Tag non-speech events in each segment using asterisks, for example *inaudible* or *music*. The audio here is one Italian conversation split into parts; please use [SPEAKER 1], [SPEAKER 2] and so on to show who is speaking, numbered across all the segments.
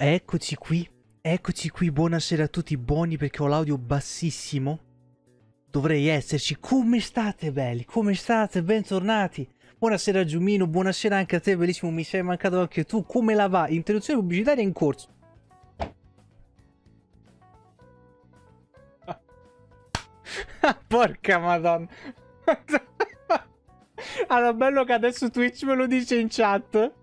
[SPEAKER 1] eccoci qui. Eccoci qui, buonasera a tutti, buoni perché ho l'audio bassissimo. Dovrei esserci. Come state belli? Come state? Bentornati. Buonasera Giumino, buonasera anche a te, bellissimo, mi sei mancato anche tu. Come la va? Interruzione pubblicitaria in corso. *laughs* Porca madonna. *laughs* allora, bello che adesso Twitch me lo dice in chat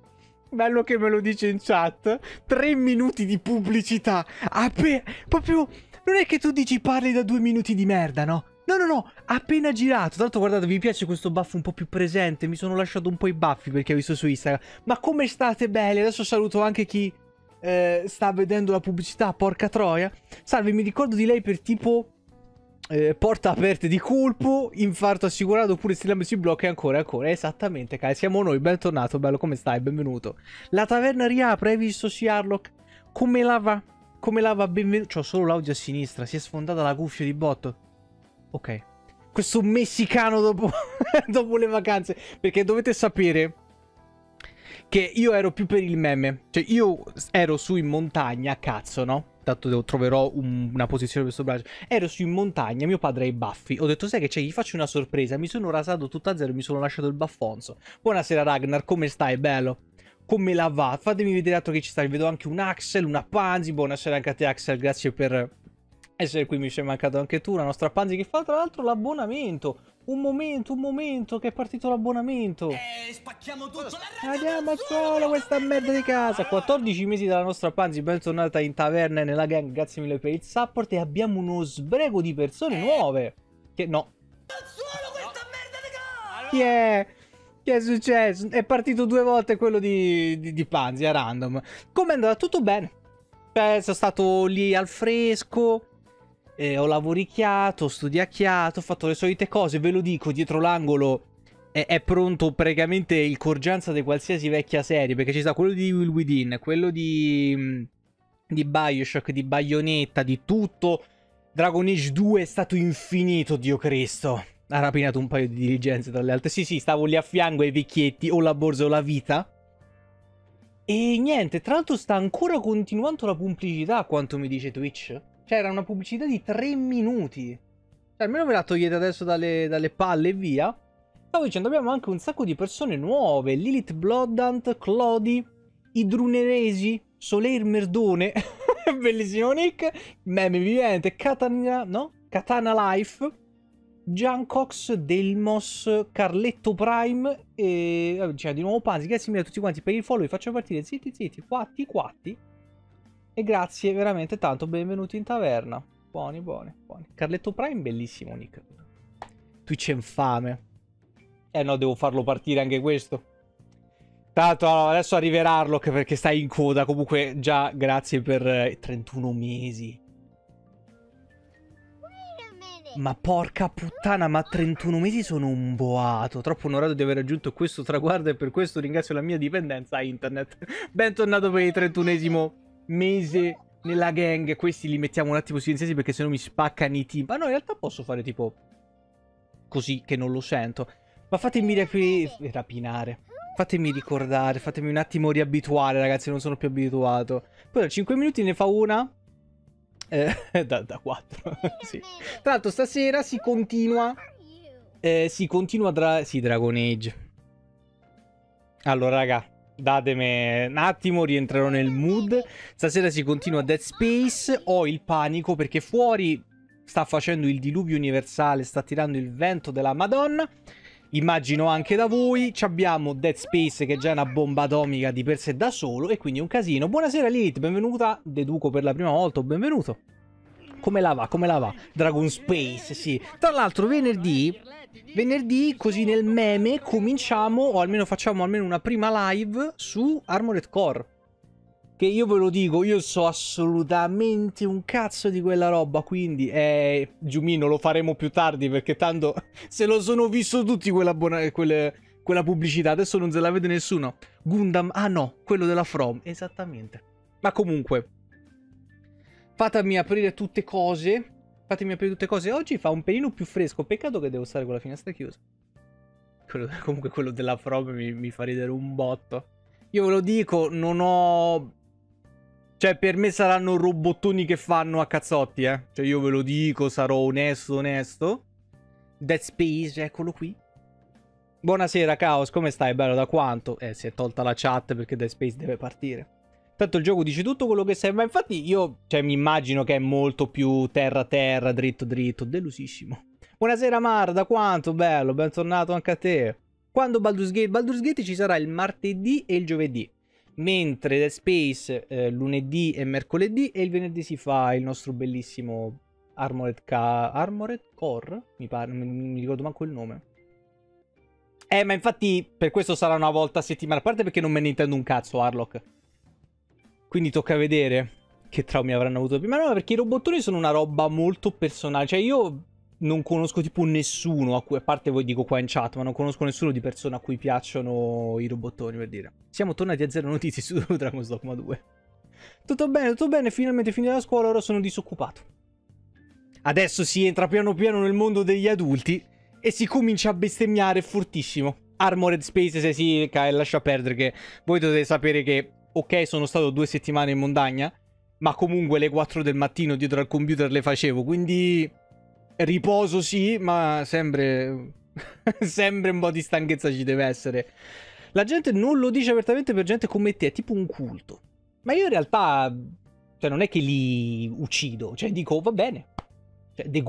[SPEAKER 1] bello che me lo dice in chat, tre minuti di pubblicità, appena, proprio, non è che tu dici parli da due minuti di merda, no? No, no, no, appena girato. Tanto guardate, vi piace questo baffo un po' più presente? Mi sono lasciato un po' i baffi perché ho visto su Instagram. Ma come state belle? Adesso saluto anche chi eh, sta vedendo la pubblicità, porca troia. Salve, mi ricordo di lei per tipo eh, porta aperte di colpo, infarto assicurato oppure stilame si blocca e ancora, ancora. Esattamente, cara, siamo noi, bentornato, bello, come stai? Benvenuto. La taverna riapre, hai visto Sherlock? Come la va? Come la va? Benvenuto. C'ho solo l'audio a sinistra, si è sfondata la cuffia di botto. Ok. Questo messicano dopo, *laughs* dopo le vacanze, perché dovete sapere che io ero più per il meme. Cioè, io ero su in montagna, cazzo, no? tanto troverò un, una posizione per sto braccio. Ero su in montagna, mio padre ha i baffi. Ho detto, sai che c'è, gli faccio una sorpresa. Mi sono rasato tutto a zero e mi sono lasciato il baffonzo. Buonasera Ragnar, come stai? Bello. Come la va? Fatemi vedere altro che ci sta. Vedo anche un Axel, una Panzi. Buonasera anche a te Axel, grazie per essere qui mi sei mancato anche tu, la nostra Panzi che fa tra l'altro l'abbonamento. Un momento, un momento, che è partito l'abbonamento. Eh, spacchiamo tutto, la Andiamo al suolo questa merda di casa. 14 mesi dalla nostra Panzi, bentornata in taverna e nella gang, grazie mille per il support e abbiamo uno sbrego di persone eh? nuove. Che no. Al questa merda di casa! Chi è? Che è successo? È partito due volte quello di, di, di Panzi a random. Com'è andata? Tutto bene. Beh, cioè, sono stato lì al fresco eh, ho lavoricchiato, ho studiacchiato, ho fatto le solite cose, ve lo dico, dietro l'angolo è, è, pronto praticamente il Corgianza di qualsiasi vecchia serie, perché ci sta quello di Will Within, quello di, mm, di Bioshock, di Bayonetta, di tutto. Dragon Age 2 è stato infinito, Dio Cristo. Ha rapinato un paio di dirigenze tra le altre. Sì, sì, stavo lì a fianco ai vecchietti, o la borsa o la vita. E niente, tra l'altro sta ancora continuando la pubblicità, a quanto mi dice Twitch. Cioè, era una pubblicità di 3 minuti. Cioè, almeno me la togliete adesso dalle, dalle palle e via. Stavo dicendo, abbiamo anche un sacco di persone nuove. Lilith Bloodant, Clodi, Idruneresi, Soleil Merdone. *laughs* Bellissimo nick. Meme vivente. Katana, no? Katana Life. Giancox, Delmos, Carletto Prime e... Cioè, di nuovo Panzi, grazie mille a tutti quanti per il follow. Vi faccio partire zitti zitti, quatti quatti. E grazie veramente tanto, benvenuti in taverna. Buoni, buoni, buoni. Carletto Prime, bellissimo Nick. Twitch è infame. Eh no, devo farlo partire anche questo. Tanto adesso arriverà Arlock perché stai in coda. Comunque già grazie per 31 eh, mesi. Ma porca puttana, ma 31 mesi sono un boato. Troppo onorato di aver raggiunto questo traguardo e per questo ringrazio la mia dipendenza a internet. *laughs* Bentornato per il 31esimo mese nella gang. Questi li mettiamo un attimo silenziati perché sennò mi spaccano i team. Ma no, in realtà posso fare tipo così che non lo sento. Ma fatemi rapi rapinare. Fatemi ricordare, fatemi un attimo riabituare, ragazzi, non sono più abituato. Poi da 5 minuti ne fa una. Eh, *laughs* da, da 4, *laughs* sì. Tra l'altro stasera si continua... Eh, si continua dra sì, Dragon Age. Allora, raga, Datemi un attimo, rientrerò nel mood. Stasera si continua Dead Space. Ho il panico perché fuori sta facendo il diluvio universale, sta tirando il vento della Madonna. Immagino anche da voi. Ci abbiamo Dead Space che è già una bomba atomica di per sé da solo e quindi un casino. Buonasera Lilith, benvenuta. Deduco per la prima volta, benvenuto come la va, come la va. Dragon Space, sì. Tra l'altro venerdì, venerdì così nel meme cominciamo, o almeno facciamo almeno una prima live su Armored Core. Che io ve lo dico, io so assolutamente un cazzo di quella roba, quindi eh, Giumino lo faremo più tardi perché tanto se lo sono visto tutti quella, buona, quelle, quella pubblicità, adesso non se la vede nessuno. Gundam, ah no, quello della From, esattamente. Ma comunque, Fatemi aprire tutte cose. Fatemi aprire tutte cose. Oggi fa un pelino più fresco. Peccato che devo stare con la finestra chiusa. Quello, *laughs* comunque quello della From mi, mi fa ridere un botto. Io ve lo dico, non ho... Cioè, per me saranno robottoni che fanno a cazzotti, eh. Cioè, io ve lo dico, sarò onesto, onesto. Dead Space, eccolo qui. Buonasera, Chaos, come stai? Bello, da quanto? Eh, si è tolta la chat perché Dead Space deve partire. Tanto il gioco dice tutto quello che sai, ma infatti io cioè, mi immagino che è molto più terra-terra, dritto-dritto, delusissimo. Buonasera Marda, quanto bello, bentornato anche a te. Quando Baldur's Gate? Baldur's Gate ci sarà il martedì e il giovedì, mentre Dead Space eh, lunedì e mercoledì e il venerdì si fa il nostro bellissimo Armored, Ca- Armored Core, mi pare, non mi ricordo manco il nome. Eh, ma infatti per questo sarà una volta a settimana, a parte perché non me ne intendo un cazzo Harlock. Quindi tocca vedere che traumi avranno avuto prima. No, perché i robottoni sono una roba molto personale. Cioè, io non conosco tipo nessuno a cui, a parte voi dico qua in chat, ma non conosco nessuno di persona a cui piacciono i robottoni, per dire. Siamo tornati a zero notizie su *laughs* Dragon's Dogma 2. Tutto bene, tutto bene, finalmente finita la scuola, ora sono disoccupato. Adesso si entra piano piano nel mondo degli adulti e si comincia a bestemmiare fortissimo. Armored Space, se eh sì, lascia perdere che voi dovete sapere che ok, sono stato due settimane in montagna, ma comunque le 4 del mattino dietro al computer le facevo, quindi riposo sì, ma sempre, *laughs* sempre un po' di stanchezza ci deve essere. La gente non lo dice apertamente per gente come te, è tipo un culto. Ma io in realtà, cioè non è che li uccido, cioè dico va bene. Cioè, de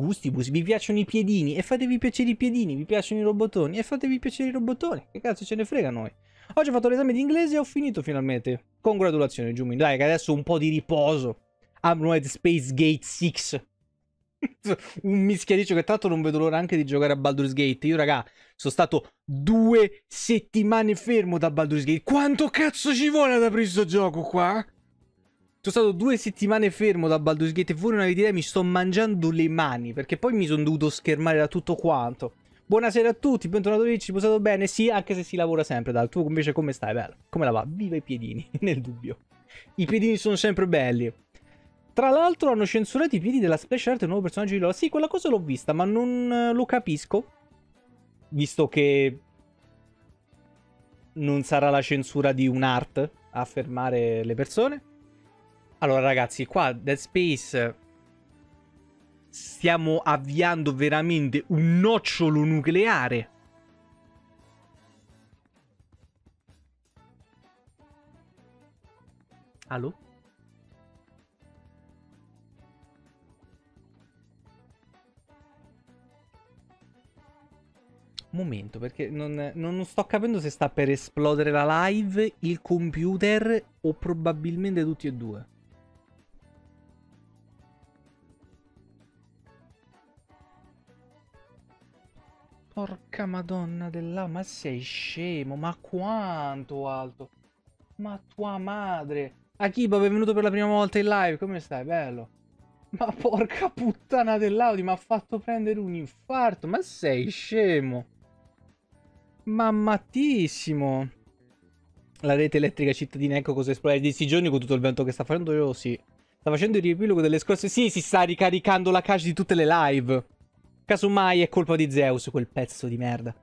[SPEAKER 1] vi piacciono i piedini e fatevi piacere i piedini, vi piacciono i robotoni e fatevi piacere i robotoni. Che cazzo ce ne frega a noi? Oggi ho fatto l'esame di inglese e ho finito finalmente. Congratulazioni, Jumin. Dai, che adesso un po' di riposo. Amroid Space Gate 6. *laughs* un mischiaticcio che tanto non vedo l'ora anche di giocare a Baldur's Gate. Io, raga, sono stato due settimane fermo da Baldur's Gate. Quanto cazzo ci vuole ad aprire questo gioco qua? Sono stato due settimane fermo da Baldur's Gate e voi non avete idea, mi sto mangiando le mani perché poi mi sono dovuto schermare da tutto quanto. Buonasera a tutti, bentornato lì, ci posato bene? Sì, anche se si lavora sempre, dal tuo invece come stai? Bello. Come la va? Viva i piedini, *laughs* nel dubbio. I piedini sono sempre belli. Tra l'altro hanno censurato i piedi della Special Art, il nuovo personaggio di LoL. Sì, quella cosa l'ho vista, ma non eh, lo capisco. Visto che... Non sarà la censura di un art a fermare le persone. Allora ragazzi, qua Dead Space stiamo avviando veramente un nocciolo nucleare. Allo? Momento, perché non, non sto capendo se sta per esplodere la live, il computer o probabilmente tutti e due. Porca madonna della, ma sei scemo, ma quanto alto. Ma tua madre. Akiba, benvenuto per la prima volta in live, come stai? Bello. Ma porca puttana dell'Audi, mi ha fatto prendere un infarto, ma sei scemo. Mammatissimo. La rete elettrica cittadina, ecco cosa esplode di questi giorni con tutto il vento che sta facendo io, sì. Sta facendo il riepilogo delle scorse... Sì, si sta ricaricando la cache di tutte le live. Casomai è colpa di Zeus quel pezzo di merda.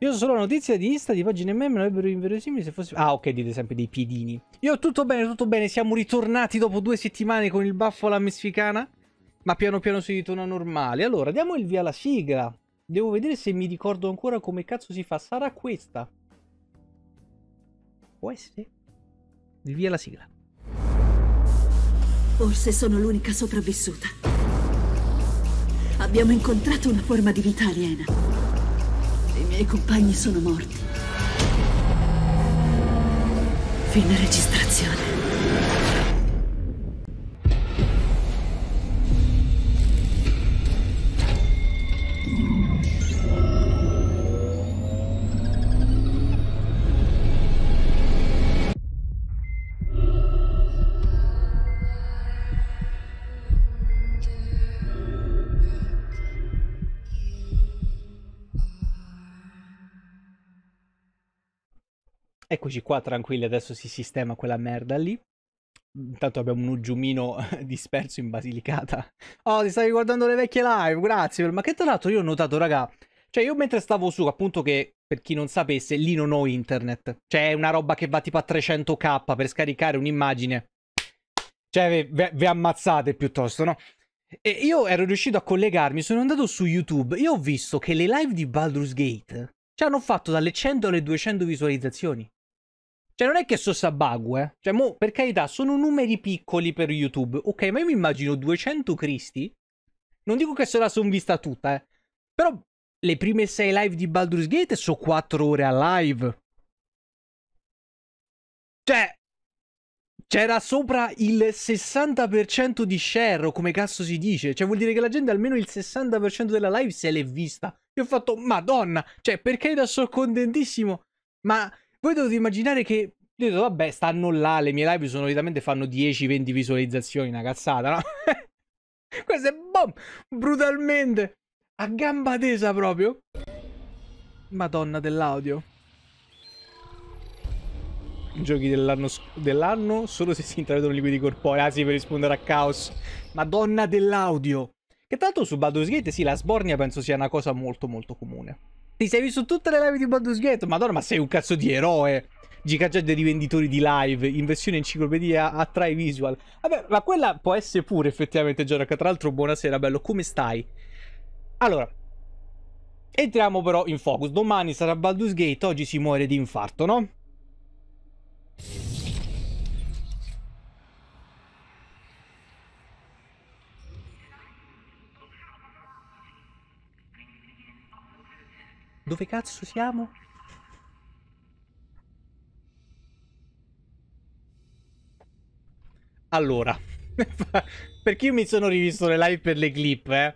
[SPEAKER 1] Io so solo notizie di Insta di pagine e meme, non avrebbero inverosimili se fosse... Ah, ok, dite sempre dei piedini. Io tutto bene, tutto bene, siamo ritornati dopo due settimane con il baffo alla messicana, ma piano piano si ritorna normale. Allora, diamo il via alla sigla. Devo vedere se mi ricordo ancora come cazzo si fa. Sarà questa. Può essere? Il via alla sigla. Forse
[SPEAKER 2] sono l'unica sopravvissuta. Abbiamo incontrato una forma di vita aliena. I miei compagni sono morti. Fine registrazione.
[SPEAKER 1] Eccoci qua, tranquilli, adesso si sistema quella merda lì. Intanto abbiamo un uggiumino *laughs* disperso in Basilicata. Oh, ti stavi guardando le vecchie live, grazie. Ma che tra l'altro io ho notato, raga, cioè io mentre stavo su, appunto che, per chi non sapesse, lì non ho internet. Cioè è una roba che va tipo a 300k per scaricare un'immagine. Cioè vi ammazzate piuttosto, no? E io ero riuscito a collegarmi, sono andato su YouTube Io ho visto che le live di Baldur's Gate ci hanno fatto dalle 100 alle 200 visualizzazioni. Cioè, non è che sono sabagwe. Eh. Cioè, mo, per carità, sono numeri piccoli per YouTube. Ok, ma io mi immagino 200 Cristi. Non dico che se la son vista tutta, eh. Però le prime 6 live di Baldur's Gate sono 4 ore a live. Cioè, c'era sopra il 60% di share, o come cazzo si dice. Cioè, vuol dire che la gente almeno il 60% della live se l'è vista. Io ho fatto, madonna, cioè, per carità, sono contentissimo. Ma voi dovete immaginare che io vabbè, stanno là, le mie live solitamente fanno 10-20 visualizzazioni, una cazzata, no? *laughs* Questo è bom, brutalmente, a gamba tesa proprio. Madonna dell'audio. Giochi dell'anno, dell solo se si intravedono liquidi corporei. Ah sì, per rispondere a Caos. Madonna dell'audio. Che tanto su Baldur's Gate sì, la sbornia penso sia una cosa molto molto comune. Ti sei visto tutte le live di Baldur's Gate? Madonna, ma sei un cazzo di eroe. Gigaccia dei rivenditori di live, in versione enciclopedia attrae visual. Vabbè, ma quella può essere pure effettivamente Gioraka. Tra l'altro, buonasera, bello, come stai? Allora, entriamo però in focus. Domani sarà Baldur's Gate, oggi si muore di infarto, no? Dove cazzo siamo? Allora, *laughs* perché io mi sono rivisto le live per le clip, eh?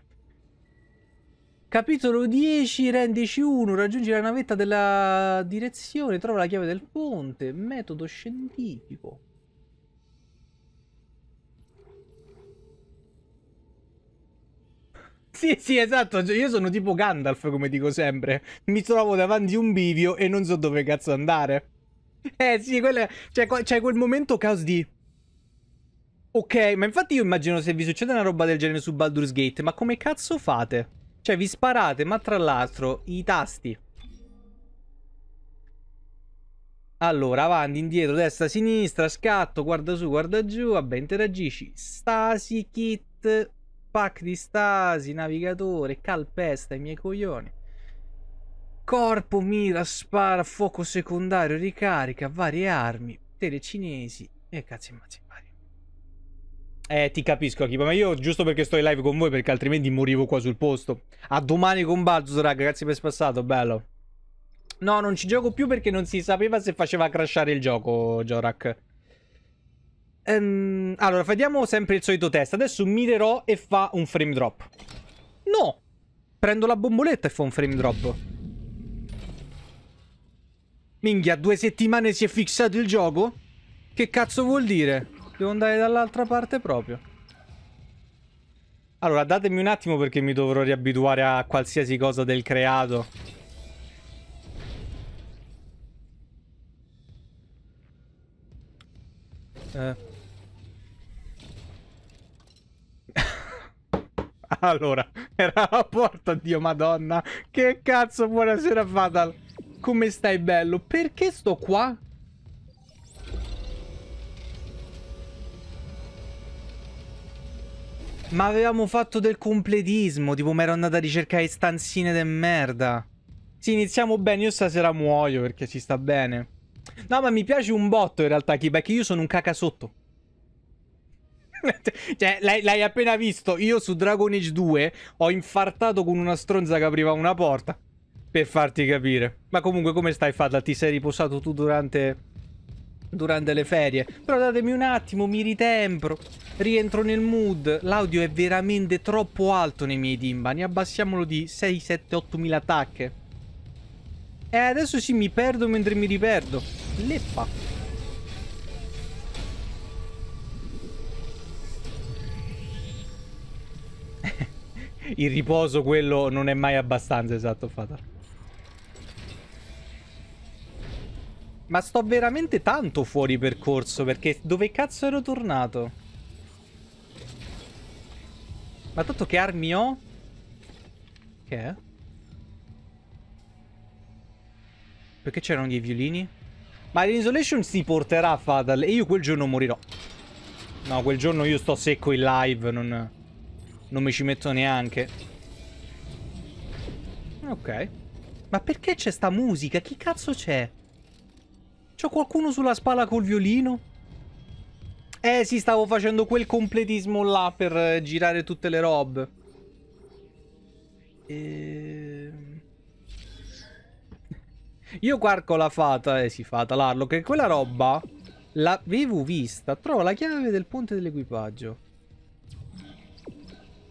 [SPEAKER 1] Capitolo 10, rendici 1, raggiungi la navetta della direzione, trova la chiave del ponte, metodo scientifico. Sì, sì, esatto. Cioè, io sono tipo Gandalf, come dico sempre. Mi trovo davanti a un bivio e non so dove cazzo andare. Eh sì, quella... c'è, cioè, c'è quel momento caos di... Ok, ma infatti io immagino se vi succede una roba del genere su Baldur's Gate, ma come cazzo fate? Cioè, vi sparate, ma tra l'altro, i tasti. Allora, avanti, indietro, destra, sinistra, scatto, guarda su, guarda giù, vabbè, interagisci. Stasi, kit, pack di stasi, navigatore, calpesta i miei coglioni. Corpo, mira, spara, fuoco secondario, ricarica, varie armi, telecinesi e cazzi mazzi vari. Eh, ti capisco, Akiba, ma io giusto perché sto in live con voi, perché altrimenti morivo qua sul posto. A domani con Balzos, raga, grazie per spassato, bello. No, non ci gioco più perché non si sapeva se faceva crashare il gioco, Jorak. Um, allora, vediamo sempre il solito test. Adesso mirerò e fa un frame drop. No! Prendo la bomboletta e fa un frame drop. Minchia, due settimane si è fissato il gioco? Che cazzo vuol dire? Devo andare dall'altra parte proprio. Allora, datemi un attimo perché mi dovrò riabituare a qualsiasi cosa del creato. Eh... Allora, era la porta, Dio Madonna. Che cazzo, buonasera Fatal. Come stai bello? Perché sto qua? Ma avevamo fatto del completismo, tipo mi ero andata a ricercare stanzine de merda. Sì, iniziamo bene, io stasera muoio perché ci sta bene. No, ma mi piace un botto in realtà, Kiba, che io sono un cacasotto. *laughs* cioè, l'hai, l'hai, appena visto. Io su Dragon Age 2 ho infartato con una stronza che apriva una porta. Per farti capire. Ma comunque, come stai fatta? Ti sei riposato tu durante. durante le ferie. Però datemi un attimo, mi ritempro. Rientro nel mood. L'audio è veramente troppo alto nei miei timbani. Abbassiamolo di 6, 7, 8 mila tacche. E adesso sì, mi perdo mentre mi riperdo. Leppa. il riposo quello non è mai abbastanza, esatto, Fatal. Ma sto veramente tanto fuori percorso, perché dove cazzo ero tornato? Ma tanto che armi ho? Che è? Perché c'erano dei violini? Ma l'Isolation si porterà a Fatal e io quel giorno morirò. No, quel giorno io sto secco in live, non... Non mi ci metto neanche. Ok. Ma perché c'è sta musica? Chi cazzo c'è? C'è qualcuno sulla spalla col violino? Eh sì, stavo facendo quel completismo là per eh, girare tutte le robe. E... Ehm. Io quarco la fata, eh sì, fata, l'arlo, che quella roba l'avevo vista. Trovo la chiave del ponte dell'equipaggio.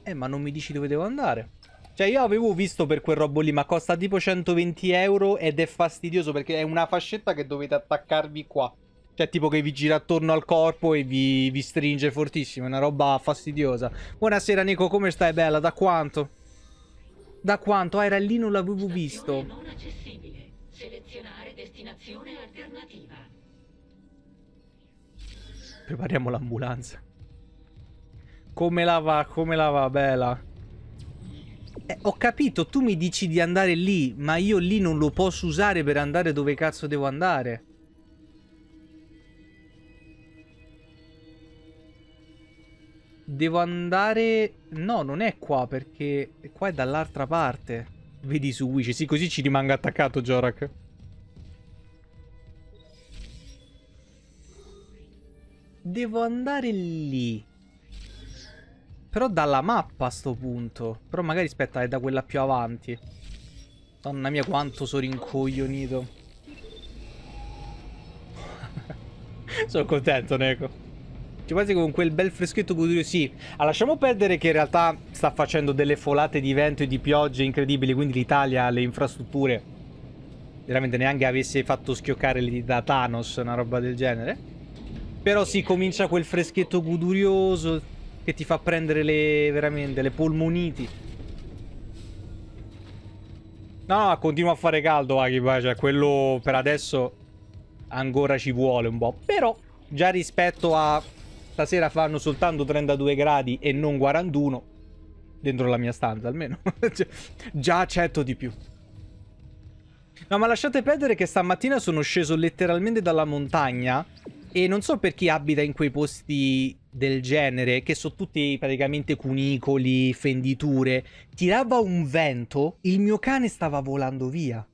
[SPEAKER 1] Eh, ma non mi dici dove devo andare? Cioè, io avevo visto per quel robo lì, ma costa tipo 120 euro ed è fastidioso perché è una fascetta che dovete attaccarvi qua. Cioè, tipo che vi gira attorno al corpo e vi, vi stringe fortissimo. È una roba fastidiosa. Buonasera, Nico, come stai? Bella, da quanto? Da quanto? Ah, era lì, non l'avevo visto. Non
[SPEAKER 2] accessibile. Selezionare destinazione alternativa.
[SPEAKER 1] Prepariamo l'ambulanza. Come la va, come la va, Bela. Eh, ho capito, tu mi dici di andare lì, ma io lì non lo posso usare per andare dove cazzo devo andare. Devo andare... No, non è qua, perché qua è dall'altra parte. Vedi su Wish, sì, così ci rimango attaccato Jorak. Devo andare lì. Però dalla mappa a sto punto. Però magari aspetta, è da quella più avanti. Donna mia quanto sono rincoglionito. *laughs* sono contento, Neko. Ci quasi con quel bel freschetto godurio, sì. Ah, lasciamo perdere che in realtà sta facendo delle folate di vento e di piogge incredibili, quindi l'Italia, le infrastrutture, veramente neanche avesse fatto schioccare lì da Thanos, una roba del genere. Però si comincia quel freschetto godurioso, che ti fa prendere le veramente le polmoniti. No, no, continua a fare caldo, Aki, cioè quello per adesso ancora ci vuole un po', però già rispetto a stasera fanno soltanto 32 gradi e non 41 dentro la mia stanza almeno. *laughs* cioè, già accetto di più. No, ma lasciate perdere che stamattina sono sceso letteralmente dalla montagna e non so per chi abita in quei posti del genere, che sono tutti praticamente cunicoli, fenditure. Tirava un vento, il mio cane stava volando via.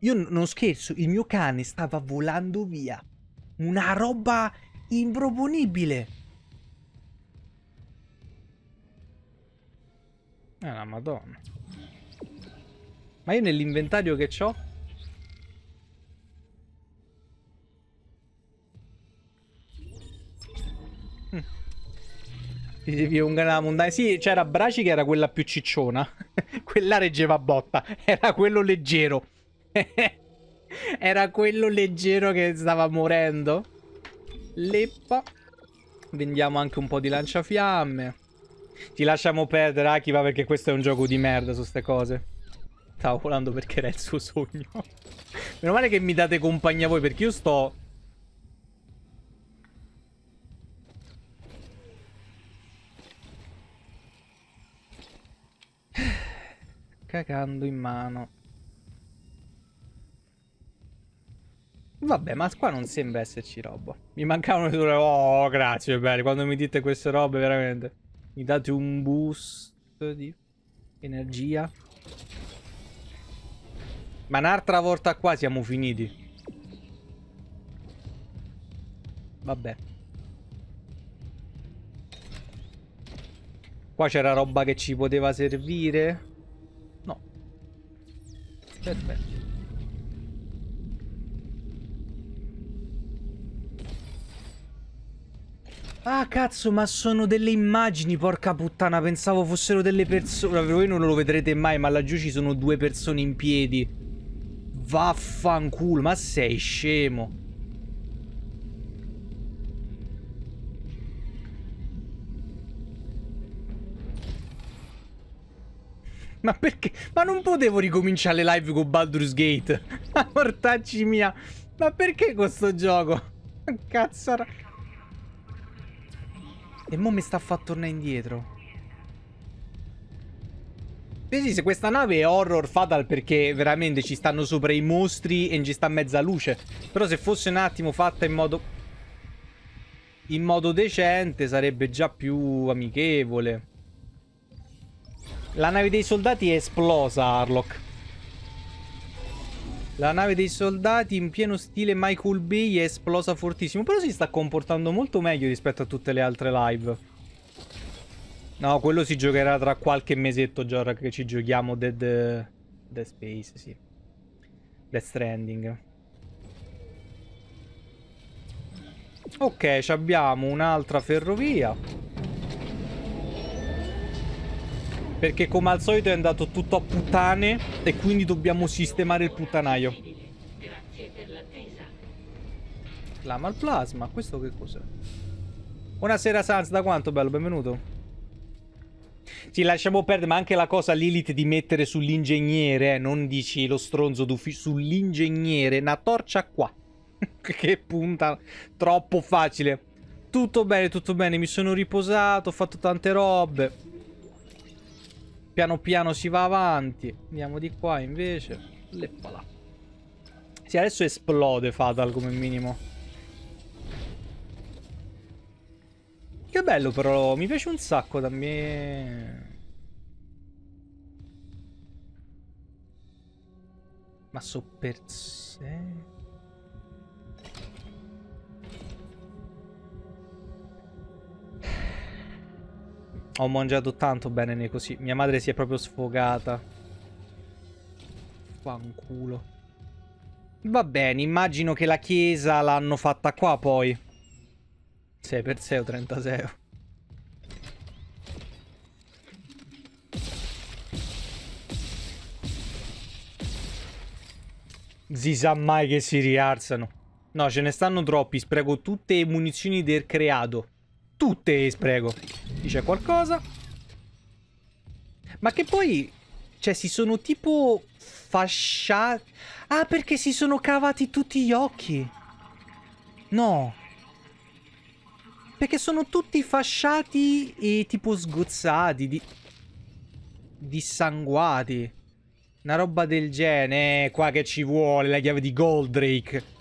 [SPEAKER 1] Io non scherzo, il mio cane stava volando via. Una roba improponibile. Eh la madonna. Ma io nell'inventario che ho Vi ungana mondana. Sì, c'era Braci che era quella più cicciona. *laughs* quella reggeva botta. Era quello leggero. *laughs* era quello leggero che stava morendo. Leppa. Vendiamo anche un po' di lanciafiamme. Ti lasciamo perdere, Akiva, perché questo è un gioco di merda su ste cose. Stavo volando perché era il suo sogno. *laughs* Meno male che mi date compagnia voi, perché io sto cagando in mano. Vabbè, ma qua non sembra esserci roba. Mi mancavano le due... Oh, grazie, belli. Quando mi dite queste robe, veramente... Mi date un boost di energia. Ma un'altra volta qua siamo finiti. Vabbè. Qua c'era roba che ci poteva servire. Setme. Ah cazzo ma sono delle immagini porca puttana Pensavo fossero delle persone Voi non lo vedrete mai ma laggiù ci sono due persone in piedi Vaffanculo ma sei scemo *laughs* Ma perché? Ma non potevo ricominciare le live con Baldur's Gate. Ma *laughs* mortacci mia. Ma perché questo gioco? *laughs* Cazzara. E mo mi sta a far tornare indietro. Sì, sì, se questa nave è horror fatal perché veramente ci stanno sopra i mostri e ci sta a mezza luce. Però se fosse un attimo fatta in modo... In modo decente sarebbe già più amichevole. La nave dei soldati è esplosa, Harlock. La nave dei soldati in pieno stile Michael Bay è esplosa fortissimo. Però si sta comportando molto meglio rispetto a tutte le altre live. No, quello si giocherà tra qualche mesetto, Giorra, che ci giochiamo Dead... Dead Space, sì. Death Stranding. Ok, abbiamo un'altra ferrovia. Perché come al solito è andato tutto a puttane e quindi dobbiamo sistemare il puttanaio. Lama al plasma, questo che cos'è? Buonasera Sans, da quanto bello, benvenuto. Sì, lasciamo perdere, ma anche la cosa Lilith di mettere sull'ingegnere, eh, non dici lo stronzo d'ufficio, sull'ingegnere, una torcia qua. *laughs* che punta troppo facile. Tutto bene, tutto bene, mi sono riposato, ho fatto tante robe. Piano piano si va avanti. Andiamo di qua invece. Leppala. Sì, adesso esplode Fatal come minimo. Che bello però, mi piace un sacco da me. Ma so per sé... Ho mangiato tanto bene nei così. Mia madre si è proprio sfogata. Fanculo. Va bene, immagino che la chiesa l'hanno fatta qua poi. 6 per 6 o 36. Si sa mai che si rialzano. No, ce ne stanno troppi. Spreco tutte le munizioni del creato. Tutte le spreco dice qualcosa. Ma che poi, cioè, si sono tipo fasciati... Ah, perché si sono cavati tutti gli occhi. No. Perché sono tutti fasciati e tipo sgozzati, di... dissanguati. Una roba del genere, eh, qua che ci vuole, la chiave di Goldrake.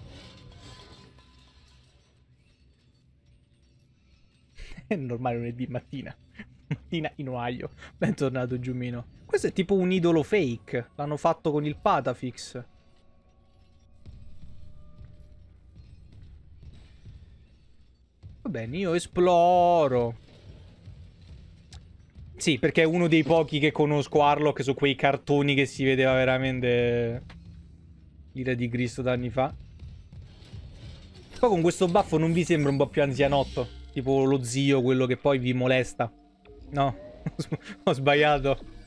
[SPEAKER 1] è *laughs* normale lunedì mattina. *laughs* mattina in Ohio. Bentornato Giumino. Questo è tipo un idolo fake. L'hanno fatto con il Patafix. Va bene, io esploro. Sì, perché è uno dei pochi che conosco Harlock su quei cartoni che si vedeva veramente l'ira di Cristo da anni fa. Poi con questo baffo non vi sembra un po' più anzianotto? Tipo lo zio, quello che poi vi molesta. No, *laughs* ho sbagliato.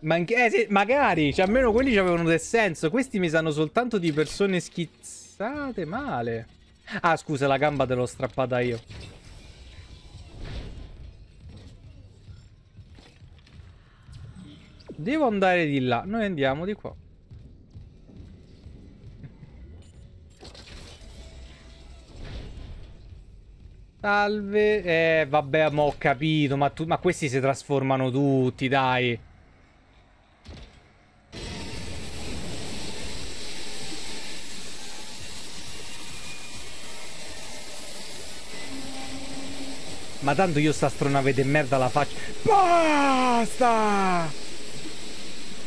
[SPEAKER 1] Ma anche, eh sì, magari, cioè almeno quelli avevano del senso. Questi mi sanno soltanto di persone schizzate male. Ah, scusa, la gamba te l'ho strappata io. Devo andare di là. Noi andiamo di qua. Salve. Eh, vabbè, ma ho capito. Ma, tu, ma questi si trasformano tutti, dai. Ma tanto io sta stronave di merda la faccio. Basta!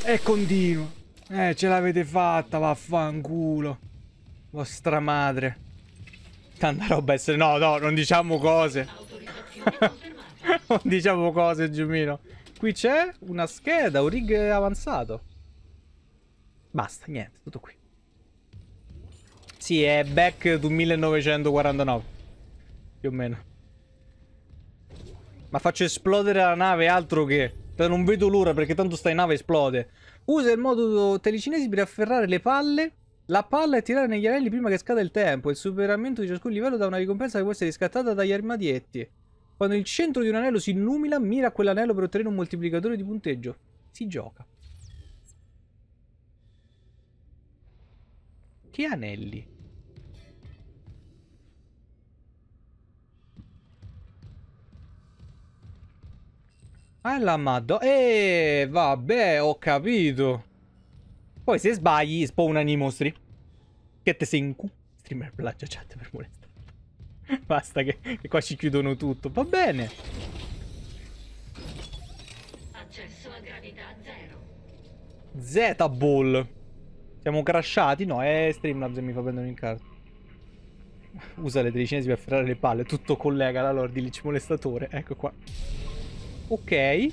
[SPEAKER 1] E continuo. Eh, ce l'avete fatta, vaffanculo. Vostra madre. Tanta roba essere... No, no, non diciamo cose. *laughs* non diciamo cose, Giumino. Qui c'è una scheda, un rig avanzato. Basta, niente, tutto qui. Sì, è back to 1949. Più o meno. Ma faccio esplodere la nave, altro che... Non vedo l'ora perché tanto sta in nave esplode. Usa il modulo telecinesi per afferrare le palle la palla è tirare negli anelli prima che scada il tempo. Il superamento di ciascun livello dà una ricompensa che può essere riscattata dagli armadietti. Quando il centro di un anello si illumina, mira quell'anello per ottenere un moltiplicatore di punteggio. Si gioca. Che anelli? Ah, la madonna. Eh, vabbè, ho capito. Poi se sbagli spawnano i mostri che te sei in cu... Streamer plaggia chat cioè, per molestare. *laughs* Basta che, che, qua ci chiudono tutto. Va bene.
[SPEAKER 2] Accesso a gravità zero.
[SPEAKER 1] Z-Ball. Siamo crashati? No, è Streamlabs e mi fa prendere in carta. Usa le tredicesime per afferrare le palle. Tutto collega la Lord di Lich Molestatore. Ecco qua. Ok.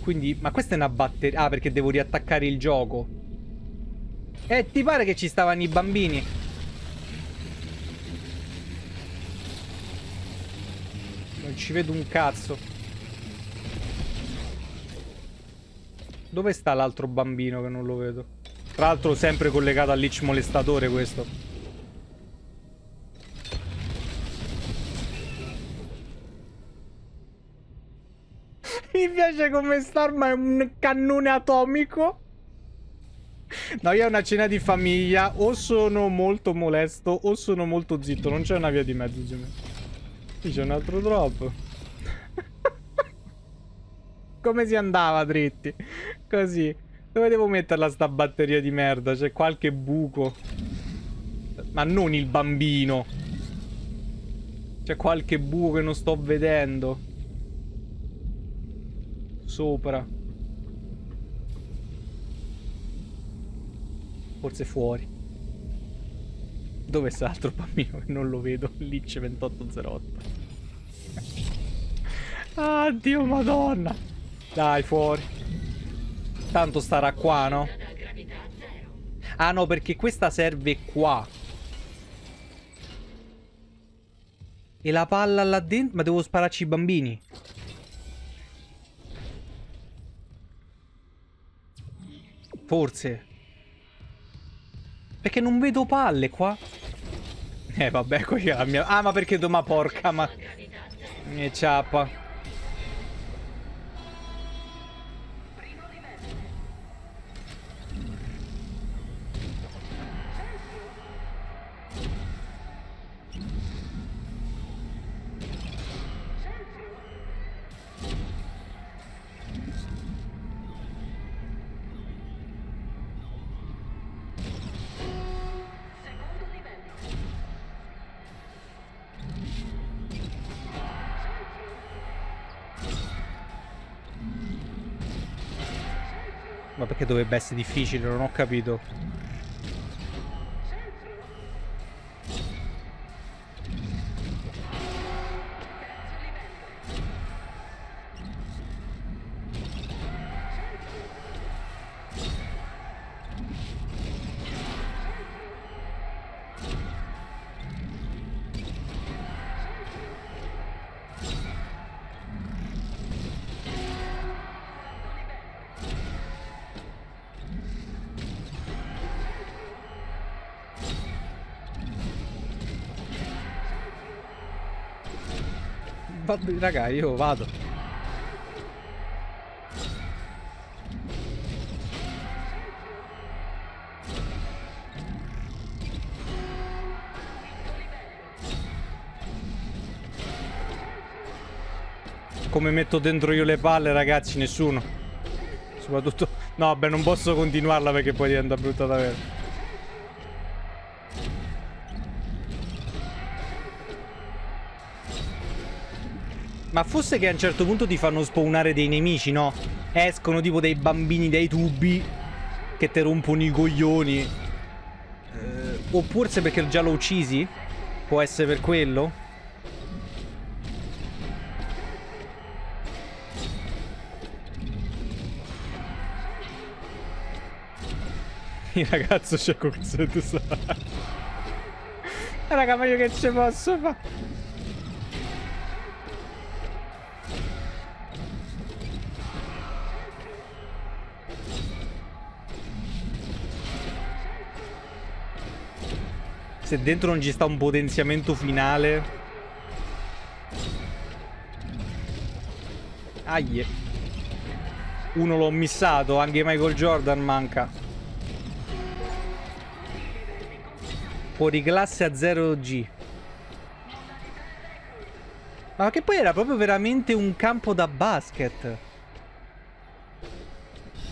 [SPEAKER 1] Quindi, ma questa è una batteria... Ah, perché devo riattaccare il gioco. E eh, ti pare che ci stavano i bambini? Non ci vedo un cazzo. Dove sta l'altro bambino che non lo vedo? Tra l'altro sempre collegato al lich molestatore questo. *laughs* Mi piace come Starma è un cannone atomico. No, io è una cena di famiglia o sono molto molesto o sono molto zitto. Non c'è una via di mezzo, Jimmy. Qui c'è un altro drop. *laughs* Come si andava dritti? Così. Dove devo metterla sta batteria di merda? C'è qualche buco. Ma non il bambino. C'è qualche buco che non sto vedendo. Sopra. Forse fuori. Dove sta l'altro *laughs* bambino che non lo vedo? Lice 2808. Ah, Dio madonna. Dai, fuori. Tanto starà qua, no? Ah no, perché questa serve qua. E la palla là dentro? Ma devo spararci i bambini. Forse. Perché non vedo palle qua. Eh vabbè, *laughs* qua c'è la mia... Ah, ma perché doma porca, ma... Mia eh, ciappa. dovrebbe essere difficile, non ho capito. raga, io vado. Come metto dentro io le palle, ragazzi, nessuno. Soprattutto... No, beh, non posso continuarla perché poi diventa brutta davvero. Ma forse che a un certo punto ti fanno spawnare dei nemici, no? Escono tipo dei bambini dai tubi che te rompono i coglioni. Eh, o forse perché già lo uccisi? Può essere per quello?
[SPEAKER 3] *laughs* Il ragazzo c'è con questo tesoro.
[SPEAKER 1] Raga, ma io che ce posso fare? se dentro non ci sta un potenziamento finale... Aie. Uno l'ho missato, anche Michael Jordan manca. Fuori classe a 0G. Ma che poi era proprio veramente un campo da basket.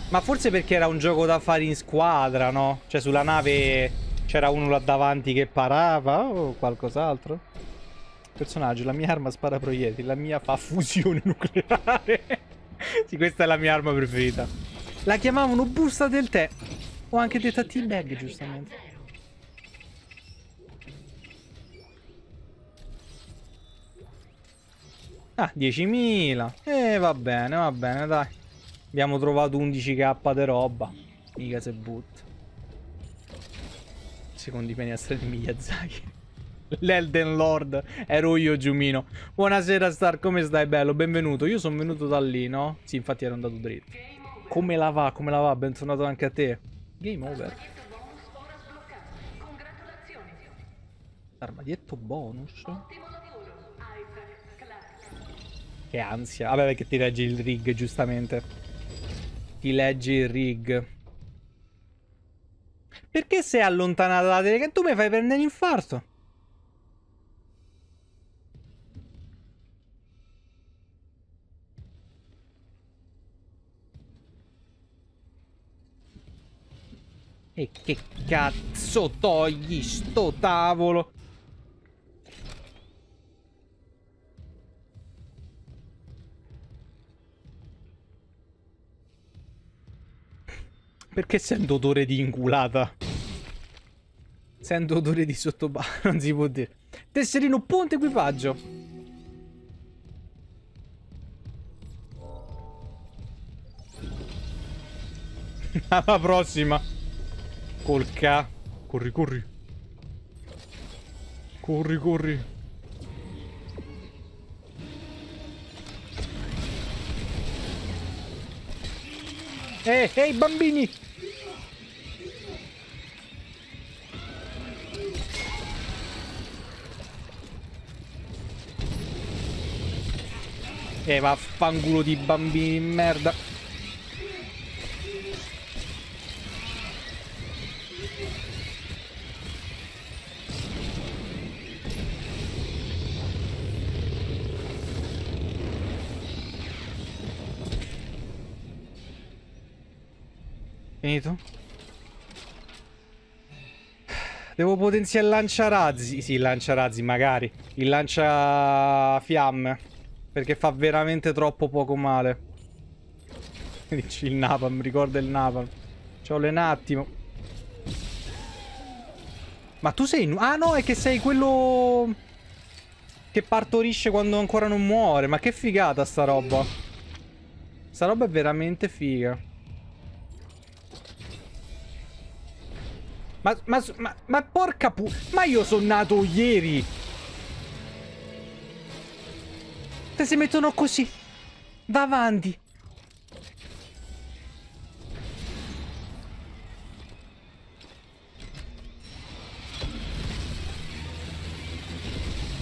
[SPEAKER 1] Ma forse perché era un gioco da fare in squadra, no? Cioè sulla nave c'era uno là davanti che parava o qualcos'altro? Personaggio, la mia arma spara proiettili, la mia fa fusione *laughs* nucleare. sì, questa è la mia arma preferita. La chiamavano busta del tè. O anche detta teabag, giustamente. Ah, 10.000. E eh, va bene, va bene, dai. Abbiamo trovato 11k di roba. Mica se butta secondo i pianestri di Miyazaki. L'Elden Lord, ero io Giumino. Buonasera Star, come stai bello? Benvenuto, io sono venuto da lì, no? Sì, infatti ero andato dritto. Come la va, come la va? Bentornato anche a te. Game over. Armadietto bonus? Che ansia. Vabbè, perché ti leggi il rig, giustamente. Ti leggi il rig. Perché sei allontanata dalla telecamera? Tu mi fai prendere l'infarto. E che cazzo togli sto tavolo? Perché sento odore di inculata? Sento odore di sottobarra, *laughs* non si può dire. Tesserino ponte equipaggio. *laughs* Alla prossima. Col K. Corri, corri.
[SPEAKER 3] Corri, corri.
[SPEAKER 4] Eh,
[SPEAKER 1] ehi, hey, hey, bambini! E eh, vaffanculo di bambini di merda. Finito? Devo potenziare il lanciarazzi. Sì, il lanciarazzi magari. Il lanciafiamme. Perché fa veramente troppo poco male. *laughs* Dici il napalm, ricorda il napalm. C'ho le un attimo. Ma tu sei... Ah no, è che sei quello... Che partorisce quando ancora non muore. Ma che figata sta roba. Sta roba è veramente figa. Ma, ma, ma, ma porca pu... Ma io sono nato ieri! Se si mettono così, Va avanti!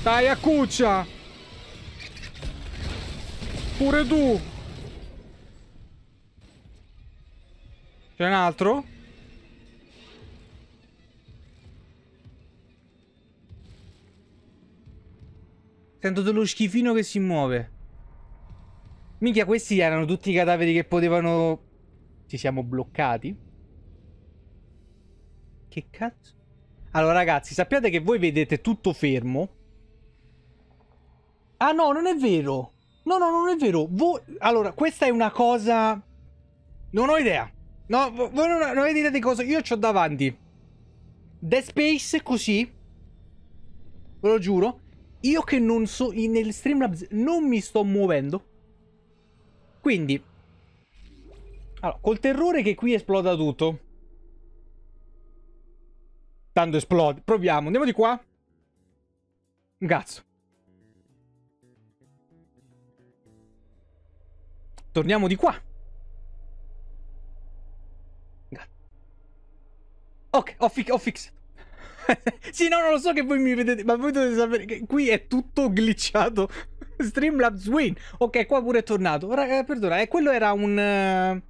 [SPEAKER 1] Dai, accuccia!
[SPEAKER 5] Pure tu!
[SPEAKER 1] C'è un altro? Sento dello schifino che si muove. Minchia, questi erano tutti i cadaveri che potevano... Ci siamo bloccati? Che cazzo? Allora, ragazzi, sappiate che voi vedete tutto fermo. Ah, no, non è vero. No, no, non è vero. Voi... Allora, questa è una cosa... Non ho idea. No, voi non, non avete idea di cosa... Io ho davanti. Dead Space così. Ve lo giuro. Io che non so, nel Streamlabs non mi sto muovendo. Quindi, allora, col terrore che qui esploda tutto. Tanto esplode. Proviamo, andiamo di qua. Un cazzo. Torniamo di qua. Ok, ho, fi ho fixato. *laughs* sì, no, non lo so che voi mi vedete, ma voi dovete sapere che qui è tutto glitchato. *laughs* Streamlabs win. Ok, qua pure è tornato. Raga, eh, perdona, eh, quello era un... Eh,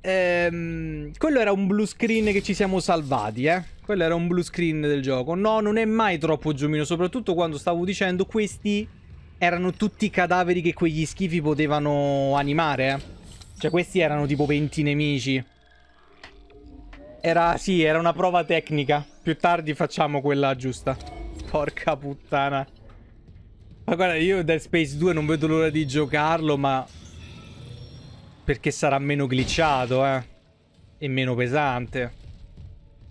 [SPEAKER 1] ehm, quello era un blue screen che ci siamo salvati, eh. Quello era un blue screen del gioco. No, non è mai troppo giomino, soprattutto quando stavo dicendo questi erano tutti cadaveri che quegli schifi potevano animare, eh. Cioè, questi erano tipo 20 nemici. Era, sì, era una prova tecnica. Più tardi facciamo quella giusta. Porca puttana. Ma guarda, io Dead Space 2 non vedo l'ora di giocarlo, ma... Perché sarà meno glitchato, eh. E meno pesante.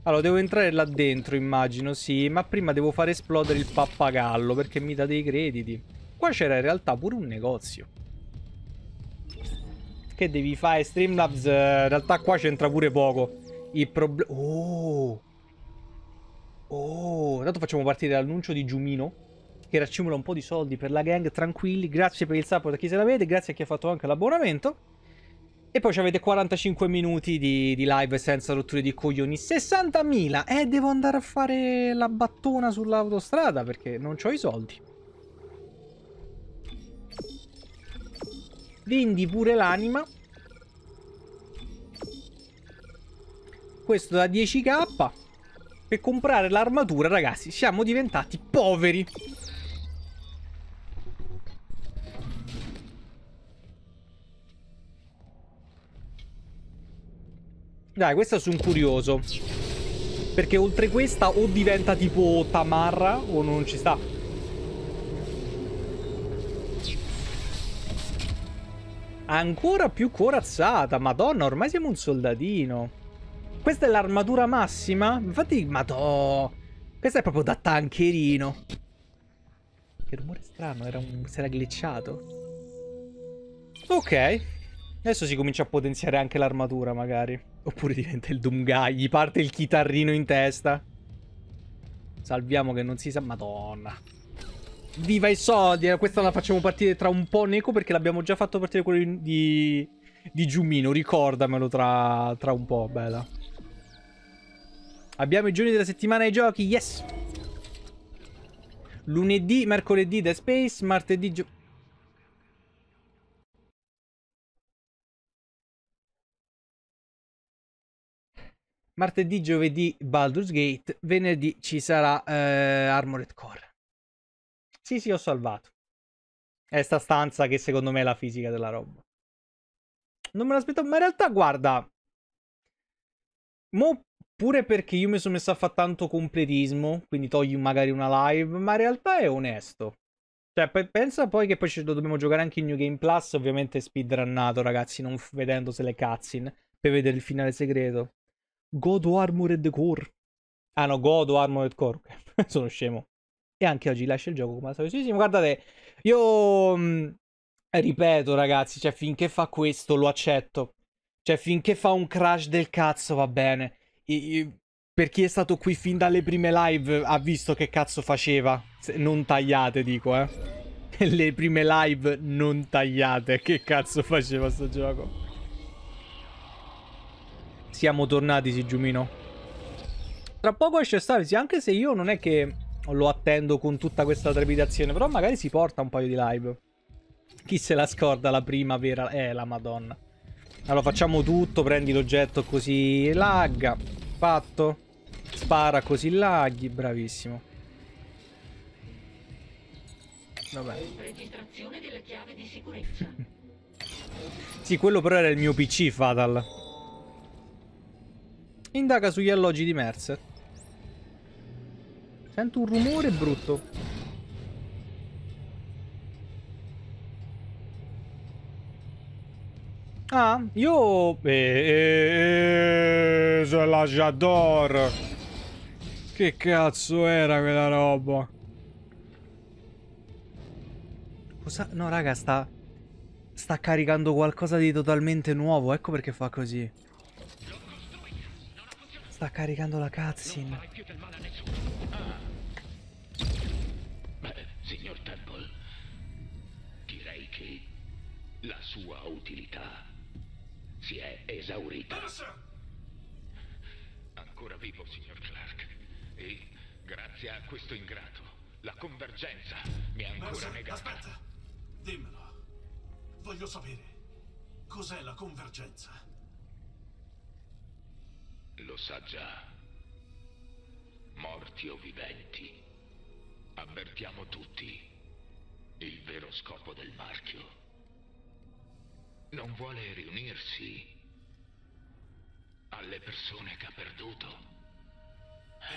[SPEAKER 1] Allora, devo entrare là dentro, immagino, sì. Ma prima devo far esplodere il pappagallo, perché mi dà dei crediti. Qua c'era in realtà pure un negozio. Che devi fare? Streamlabs, eh, in realtà qua c'entra pure poco. Il problema... Oh! Oh! Intanto facciamo partire l'annuncio di Giumino, che raccimola un po' di soldi per la gang, tranquilli. Grazie per il support a chi se l'avete, grazie a chi ha fatto anche l'abbonamento. E poi avete 45 minuti di, di, live senza rotture di coglioni. 60.000! Eh, devo andare a fare la battona sull'autostrada perché non ho i soldi. Vendi pure l'anima. Questo da 10k. Per comprare l'armatura, ragazzi, siamo diventati poveri. Dai, questa sono curioso. Perché oltre questa o diventa tipo Tamarra o non ci sta. Ancora più corazzata. Madonna, ormai siamo un soldatino. Questa è l'armatura massima? Infatti, madò. Questa è proprio da tankerino. Che rumore strano, era un... si era glitchato. Ok. Adesso si comincia a potenziare anche l'armatura, magari. Oppure diventa il Doomguy, gli parte il chitarrino in testa. Salviamo che non si sa... Madonna. Viva i soldi! Eh, questa la facciamo partire tra un po', Neko, perché l'abbiamo già fatto partire quello di... di Giumino. Ricordamelo tra, tra un po', bella. Abbiamo i giorni della settimana ai giochi, yes! Lunedì, mercoledì The Space, martedì... Gio
[SPEAKER 5] martedì, giovedì Baldur's Gate, venerdì
[SPEAKER 1] ci sarà eh, Armored Core. Sì, sì, ho salvato. È sta stanza che secondo me è la fisica della roba. Non me l'aspettavo, ma in realtà guarda... Mo pure perché io mi sono messo a fare tanto completismo, quindi togli magari una live, ma in realtà è onesto. Cioè, p- pensa poi che poi ci dobbiamo giocare anche in New Game Plus, ovviamente speedrunnato, ragazzi, non f- vedendose le cutscene, per vedere il finale segreto. God Armored Core. Ah no, God Armored Core, *laughs* sono scemo. E anche oggi lascia il gioco come al solito. Sì, sì, guardate, io... Mh, mm, ripeto, ragazzi, cioè, finché fa questo lo accetto. Cioè, finché fa un crash del cazzo va bene per chi è stato qui fin dalle prime live ha visto che cazzo faceva. Non tagliate, dico, eh. *laughs* Le prime live non tagliate. Che cazzo faceva sto gioco? Siamo tornati, Sigiumino. Tra poco esce Starsi, anche se io non è che lo attendo con tutta questa trepidazione, però magari si porta un paio di live. Chi se la scorda la prima vera? Eh, la madonna. Allora facciamo tutto, prendi l'oggetto così lagga. Fatto. Spara così laghi, bravissimo. Vabbè. Registrazione
[SPEAKER 2] della chiave di sicurezza.
[SPEAKER 1] *laughs* sì, quello però era il mio PC Fatal. Indaga sugli alloggi di Mercer. Sento un rumore brutto. Ah, io... Eh, eh, la Jador. Che cazzo era quella roba? Cosa? No, raga, sta... Sta caricando qualcosa di totalmente nuovo. Ecco perché fa così. Sta caricando la cutscene.
[SPEAKER 4] si è esaurito. Passa! Ancora vivo, signor Clark. E grazie a questo ingrato, la convergenza mi ha ancora Persa, negata. Aspetta!
[SPEAKER 6] Dimmelo. Voglio sapere. Cos'è la convergenza?
[SPEAKER 4] Lo sa già. Morti o viventi. Avvertiamo tutti il vero scopo del marchio non vuole riunirsi alle persone che ha perduto.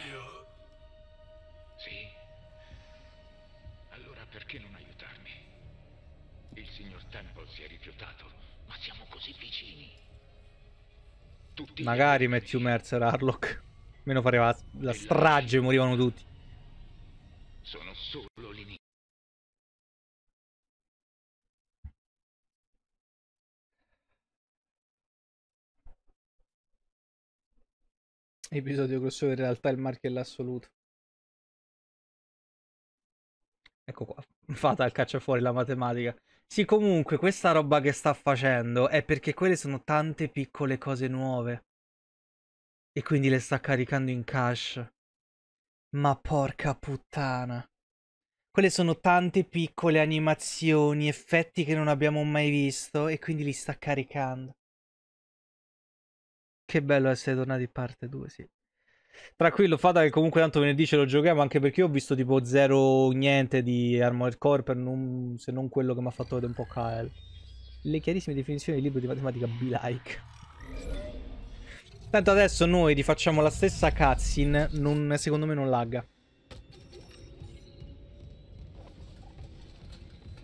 [SPEAKER 4] Io... Sì? Allora perché non aiutarmi? Il signor Temple si è rifiutato, ma siamo così vicini.
[SPEAKER 1] Tutti Magari Matthew Mercer, Harlock. *laughs* Meno pareva la strage,
[SPEAKER 5] morivano tutti. Sono solo l'inizio. episodio crossover in realtà il marchio è l'assoluto. Ecco qua, *laughs* fata al caccia fuori la
[SPEAKER 1] matematica. Sì, comunque, questa roba che sta facendo è perché quelle sono tante piccole cose nuove. E quindi le sta caricando in cash. Ma porca puttana. Quelle sono tante piccole animazioni, effetti che non abbiamo mai visto e quindi li sta caricando. Che bello essere tornati in parte 2, sì. Tranquillo, fate che comunque tanto venerdì ce lo giochiamo, anche perché io ho visto tipo zero niente di Armored Core, per non, se non quello che mi ha fatto vedere un po' Kyle. Le chiarissime definizioni del libro di matematica be-like. Tanto adesso noi rifacciamo la stessa cutscene, non, secondo me non lagga.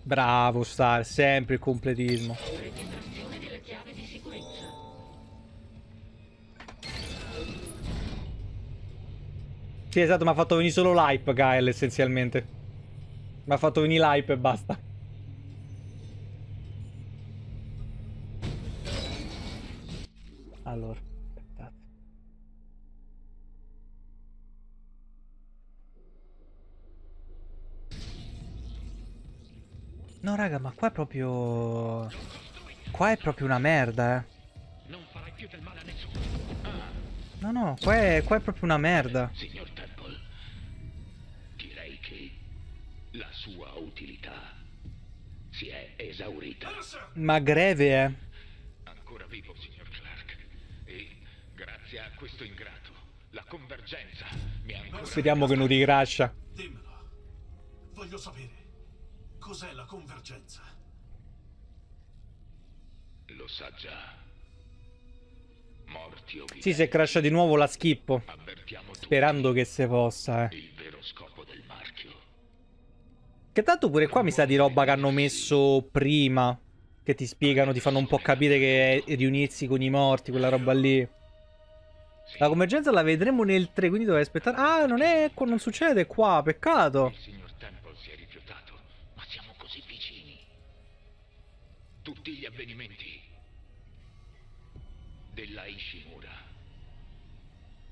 [SPEAKER 1] Bravo Star, sempre il completismo. Sì, esatto, mi ha fatto venire solo l'hype, Gael, essenzialmente. Mi ha fatto venire l'hype e basta.
[SPEAKER 5] Allora, aspettate.
[SPEAKER 1] No, raga, ma qua è proprio... Qua è proprio una merda, eh.
[SPEAKER 3] Non farai
[SPEAKER 4] più del male a
[SPEAKER 1] No, no, qua è, qua è proprio una merda. Signor
[SPEAKER 4] Temple, direi che la sua utilità si è esaurita.
[SPEAKER 1] Ma greve eh. Ancora vivo, signor Clark. E
[SPEAKER 4] grazie a questo ingrato, la convergenza mi ha ancora... Speriamo che
[SPEAKER 1] non ricrascia. Dimmelo.
[SPEAKER 6] Voglio sapere. Cos'è la convergenza?
[SPEAKER 4] Lo sa già.
[SPEAKER 1] Sì, se crasha di nuovo la schippo. Sperando che se possa, eh. Che tanto pure qua mi sa di roba che hanno messo prima. Che ti spiegano, ti fanno un po' capire che è riunirsi con i morti, quella roba lì. La convergenza la vedremo nel 3, quindi dovrei aspettare... Ah, non è... ecco, non succede qua, peccato.
[SPEAKER 4] Rifiutato, tutti gli avvenimenti della Ishimura.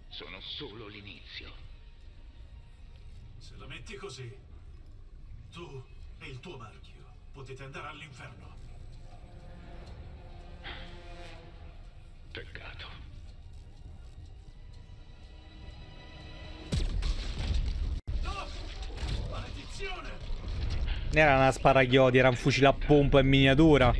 [SPEAKER 4] Sono solo l'inizio.
[SPEAKER 6] Se la metti così, tu e il tuo marchio potete andare all'inferno.
[SPEAKER 4] Peccato.
[SPEAKER 1] Non era una sparagliodi, era un fucile a pompa in miniatura.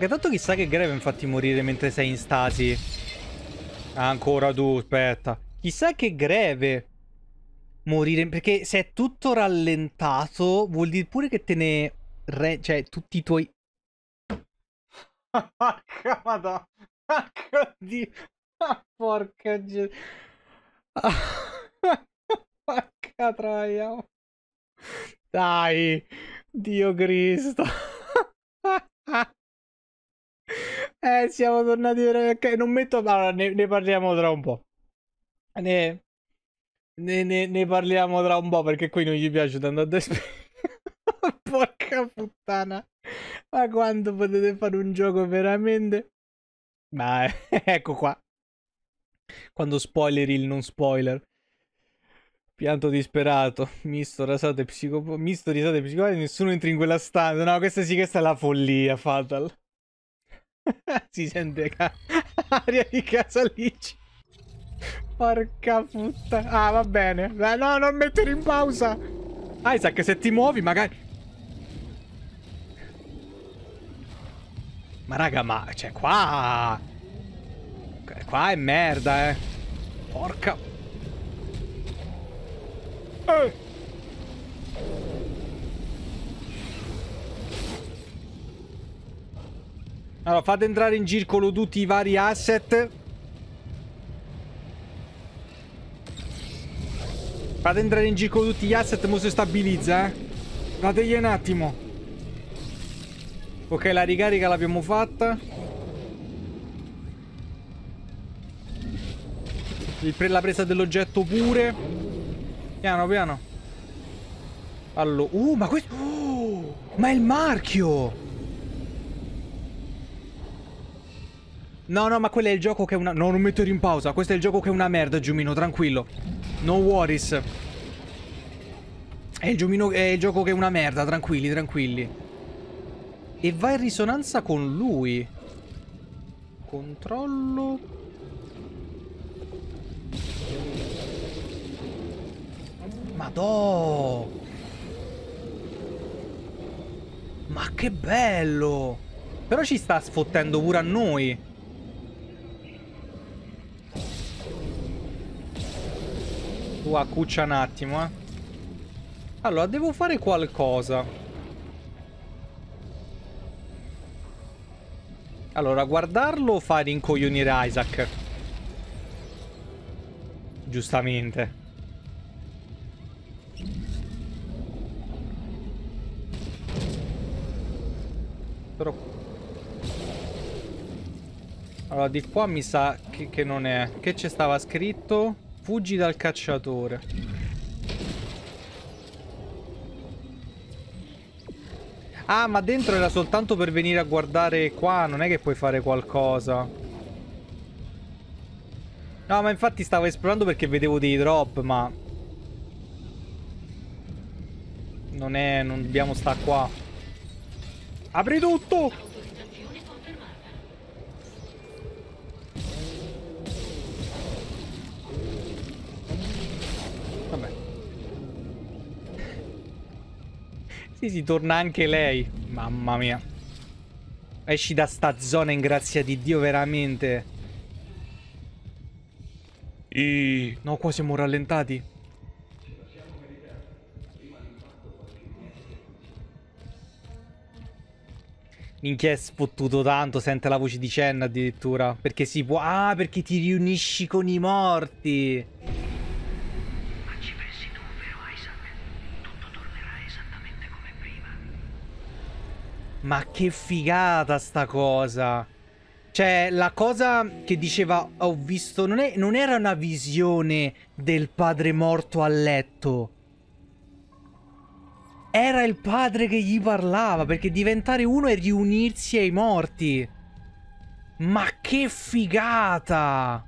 [SPEAKER 1] che tanto chissà che greve infatti morire mentre sei in stasi. Ancora tu, aspetta. Chissà che greve morire, perché se è tutto rallentato vuol dire pure che te ne... Re... cioè tutti i tuoi... Porca madonna. Oddio. Porca gente. Porca troia. Dai. Dio Cristo. Eh, siamo tornati veramente. Non metto. Allora, ne, ne parliamo tra un po'. Ne, ne, ne, ne, parliamo tra un po' perché qui non gli piace tanto a destra. *laughs* Porca puttana. Ma quando potete fare un gioco veramente? Ma *laughs* ecco qua. Quando spoiler il non spoiler. Pianto disperato, misto rasate psicopo- misto risate psicopatiche, nessuno entra in quella stanza. No, questa sì, che è la follia, Fatal. *laughs* si sente ca aria di casa lì. Porca puttana. Ah, va bene. no, non mettere in pausa. Isaac, se ti muovi magari... Ma raga, ma... Cioè, qua... Qua è merda, eh. Porca... Eh. Allora, fate entrare in circolo tutti i vari asset. Fate entrare in circolo tutti gli asset, mo si stabilizza, eh. Dategli un attimo. Ok, la ricarica l'abbiamo fatta. Pre la presa dell'oggetto pure. Piano, piano. Allora, uh, ma questo... Oh, ma è il marchio! No, no, ma quello è il gioco che è una... No, non mettere in pausa. Questo è il gioco che è una merda, Giumino, tranquillo. No worries. È il, Giumino... è il gioco che è una merda, tranquilli, tranquilli. E va in risonanza con lui. Controllo... Madò! Ma che bello! Però ci sta sfottendo pure a noi. tua cuccia un attimo, eh. Allora, devo fare qualcosa. Allora, guardarlo fa rincoglionire Isaac. Giustamente. Però... Allora, di qua mi sa che, che non è. Che c'è stava scritto? Fuggi dal cacciatore. Ah, ma dentro era soltanto per venire a guardare qua, non è che puoi fare qualcosa. No, ma infatti stavo esplorando perché vedevo dei drop, ma... Non è... non dobbiamo stare qua. Apri tutto! Sì, sì, torna anche lei. Mamma mia. Esci da sta zona in grazia di Dio, veramente.
[SPEAKER 6] I...
[SPEAKER 1] No, qua siamo rallentati. Minchia è sfottuto tanto, sente la voce di Chen addirittura. Perché si può... Ah, perché ti riunisci con i morti. Ma che figata sta cosa. Cioè, la cosa che diceva ho visto non, è, non era una visione del padre morto a letto. Era il padre che gli parlava, perché diventare uno è riunirsi ai morti. Ma che figata!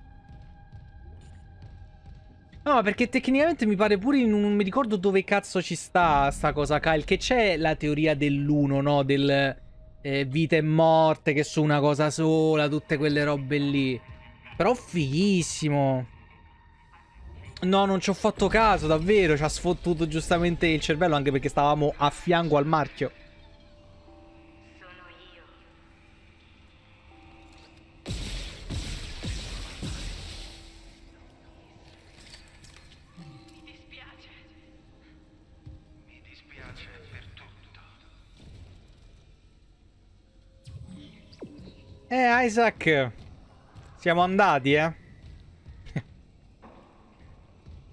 [SPEAKER 1] No, perché tecnicamente mi pare pure, in, non mi ricordo dove cazzo ci sta sta cosa, Kyle, che c'è la teoria dell'uno, no? Del eh, vita e morte, che sono una cosa sola, tutte quelle robe lì. Però fighissimo. No, non ci ho fatto caso, davvero, ci ha sfottuto giustamente il cervello, anche perché stavamo a fianco al marchio. Eh, Isaac, siamo andati, eh. *laughs*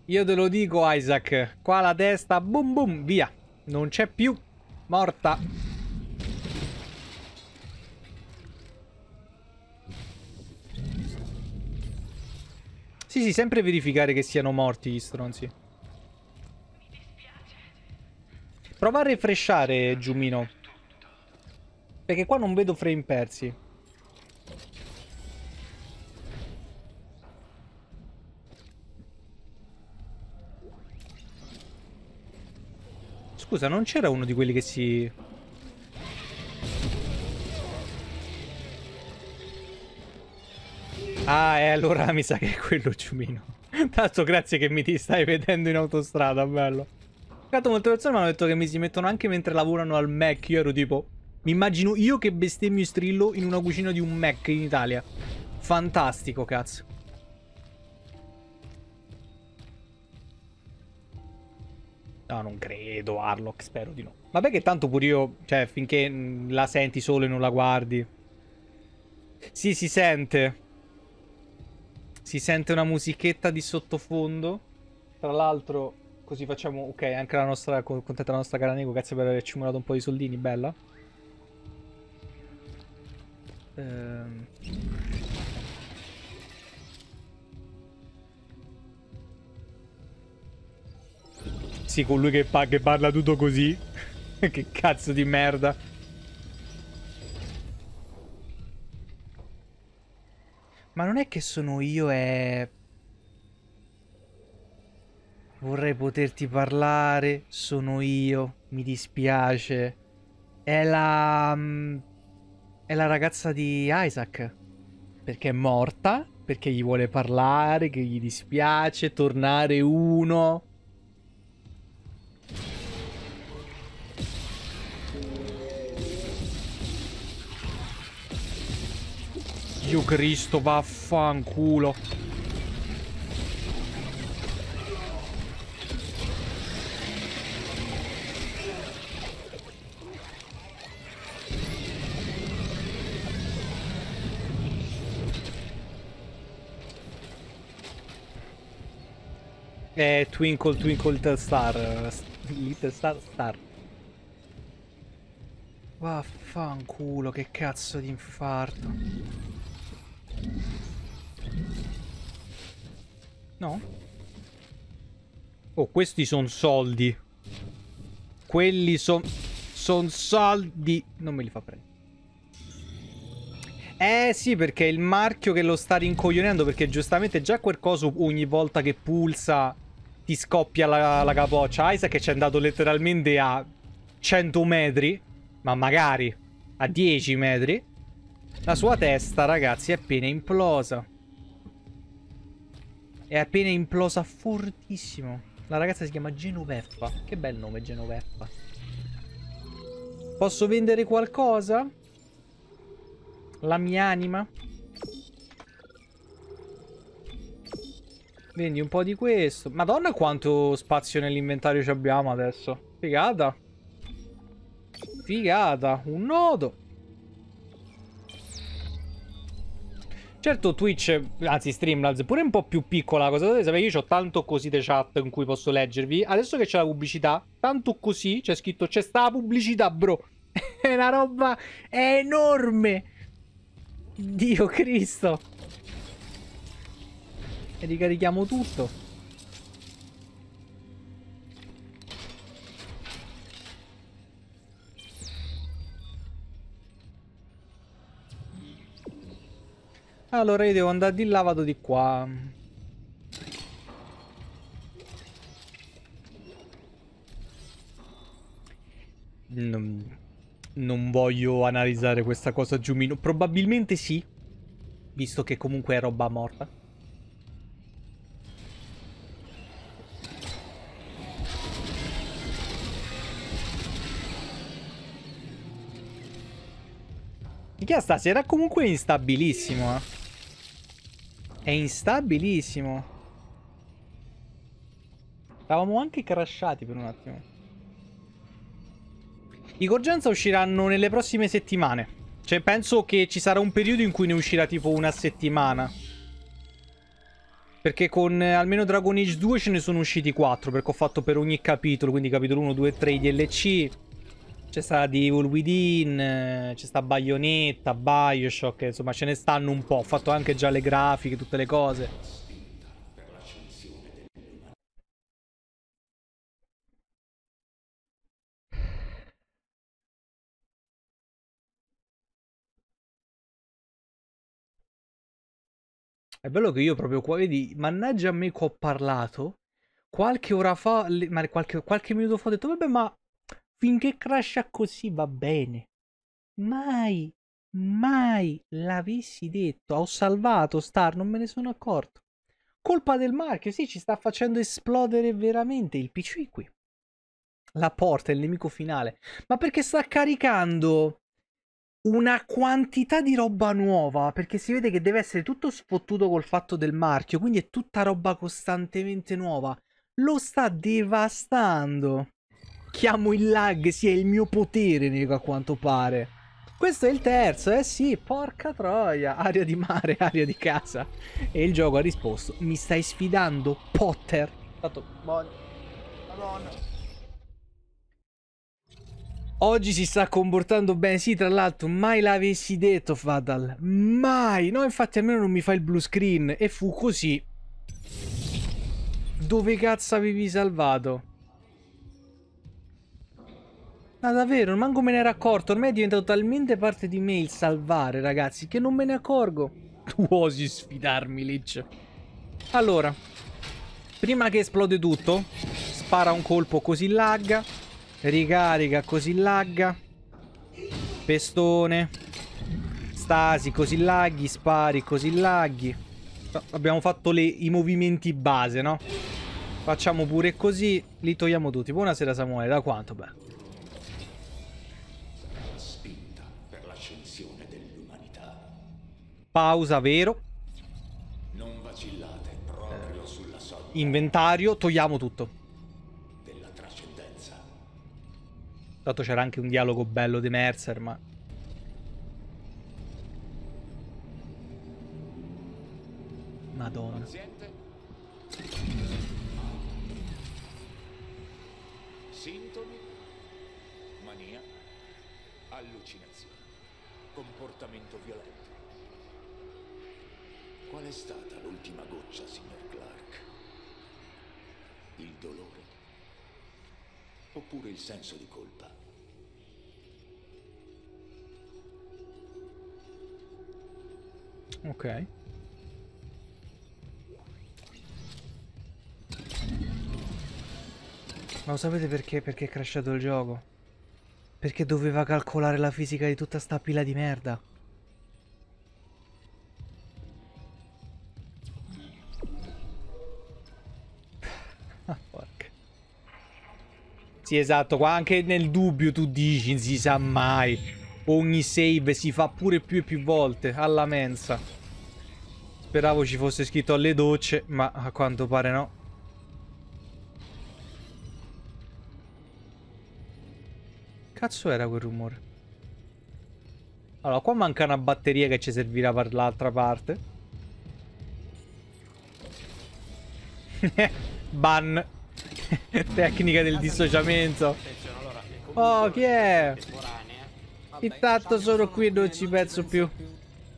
[SPEAKER 1] Io te lo dico, Isaac. Qua la testa, boom boom, via. Non c'è più. Morta. Sì, sì, sempre verificare che siano morti gli stronzi. Prova a refresciare, Giumino. Perché qua non vedo frame persi. scusa, non c'era uno di quelli che si... Ah, e eh, allora mi sa che è quello Ciumino. *laughs* Tanto grazie che mi ti stai vedendo in autostrada, bello. Tanto molte persone mi hanno detto che mi si mettono anche mentre lavorano al Mac. Io ero tipo... Mi immagino io che bestemmio e strillo in una cucina di un Mac in Italia. Fantastico, cazzo. No, non credo, Harlock, spero di no. Vabbè che tanto pure io, cioè, finché mm, la senti solo e non la guardi. Sì, si sente. Si sente una musichetta di sottofondo. Tra l'altro, così facciamo, ok, anche la nostra, contenta la nostra cara Nego, grazie per averci cumulato un po' di soldini, bella. Ehm... Sì, colui che, pa che parla tutto così. *laughs* che cazzo di merda. Ma non è che sono io e... Vorrei poterti parlare, sono io, mi dispiace. È la... Mm, è la ragazza di Isaac. Perché è morta, perché gli vuole parlare, che gli dispiace, tornare uno. Dio Cristo, vaffanculo. Eh, Twinkle Twinkle Star eh, Little Star Star. Vaffanculo, che cazzo di infarto. No? Oh, questi sono soldi. Quelli sono... Sono soldi. Non me li fa prendere. Eh sì, perché è il marchio che lo sta rincoglionendo, perché giustamente già quel coso ogni volta che pulsa ti scoppia la, la capoccia. Isaac ci è andato letteralmente a 100 metri, ma magari a 10 metri. La sua testa, ragazzi, è appena implosa. È appena implosa fortissimo. La ragazza si chiama Genoveffa. Che bel nome, Genoveffa. Posso vendere qualcosa? La mia anima? Vendi un po' di questo. Madonna quanto spazio nell'inventario ci abbiamo adesso. Figata. Figata. Un nodo. Certo Twitch, anzi Streamlabs, pure un po' più piccola cosa dovete sapere, io ho tanto così di chat in cui posso leggervi. Adesso che c'è la pubblicità, tanto così c'è scritto c'è sta la pubblicità, bro. *laughs* è una roba è enorme. Dio Cristo. E ricarichiamo tutto. Allora io devo andare di là, vado di qua. Non, non voglio analizzare questa cosa giù. Probabilmente sì, visto che comunque è roba morta. Minchia, stasera comunque è instabilissimo, eh. È instabilissimo. Stavamo anche crashati per un attimo. I Gorgenza usciranno nelle prossime settimane. Cioè, penso che ci sarà un periodo in cui ne uscirà tipo una settimana. Perché con eh, almeno Dragon Age 2 ce ne sono usciti 4, perché ho fatto per ogni capitolo, quindi capitolo 1, 2, 3 DLC. C'è sta di Evil Within, c'è sta Bayonetta, Bioshock, insomma ce ne stanno un po'. Ho fatto anche già le grafiche, tutte le cose.
[SPEAKER 5] È bello che io proprio qua, vedi, mannaggia a me che ho
[SPEAKER 1] parlato qualche ora fa, ma qualche, qualche minuto fa ho detto, vabbè ma Finché crasha così va bene. Mai, mai l'avessi detto. Ho salvato Star, non me ne sono accorto. Colpa del marchio, sì, ci sta facendo esplodere veramente il PC qui. La porta, il nemico finale. Ma perché sta caricando una quantità di roba nuova perché si vede che deve essere tutto sfottuto col fatto del marchio, quindi è tutta roba costantemente nuova. Lo sta devastando chiamo il lag è il mio potere, Nico, a quanto pare. Questo è il terzo, eh sì, porca troia, aria di mare, *laughs* aria di casa. E il gioco ha risposto, mi stai sfidando, Potter?
[SPEAKER 6] Fatto, madonna.
[SPEAKER 1] Oggi si sta comportando bene, sì, tra l'altro, mai l'avessi detto, Fatal. Mai! No, infatti almeno non mi fa il blue screen. E fu così. Dove cazzo avevi salvato? Ma davvero, manco me ne ero accorto. Ormai è diventato talmente parte di me il salvare, ragazzi, che non me ne accorgo. *laughs* Tu osi
[SPEAKER 4] sfidarmi, Lich.
[SPEAKER 1] Allora, prima che esplode tutto, spara un colpo così lagga. Ricarica così lagga. Pestone. Stasi così laghi, spari così laghi. Abbiamo fatto le, i movimenti base, no? Facciamo pure così, li togliamo tutti. Buonasera Samuele, da quanto? Beh. Pausa, vero.
[SPEAKER 4] Non vacillate proprio sulla soglia.
[SPEAKER 1] Inventario, togliamo tutto.
[SPEAKER 4] Della trascendenza.
[SPEAKER 1] Tanto c'era anche un dialogo bello di Mercer, ma... Madonna.
[SPEAKER 4] Sintomi. Mania. Allucinazione. Comportamento violento. Qual è stata l'ultima goccia, signor Clark? Il dolore? Oppure il senso di colpa?
[SPEAKER 1] Ok. Ma lo sapete perché? Perché è crashato il gioco? Perché doveva calcolare la fisica di tutta sta pila di merda. Sì, esatto, qua anche nel dubbio tu dici, non si sa mai. Ogni save si fa pure più e più volte, alla mensa. Speravo ci fosse scritto alle docce, ma a quanto pare no. Cazzo era quel rumore? Allora, qua manca una batteria che ci servirà per l'altra parte. *laughs* Ban. *laughs* Tecnica del dissociamento. Oh, chi è? Intanto sono qui e non ci penso più.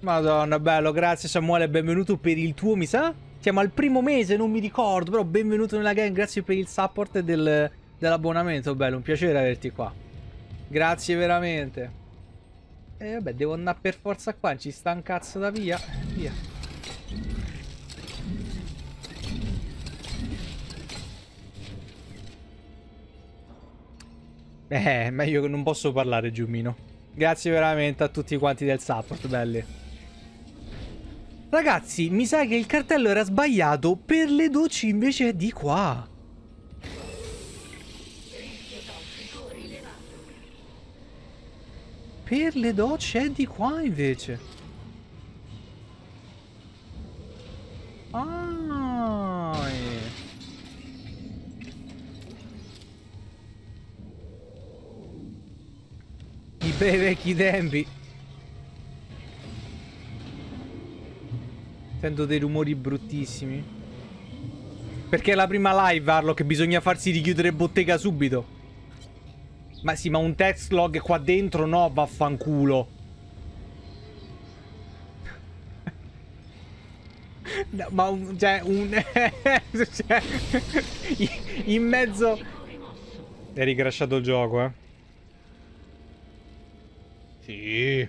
[SPEAKER 1] Madonna, bello, grazie Samuele, benvenuto per il tuo, mi sa? Siamo al primo mese, non mi ricordo, però benvenuto nella gang, grazie per il support del, dell'abbonamento, bello, un piacere averti qua. Grazie veramente. E eh, vabbè, devo andare per forza qua, ci sta un cazzo da via. Via. Eh, meglio io non posso parlare, Giumino. Grazie veramente a tutti quanti del support, belli. Ragazzi, mi sa che il cartello era sbagliato per le docce invece è di qua. Per le docce è di qua invece. Ah, I bei vecchi tempi. Sento dei rumori bruttissimi. Perché è la prima live, Arlo, che bisogna farsi richiudere bottega subito. Ma sì, ma un text log qua dentro no, vaffanculo. *laughs* No, ma un, cioè, un... *laughs* cioè, in mezzo... È ricrasciato il gioco, eh. Sì.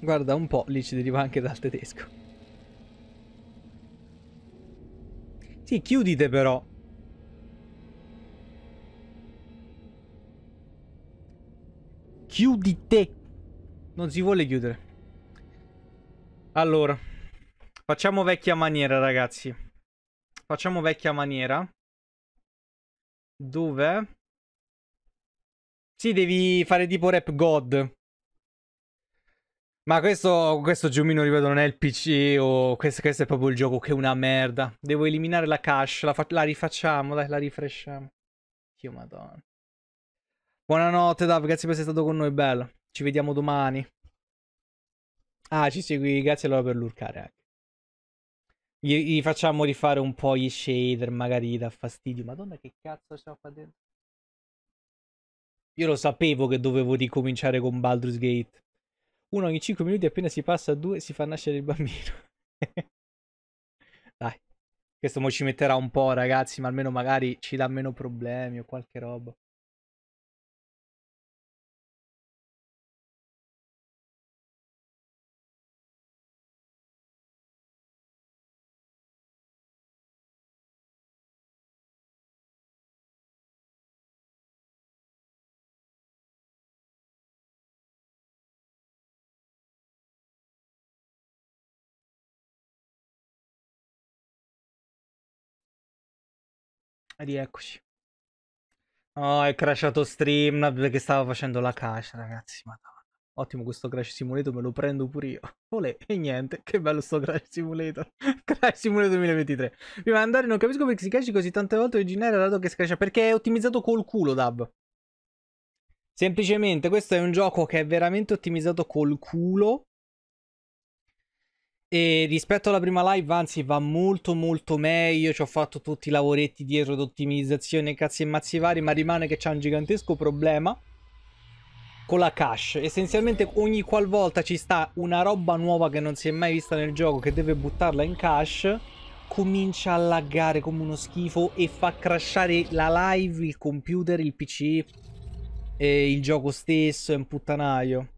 [SPEAKER 1] Guarda un po', lì ci deriva anche dal tedesco. Sì, chiudite però. Chiudite. Non si vuole chiudere. Allora, facciamo vecchia maniera, ragazzi. Facciamo vecchia
[SPEAKER 5] maniera. Dove? Sì, devi fare tipo rap god. Ma questo, questo Giumino,
[SPEAKER 1] ripeto, non è il PC o questo, questo, è proprio il gioco che è una merda. Devo eliminare la cache, la, la rifacciamo, dai, la rifresciamo. Dio madonna. Buonanotte Dav, grazie per essere stato con noi, bello. Ci vediamo domani. Ah, ci segui, grazie allora per l'urcare. Ecco. Gli, gli, facciamo rifare un po' gli shader, magari gli dà fastidio. Madonna, che cazzo stiamo qua dentro? Io lo sapevo che dovevo ricominciare con Baldur's Gate. Uno ogni 5 minuti appena si passa a due si fa nascere il bambino. *laughs* Dai. Questo mo ci metterà un po',
[SPEAKER 5] ragazzi, ma almeno magari ci dà meno problemi o qualche roba. Rieccoci. Oh, è crashato stream perché stavo
[SPEAKER 1] facendo la cash, ragazzi, madonna. Ottimo questo Crash Simulator, me lo prendo pure io. Olè, e niente, che bello sto Crash Simulator. *laughs* Crash Simulator 2023. Prima di andare non capisco perché si crash così tante volte originale dato che si crasha. Perché è ottimizzato col culo, Dab. Semplicemente, questo è un gioco che è veramente ottimizzato col culo. E rispetto alla prima live, anzi, va molto molto meglio. Ci ho fatto tutti i lavoretti dietro d'ottimizzazione, cazzi e mazzi vari, ma rimane che c'è un gigantesco problema con la cache. Essenzialmente ogni qualvolta ci sta una roba nuova che non si è mai vista nel gioco che deve buttarla in cache, comincia a laggare come uno schifo e fa crashare la live, il computer, il PC e il gioco stesso, è un puttanaio.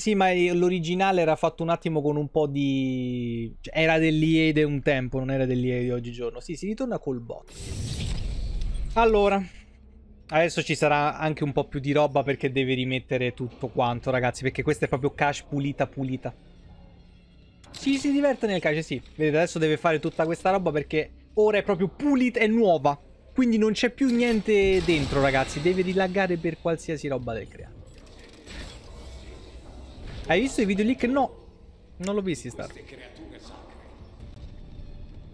[SPEAKER 1] Sì, ma l'originale era fatto un attimo con un po' di... Cioè, era dell'Iede un tempo, non era dell'Iede oggigiorno. Sì, si ritorna col bot. Allora, adesso ci sarà anche un po' più di roba perché devi rimettere tutto quanto, ragazzi. Perché questa è proprio cash pulita pulita. Ci si diverte nel cash, sì. Vedete, adesso deve fare tutta questa roba perché ora è proprio pulita, e nuova. Quindi non c'è più niente dentro, ragazzi. Deve rilaggare per qualsiasi roba del creato. Hai visto i video lì che No, non l'ho visto star.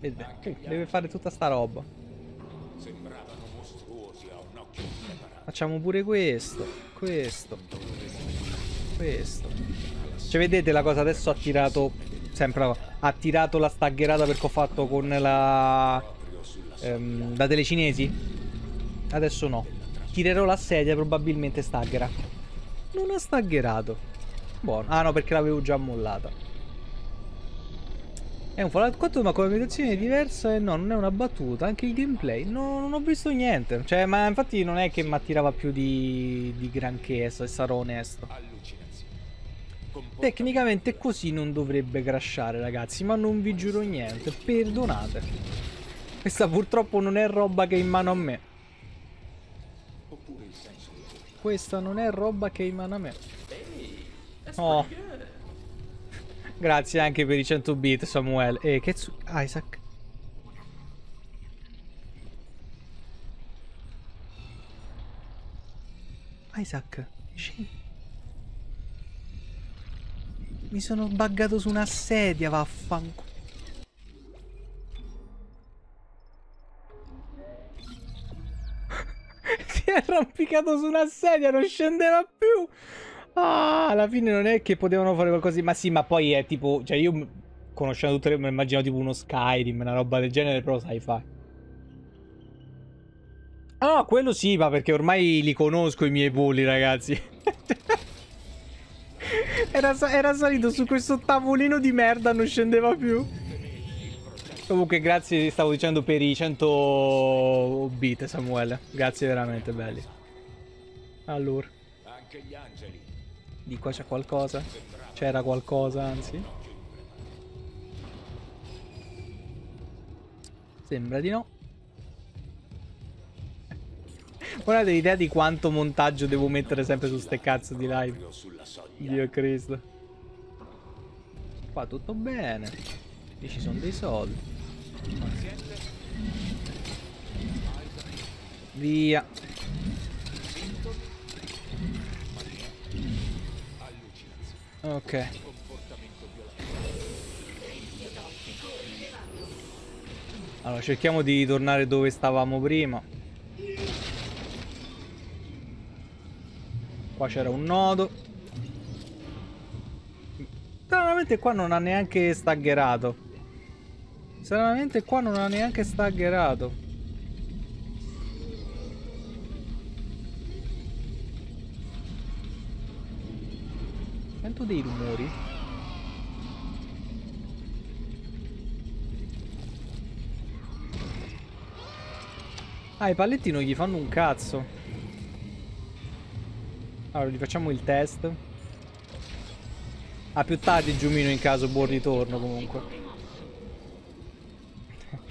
[SPEAKER 1] Vede, deve fare tutta sta roba. Facciamo pure questo, questo, questo. Cioè vedete la cosa adesso ha tirato, sempre ha tirato la staggerata perché ho fatto con la... Ehm, la telecinesi? Adesso no. Tirerò la sedia probabilmente staggera. Non ha staggerato. Buono. Ah no, perché l'avevo già mollata. È un Fallout 4 ma con ambientazione diversa e no, non è una battuta, anche il gameplay, no, non ho visto niente, cioè, ma infatti non è che mi attirava più di, di granché, se sarò onesto. Tecnicamente così non dovrebbe crashare ragazzi, ma non vi giuro niente, perdonate. Questa purtroppo non è roba che è in mano a me. Questa non è roba che è in mano a me. Oh. Grazie anche per i 100 bit, Samuel. E eh, che zu... Isaac. Isaac, Mi sono buggato su una sedia, vaffanculo. *laughs* si è arrampicato su una sedia, non scendeva più. Ah, alla fine non è che potevano fare qualcosa di... Ma sì, ma poi è tipo... Cioè io, conoscendo tutte le... Mi immagino tipo uno Skyrim, una roba del genere, però sai fa. Ah, quello sì, ma perché ormai li conosco i miei bulli, ragazzi. *laughs* era, era, salito su questo tavolino di merda, non scendeva più. Comunque, grazie, stavo dicendo, per i 100 bit, Samuele. Grazie veramente, belli. Allora.
[SPEAKER 4] Anche gli angeli
[SPEAKER 1] di qua c'è qualcosa? C'era qualcosa, anzi. Sembra di no. Guardate l'idea di quanto montaggio devo mettere sempre su ste cazzo di live. Dio Cristo. Qua tutto bene. Lì ci sono dei soldi. Via. Ok. Allora, cerchiamo di tornare dove stavamo prima. Qua c'era un nodo. Stranamente qua non ha neanche staggerato. Stranamente qua non ha neanche staggerato. sento dei rumori. Ah, i palletti non gli fanno un cazzo. Allora, gli facciamo il test. Ah, più tardi Giumino in caso, buon ritorno comunque.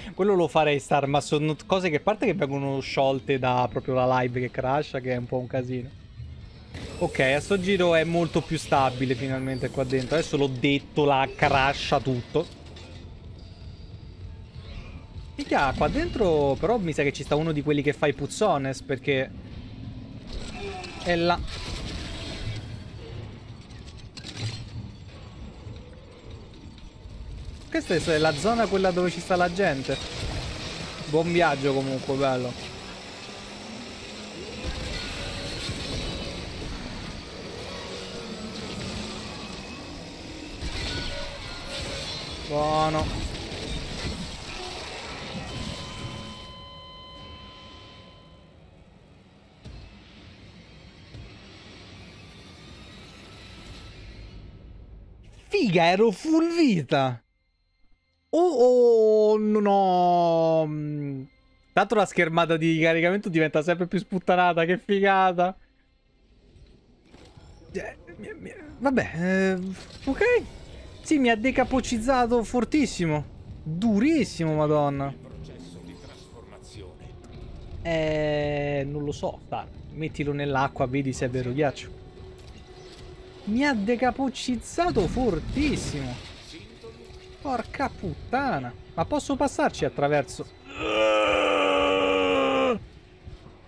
[SPEAKER 1] *laughs* Quello lo farei star, ma sono cose che a parte che vengono sciolte da proprio la live che crasha, che è un po' un casino. Ok, a sto giro è molto più stabile finalmente qua dentro. Adesso l'ho detto, la crasha tutto. Minchia, qua dentro però mi sa che ci sta uno di quelli che fa i puzzones perché... È là. Questa è la zona quella dove ci sta la gente. Buon viaggio comunque, bello. Buono. Figa, ero full vita. Oh, oh no. Mm, tanto la schermata di caricamento diventa sempre più sputtanata, che figata. Eh, vabbè, eh, ok. Sì, mi ha decapocizzato fortissimo. Durissimo, madonna. Eh, non lo so. Dai, mettilo nell'acqua, vedi se è vero ghiaccio. Mi ha decapocizzato fortissimo. Porca puttana. Ma posso passarci attraverso?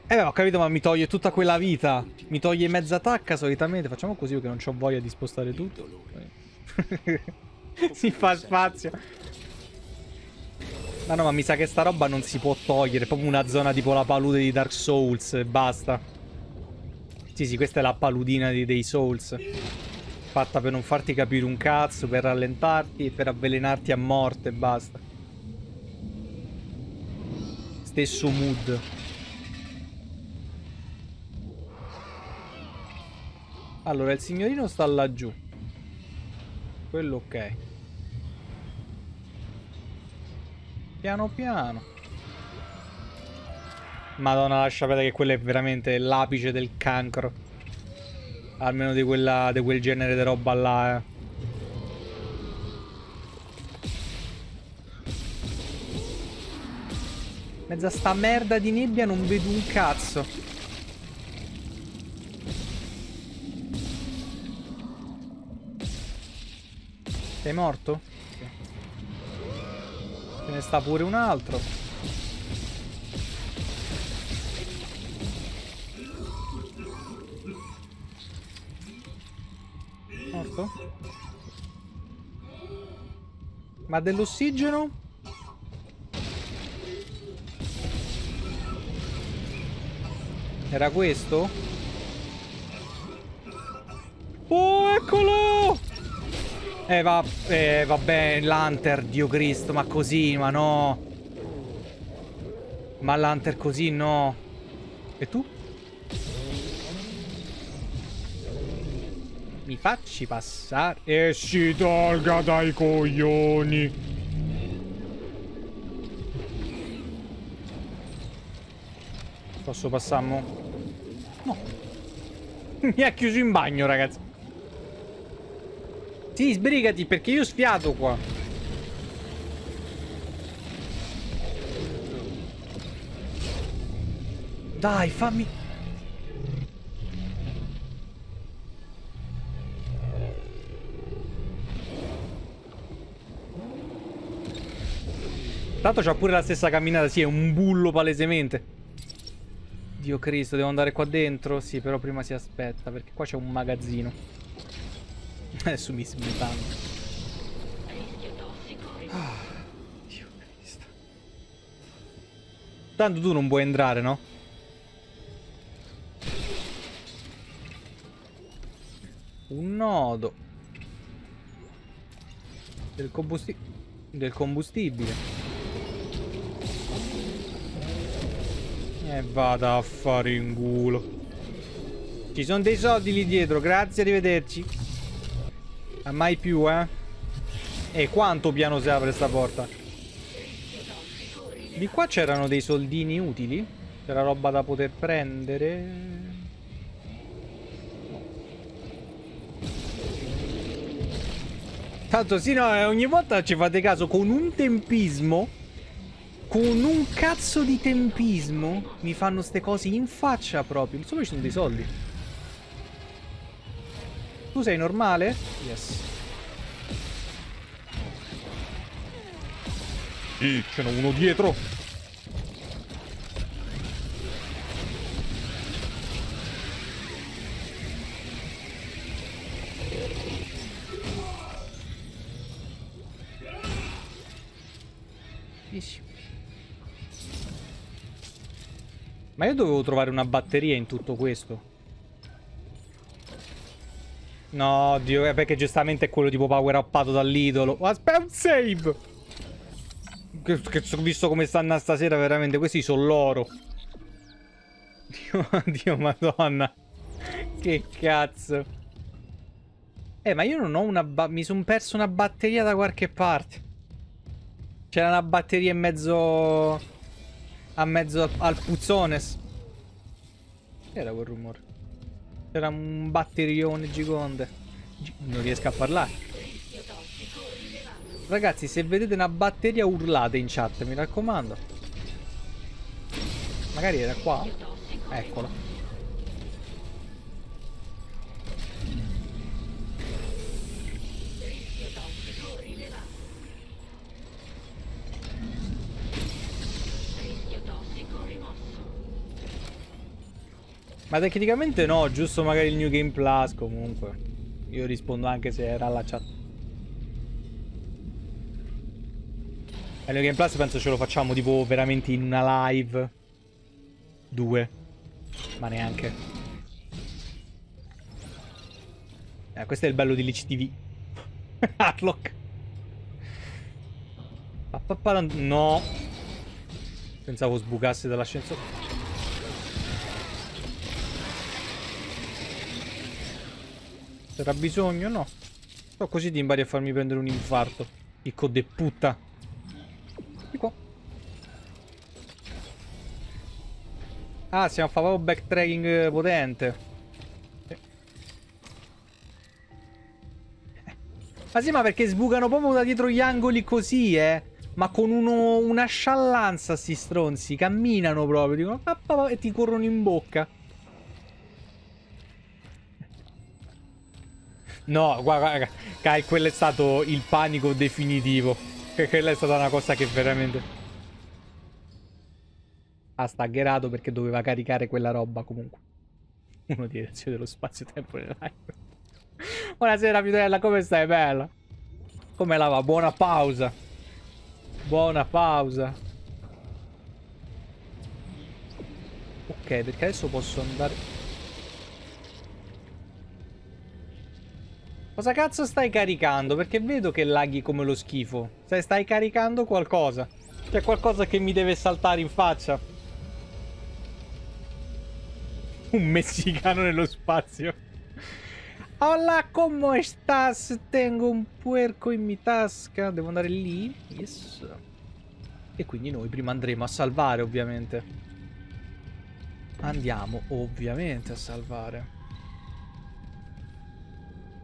[SPEAKER 1] Eh ho capito, ma mi toglie tutta quella vita. Mi toglie mezza tacca solitamente. Facciamo così perché non ho voglia di spostare tutto. *laughs* si fa spazio. No, no, ma mi sa che sta roba non si può togliere. È proprio una zona tipo la palude di Dark Souls e basta. Sì, sì, questa è la paludina di, dei Souls. Fatta per non farti capire un cazzo, per rallentarti e per avvelenarti a morte e basta. Stesso mood. Allora, il signorino sta laggiù quello ok piano piano madonna lascia perdere che quello è veramente l'apice del cancro almeno di, quella, di quel genere di roba là eh. Mezza sta merda di nebbia non vedo un cazzo Sei morto? Sì. Ce ne sta pure un altro. Morto? Ma dell'ossigeno? Era questo? Oh, eccolo! Eh, va, eh, vabbè, l'Hunter, Dio Cristo, ma così, ma no. Ma l'Hunter così, no. E tu? Mi facci passare.
[SPEAKER 3] E si tolga dai coglioni.
[SPEAKER 1] Posso passarmo? No. *laughs* Mi ha chiuso in bagno, ragazzi. Sì, sbrigati perché io sfiato qua. Dai, fammi... Tanto c'ha pure la stessa camminata, sì, è un bullo palesemente. Dio Cristo, devo andare qua dentro? Sì, però prima si aspetta, perché qua c'è un magazzino. Adesso mi smetano.
[SPEAKER 2] Rischio tossico. Ah, Dio Cristo.
[SPEAKER 1] Tanto tu non puoi entrare, no? Un nodo. Del combustibile. Del combustibile. E vada a fare in culo. Ci sono dei soldi lì dietro, grazie, arrivederci. Ma ah, mai più, eh. E quanto piano si apre sta porta? Di qua c'erano dei soldini utili? C'era roba da poter prendere? Tanto sì, no, eh, ogni volta ci fate caso con un tempismo con un cazzo di tempismo mi fanno ste cose in faccia proprio. Insomma ci sono dei soldi. Tu sei normale? Yes.
[SPEAKER 6] Sì, ce n'è uno dietro.
[SPEAKER 1] Ma io dovevo trovare una batteria in tutto questo. No, Dio, perché giustamente è quello tipo power uppato dall'idolo. Aspetta, un save! Che, che, visto come stanno stasera, veramente, questi sono l'oro. Dio, *laughs* Dio, madonna. Che cazzo. Eh, ma io non ho una... mi sono perso una batteria da qualche parte. C'era una batteria in mezzo... A mezzo al, al puzzones. Che era quel rumore? C'era un batterione gigonde. non riesco a parlare. Ragazzi, se vedete una batteria urlate in chat, mi raccomando. Magari era qua. Eccolo. Ma tecnicamente no, giusto magari il New Game Plus comunque. Io rispondo anche se era alla chat. E il New Game Plus penso ce lo facciamo tipo veramente in una live. Due. Ma neanche. Eh, questo è il bello di TV. *laughs* Harlock. No. Pensavo sbucasse dall'ascensore. C'era bisogno? No. Sto così di impari a farmi prendere un infarto. Picco de puttana. Di qua. Ah, stiamo a fare un backtracking eh, potente. Sì. Eh. Ma sì, ma perché sbucano proprio da dietro gli angoli così, eh? Ma con uno, una sciallanza sti stronzi. Camminano proprio. Dicono, e ti corrono in bocca. No, guarda, guarda, quello è stato il panico definitivo. Quella è stata una cosa che veramente... Ha staggerato perché doveva caricare quella roba comunque. Uno direzione dello spazio-tempo live. Buonasera, Fiorella, come stai? Bella. Come la va? Buona pausa. Buona pausa. Ok, perché adesso posso andare... Cosa cazzo stai caricando? Perché vedo che laghi come lo schifo. Cioè, stai caricando qualcosa. C'è qualcosa che mi deve saltare in faccia. Un messicano nello spazio. Hola, come estás? Tengo un puerco in mi tasca. Devo andare lì? Yes. E quindi noi prima andremo a salvare, ovviamente. Andiamo, ovviamente, a salvare.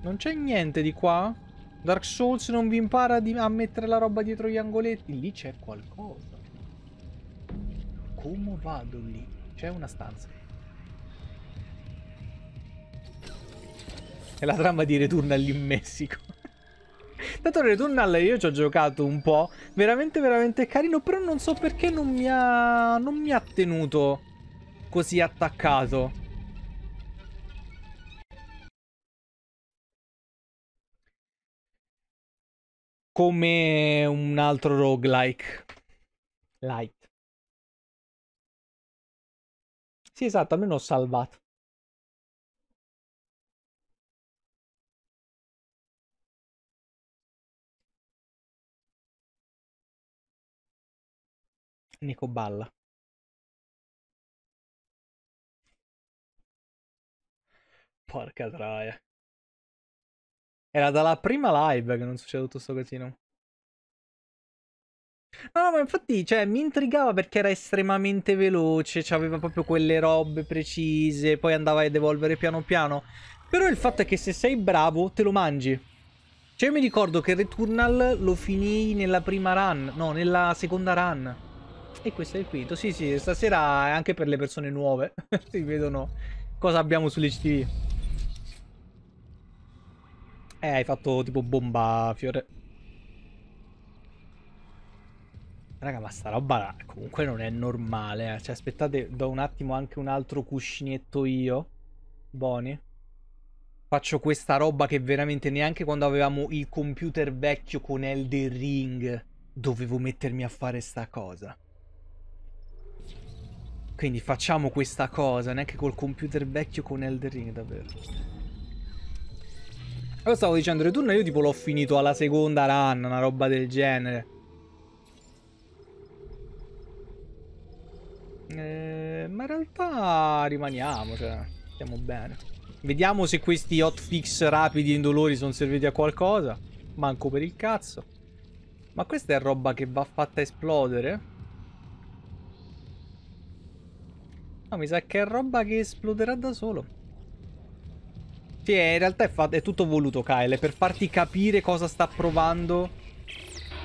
[SPEAKER 1] Non c'è niente di qua? Dark Souls non vi impara a mettere la roba dietro gli angoletti? Lì c'è qualcosa. Come vado lì? C'è una stanza. È la trama di Returnal in Messico. *laughs* Tanto Returnal io ci ho giocato un po'. Veramente, veramente carino. Però non so perché non mi ha... Non mi ha
[SPEAKER 5] tenuto così attaccato. come un altro roguelike. Light. Sì, esatto, almeno ho salvato. Nico Balla. Porca traia. Era dalla prima live che non succede tutto sto casino. No, no, ma infatti, cioè, mi intrigava perché era estremamente
[SPEAKER 1] veloce, cioè aveva proprio quelle robe precise, poi andava ad evolvere piano piano. Però il fatto è che se sei bravo, te lo mangi. Cioè, io mi ricordo che Returnal lo finì nella prima run, no, nella seconda run. E questo è il quinto. Sì, sì, stasera è anche per le persone nuove. *laughs* si vedono cosa abbiamo sulle CTV. Eh, hai fatto tipo bomba, fiore. Raga, ma sta roba comunque non è normale. Eh. Cioè, aspettate, do un attimo anche un altro cuscinetto io. Boni. Faccio questa roba che veramente neanche quando avevamo il computer vecchio con Elder Ring dovevo mettermi a fare sta cosa. Quindi facciamo questa cosa, neanche col computer vecchio con Elder Ring, davvero. Allora stavo dicendo return, io tipo l'ho finito alla seconda run, una roba del genere. Eh, ma in realtà rimaniamo, cioè, stiamo bene. Vediamo se questi hotfix rapidi e indolori sono serviti a qualcosa. Manco per il cazzo. Ma questa è roba che va fatta esplodere? No, mi sa che è roba che esploderà da solo. Sì, eh, in realtà è, è tutto voluto, Kyle, per farti capire cosa sta provando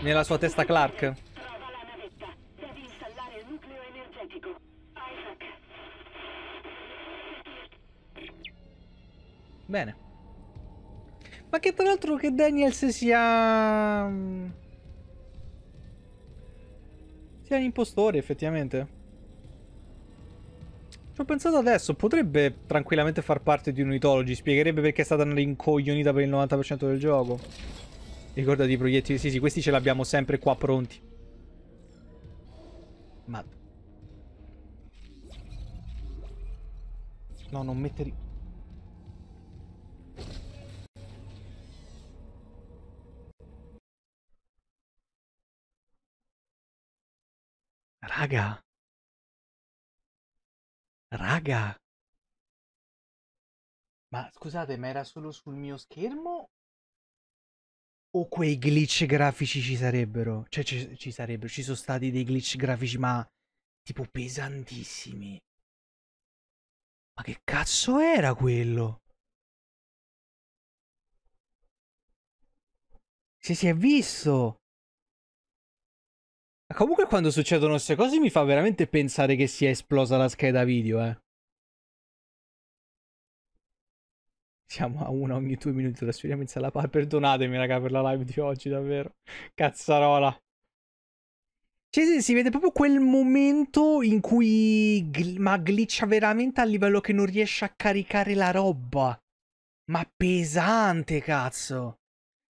[SPEAKER 1] nella sua testa Clark. Bene. Ma che tra l'altro che Daniels sia... Mm, sia un impostore, effettivamente. Ci ho pensato adesso, potrebbe tranquillamente far parte di un Unitology, spiegherebbe perché è stata una rincoglionita per il 90% del gioco. Ricordati i proiettili, sì sì, questi ce li abbiamo sempre qua pronti. Ma... No, non mettere...
[SPEAKER 5] Raga... Raga! Ma scusate, ma era solo sul mio schermo? O quei glitch grafici ci
[SPEAKER 1] sarebbero? Cioè ci, ci sarebbero, ci sono stati dei glitch grafici ma tipo pesantissimi.
[SPEAKER 5] Ma che cazzo era quello? Se si è visto! Comunque quando succedono queste cose mi fa veramente pensare che sia esplosa la scheda video, eh.
[SPEAKER 1] Siamo a una ogni due minuti, trasferiamo in sala par. Perdonatemi, raga, per la live di oggi, davvero. Cazzarola. Cioè, sì, si vede proprio quel momento in cui gl- ma glitcha veramente a livello che non riesce a caricare la roba. Ma pesante, cazzo.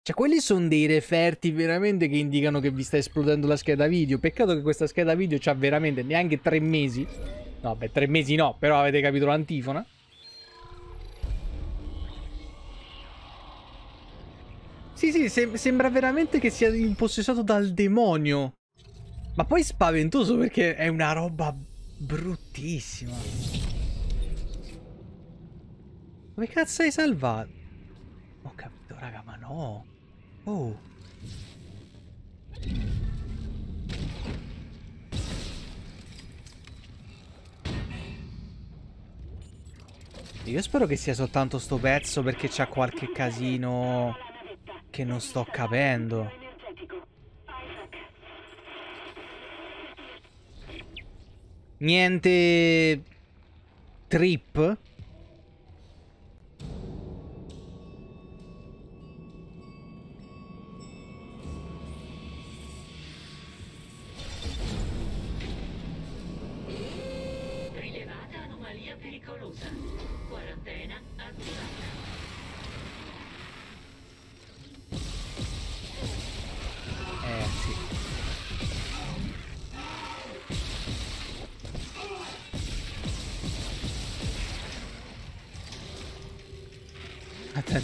[SPEAKER 1] Cioè, quelli sono dei referti veramente che indicano che vi sta esplodendo la scheda video. Peccato che questa scheda video c'ha veramente neanche tre mesi. No, beh, tre mesi no, però avete capito l'antifona. Sì, sì, se sembra veramente che sia impossessato dal demonio. Ma poi spaventoso perché è una roba bruttissima. Come cazzo hai salvato? Ho capito, raga, ma no. Oh. Io spero che sia soltanto sto pezzo perché c'è qualche casino che non sto capendo. Niente trip?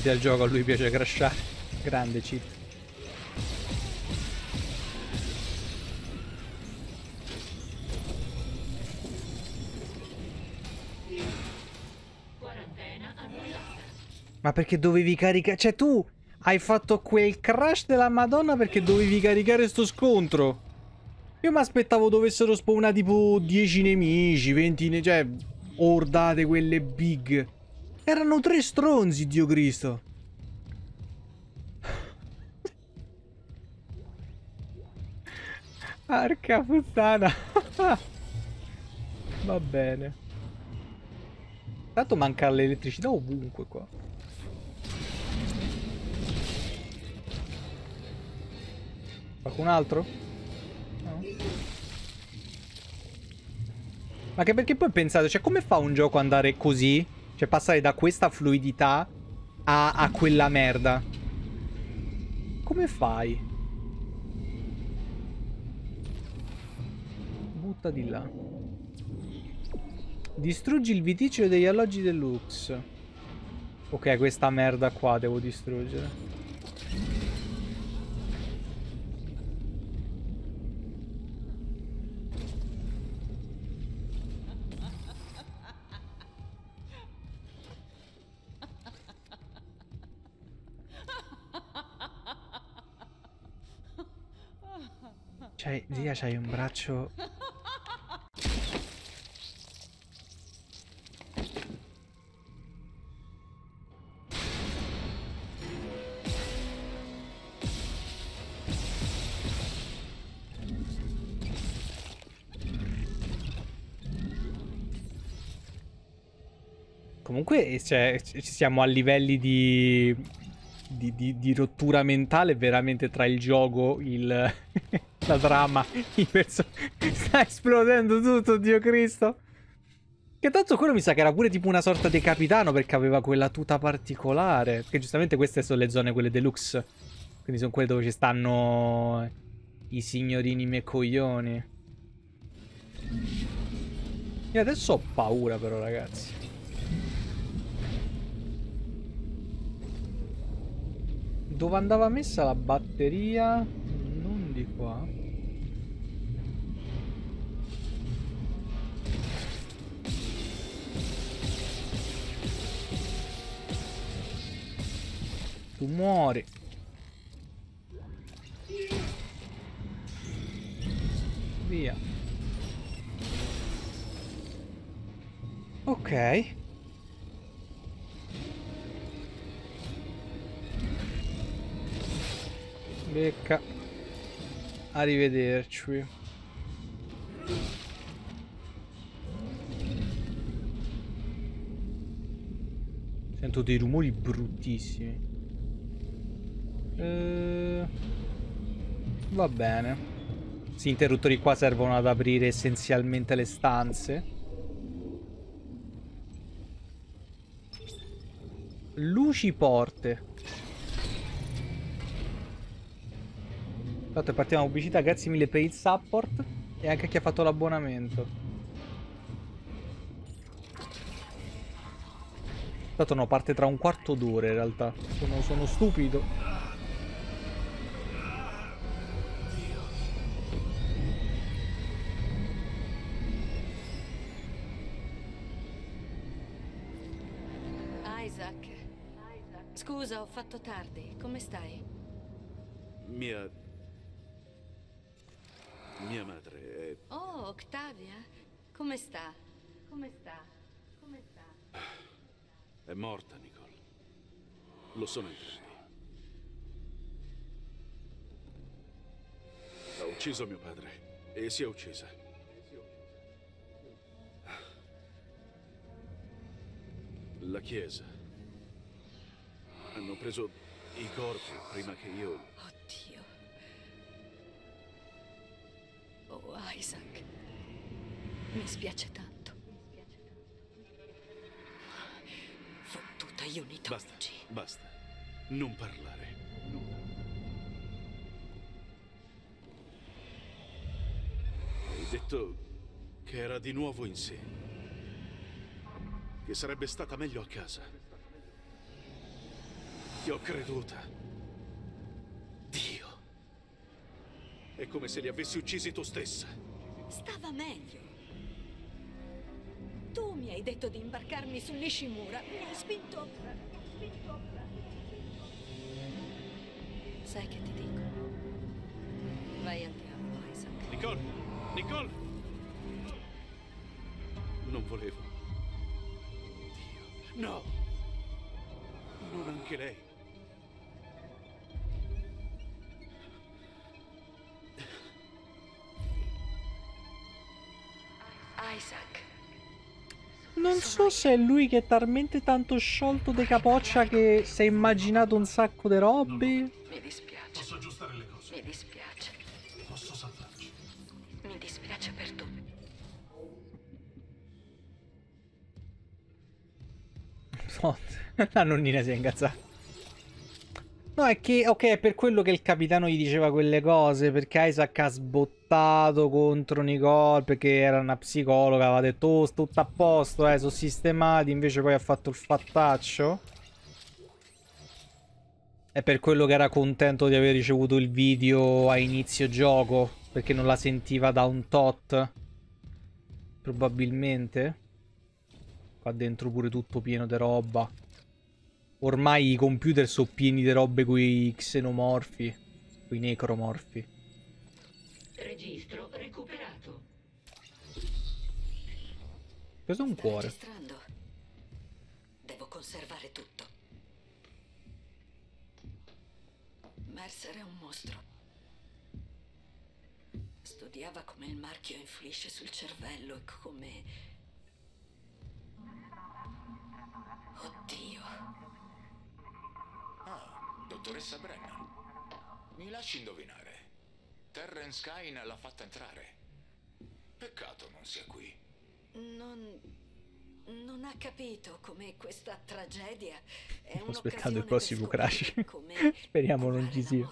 [SPEAKER 1] al gioco, a lui piace crashare. Grande cheat. Ma perché dovevi caricare... Cioè tu hai fatto quel crash della madonna perché dovevi caricare sto scontro. Io mi aspettavo dovessero spawnare tipo 10 nemici, 20... Ne... Cioè, ordate quelle big. Erano tre stronzi, Dio Cristo. Arca puttana. *laughs* Va bene. Tanto manca l'elettricità ovunque qua. Qualcun altro? No. Ma che perché poi pensate, cioè come fa un gioco ad andare così? Cioè passare da questa fluidità a, a quella merda. Come fai? Butta di là. Distruggi il viticcio degli alloggi deluxe. Ok, questa merda qua devo distruggere.
[SPEAKER 5] Raga c'hai un braccio
[SPEAKER 1] Comunque eh, cioè, ci siamo a livelli di, di, di, di rottura mentale veramente tra il gioco, il, *laughs* la trama. *laughs* Perso... Sta esplodendo tutto, Dio Cristo. Che tanto quello mi sa che era pure tipo una sorta di capitano perché aveva quella tuta particolare. Perché giustamente queste sono le zone, quelle deluxe. Quindi sono quelle dove ci stanno i signorini miei coglioni Io adesso ho paura però ragazzi. Dove andava messa la batteria? Non di qua. Tu muori. Via. Ok. Becca. Arrivederci. Sento dei rumori bruttissimi. Eh, va bene. Questi interruttori qua servono ad aprire essenzialmente le stanze. Luci porte. Tanto partiamo la pubblicità, grazie mille per il support e anche a chi ha fatto l'abbonamento. Tanto no, parte tra un quarto d'ora in realtà. Sono, sono stupido.
[SPEAKER 6] È morta Nicole. Lo sono entrambi. Ha ucciso mio padre e si è uccisa. La Chiesa. Hanno preso i corpi prima che io...
[SPEAKER 2] Oddio. Oh, Isaac. Mi spiace tanto. hai unito
[SPEAKER 6] Basta, basta. Non parlare. No. Hai detto che era di nuovo in sé. Che sarebbe stata meglio a casa. Ti ho creduta. Dio. È come se li avessi uccisi tu stessa.
[SPEAKER 2] Stava meglio. Tu mi hai detto di imbarcarmi sull'Ishimura. Mi hai spinto. Sai che ti dico? Vai al diavolo, Isaac.
[SPEAKER 6] Nicole! Nicole! Non volevo. Dio. No! Non anche lei.
[SPEAKER 2] Isaac.
[SPEAKER 1] Non so se è lui che è talmente tanto sciolto di capoccia che si è immaginato un sacco di robe. Mi
[SPEAKER 6] dispiace. Posso aggiustare le cose? Mi dispiace. Posso salvarci? Mi dispiace per tutti.
[SPEAKER 1] *laughs* la nonnina si è ingazzata. No, è che, ok, è per quello che il capitano gli diceva quelle cose, perché Isaac ha sbottato contro Nicole, perché era una psicologa, aveva detto, oh, tutto a posto, eh, sono sistemati, invece poi ha fatto il fattaccio. È per quello che era contento di aver ricevuto il video a inizio gioco, perché non la sentiva da un tot. Probabilmente. Qua dentro pure tutto pieno di roba ormai i computer sono pieni di robe coi xenomorfi, coi necromorfi.
[SPEAKER 2] Registro recuperato.
[SPEAKER 1] Cos'è un cuore.
[SPEAKER 2] Registrando. Devo conservare tutto. Mercer è un mostro. Studiava come il marchio influisce sul cervello e come... Oddio
[SPEAKER 4] dottoressa Brennan. Mi lasci indovinare. Terrence Kane l'ha fatta entrare. Peccato non sia qui.
[SPEAKER 2] Non... Non ha capito come
[SPEAKER 1] questa tragedia è Sto aspettando il prossimo crash. *laughs* Speriamo non ci sia.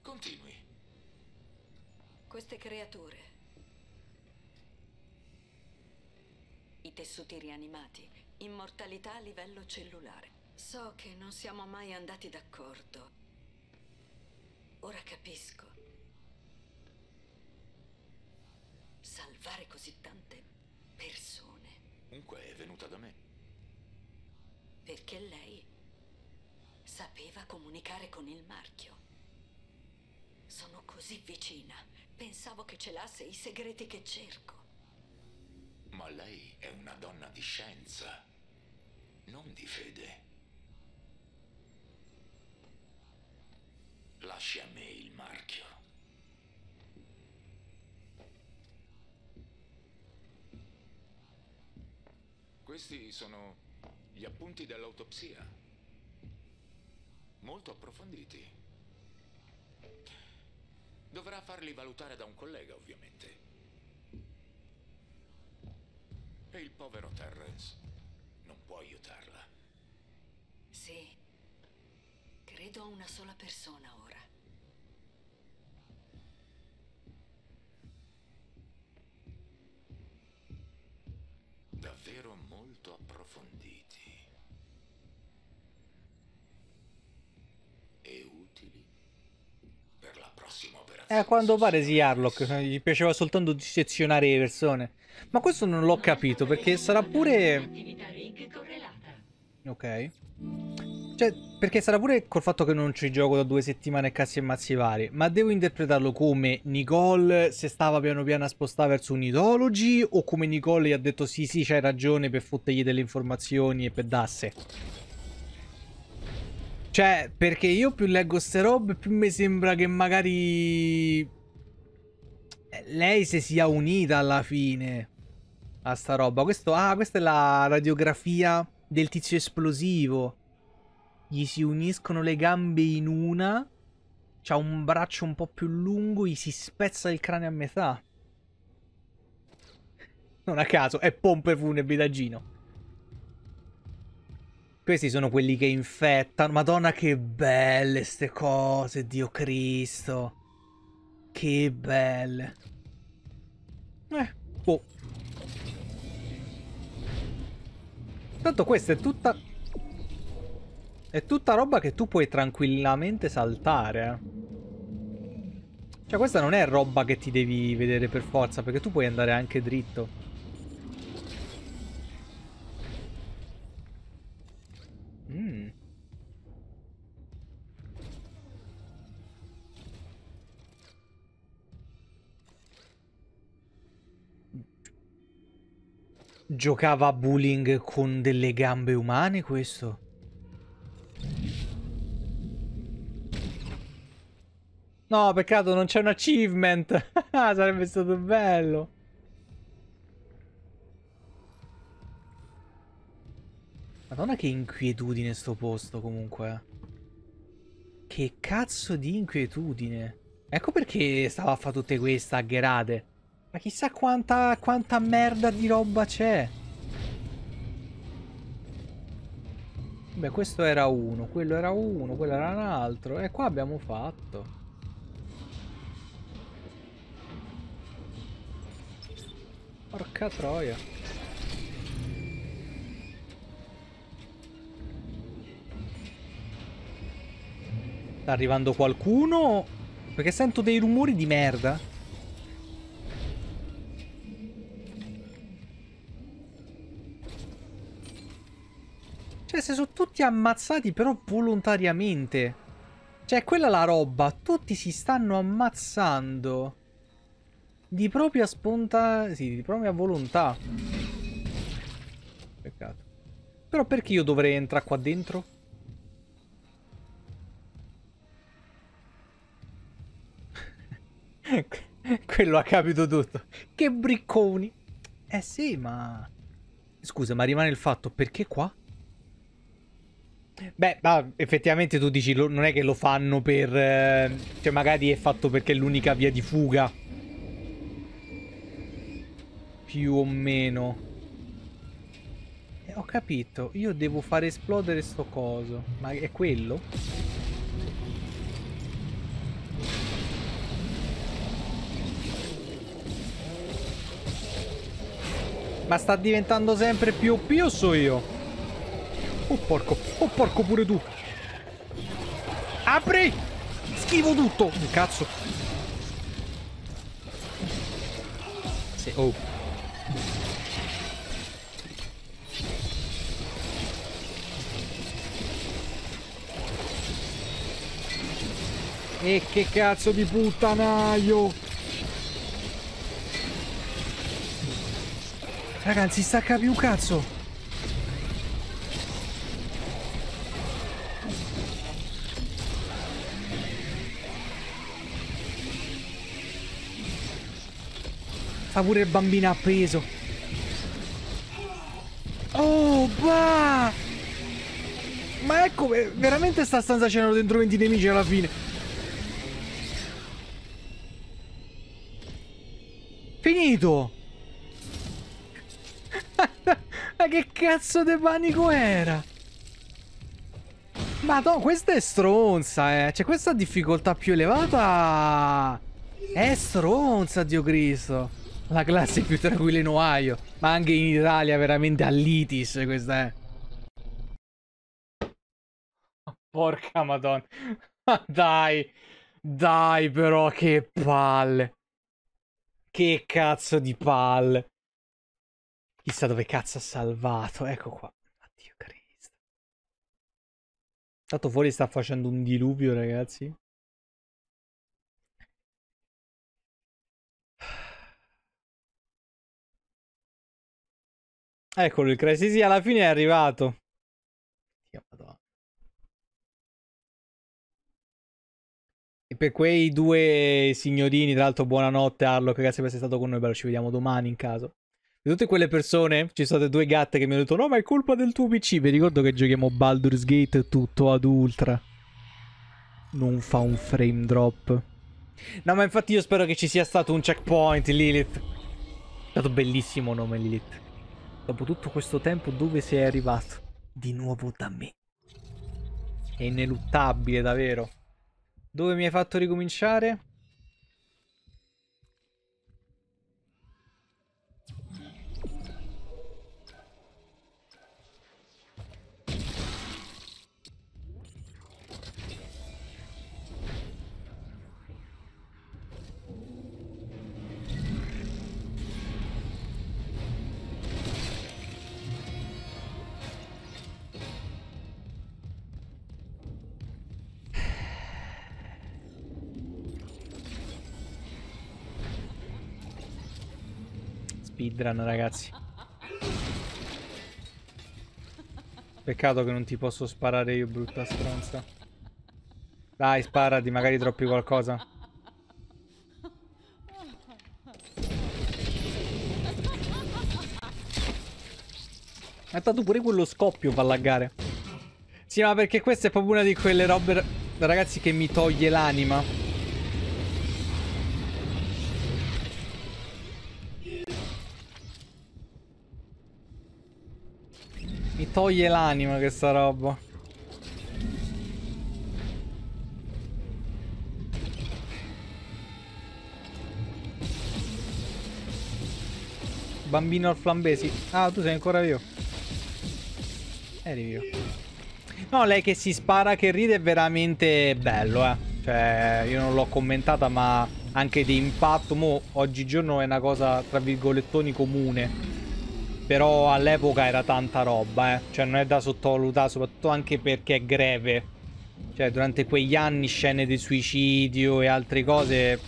[SPEAKER 2] Continui. Queste creature. I tessuti rianimati. Immortalità a livello cellulare. So che non siamo mai andati d'accordo. Ora capisco. Salvare così tante persone.
[SPEAKER 4] Comunque è venuta da me.
[SPEAKER 2] Perché lei sapeva comunicare con il marchio. Sono così vicina. Pensavo che celasse i segreti che cerco.
[SPEAKER 4] Ma lei è una donna di scienza, non di fede. Lascia a me il marchio. Questi sono gli appunti dell'autopsia. Molto approfonditi. Dovrà farli valutare da un collega, ovviamente. E il povero Terrence non può aiutarla.
[SPEAKER 2] Sì. Credo a una sola persona ora.
[SPEAKER 4] davvero molto approfonditi
[SPEAKER 1] e utili per la prossima operazione. Eh, quando pare si Harlock, eh, gli piaceva soltanto dissezionare le persone. Ma questo non l'ho capito perché sarà pure... Ok. Cioè, perché sarà pure col fatto che non ci gioco da due settimane e cazzi e mazzi vari, ma devo interpretarlo come Nicole se stava piano piano a spostare verso un ideology o come Nicole gli ha detto sì sì c'hai ragione per fottegli delle informazioni e per dasse? Cioè, perché io più leggo ste robe più mi sembra che magari... Eh, lei si sia unita alla fine a sta roba. Questo, ah, questa è la radiografia del tizio esplosivo. Gli si uniscono le gambe in una. C'ha un braccio un po' più lungo, gli si spezza il cranio a metà. Non a caso, è pompe funebri da Gino. Questi sono quelli che infettano. Madonna che belle ste cose, Dio Cristo. Che belle. Eh, boh. Tanto questa è tutta è tutta roba che tu puoi tranquillamente saltare. Eh. Cioè questa non è roba che ti devi vedere per forza, perché tu puoi andare anche dritto. Mm. Giocava a bowling con delle gambe umane questo? No, peccato, non c'è un achievement. *laughs* Ah, sarebbe stato bello. Madonna che inquietudine sto posto, comunque. Che cazzo di inquietudine. Ecco perché stava a fare tutte queste aggherate. Ma chissà quanta, quanta merda di roba c'è. Beh, questo era uno, quello era uno, quello era un altro. E qua abbiamo fatto. Porca troia. Sta arrivando qualcuno? Perché sento dei rumori di merda. Cioè, si sono tutti ammazzati però volontariamente. Cioè, quella è la roba. Tutti si stanno ammazzando. Di propria spontanea... Sì, di propria volontà. Peccato. Però perché io dovrei entrare qua dentro? *laughs* Quello ha capito tutto. Che bricconi. Eh sì, ma... Scusa, ma rimane il fatto perché qua? Beh, ah, effettivamente tu dici, lo, non è che lo fanno per... Eh, cioè, magari è fatto perché è l'unica via di fuga. Più o meno. Eh, ho capito, io devo far esplodere sto coso. Ma è quello? Ma sta diventando sempre più OP o so io? Oh porco, oh
[SPEAKER 3] porco pure tu. Apri! Schivo tutto! Un cazzo.
[SPEAKER 5] Sì, oh.
[SPEAKER 4] E che cazzo di
[SPEAKER 1] puttanaio! Ragazzi, stacca più cazzo! Sta pure il bambino appeso. Oh, bah! Ma ecco, eh, veramente sta stanza c'erano dentro 20 nemici alla fine. Finito! *laughs* Ma che cazzo di panico era? Ma questa è stronza, eh. Cioè, questa difficoltà più elevata... È stronza, Dio Cristo. La classe più tranquilla in Ohio, ma anche in Italia veramente all'itis questa è. Eh. Oh, porca madonna. Dai. Dai però che palle. Che cazzo di palle. Chissà dove cazzo ha salvato. Ecco qua. Addio Cristo.
[SPEAKER 5] Tanto fuori sta facendo un diluvio, ragazzi. Eccolo il Crazy. Sì, alla fine è arrivato. E per quei due
[SPEAKER 1] signorini, tra l'altro, buonanotte Harlock, grazie per essere stato con noi, bello, ci vediamo domani in caso. Di tutte quelle persone, ci sono state due gatte che mi hanno detto no ma è colpa del tuo PC, vi ricordo che giochiamo Baldur's Gate tutto ad ultra. Non fa un frame drop. No ma infatti io spero che ci sia stato un checkpoint, Lilith. È stato bellissimo nome Lilith. Dopo tutto questo tempo dove sei arrivato? Di nuovo da me. È ineluttabile, davvero. Dove mi hai fatto ricominciare? perderanno ragazzi. Peccato che non ti posso sparare io, brutta stronza. Dai, sparati, magari troppi qualcosa. Ma tanto pure quello scoppio fa laggare. Sì, ma perché questa è proprio una di quelle robe, ragazzi, che mi toglie l'anima. Mi toglie l'anima questa roba. Bambino al flambesi. Ah, tu sei ancora vivo. Eri vivo. No, lei che si spara, che ride è veramente bello, eh. Cioè, io non l'ho commentata, ma anche di impatto, mo, oggigiorno è una cosa, tra virgolettoni, comune. Però all'epoca era tanta roba, eh. Cioè non è da sottovalutare, soprattutto anche perché è greve. Cioè durante quegli anni scene di suicidio e altre cose...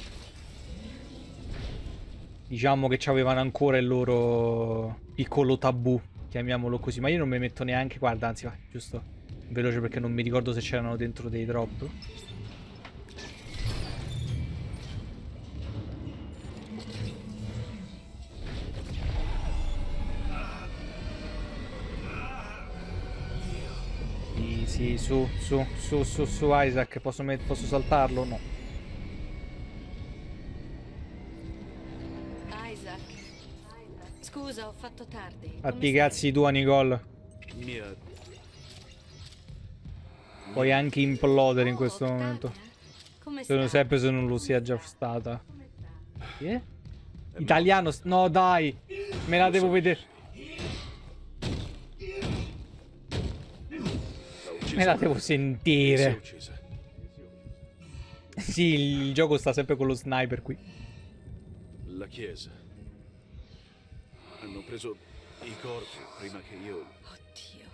[SPEAKER 1] Diciamo che avevano ancora il loro piccolo tabù, chiamiamolo così. Ma io non mi metto neanche, guarda, anzi va, giusto. Veloce perché non mi ricordo se c'erano dentro dei drop. Sì, su, su, su, su, su Isaac, posso, posso saltarlo? No.
[SPEAKER 2] Isaac. Scusa, ho fatto tardi. Fatti
[SPEAKER 1] cazzi tua, Nicole.
[SPEAKER 4] Mia.
[SPEAKER 3] Puoi
[SPEAKER 1] anche implodere in questo oh, momento. Come sono sta? sempre se non lo sia già stata. yeah? Eh, Italiano? No, dai! Me la devo vedere. Me la devo sentire. Sì, il gioco sta sempre con lo sniper qui.
[SPEAKER 6] La chiesa. Hanno preso i corpi prima che io... Oddio.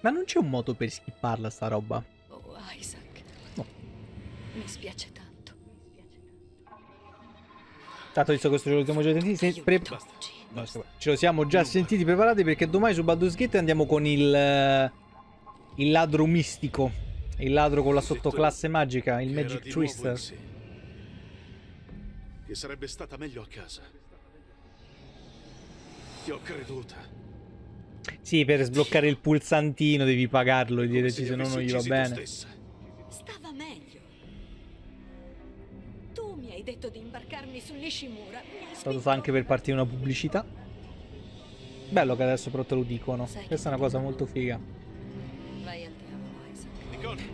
[SPEAKER 1] Ma non c'è un modo per skipparla sta roba?
[SPEAKER 2] Oh, Isaac. No. Mi spiace tanto.
[SPEAKER 1] Tanto visto questo ce lo siamo già sentiti. Se pre... Ce lo siamo già sentiti preparati perché domani su Baldur's Gate andiamo con il eh, il ladro mistico, il ladro con la sottoclasse magica, il Magic Twister.
[SPEAKER 6] Che sarebbe stata meglio a casa. Ti ho creduta.
[SPEAKER 1] Sì, per sbloccare il pulsantino devi pagarlo e dire se no non gli va bene.
[SPEAKER 6] Stava meglio.
[SPEAKER 2] Tu mi hai detto di imbarcarmi sull'Ishimura. È
[SPEAKER 1] stato anche per partire una pubblicità. Bello che adesso però te lo dicono. Questa è una cosa molto figa.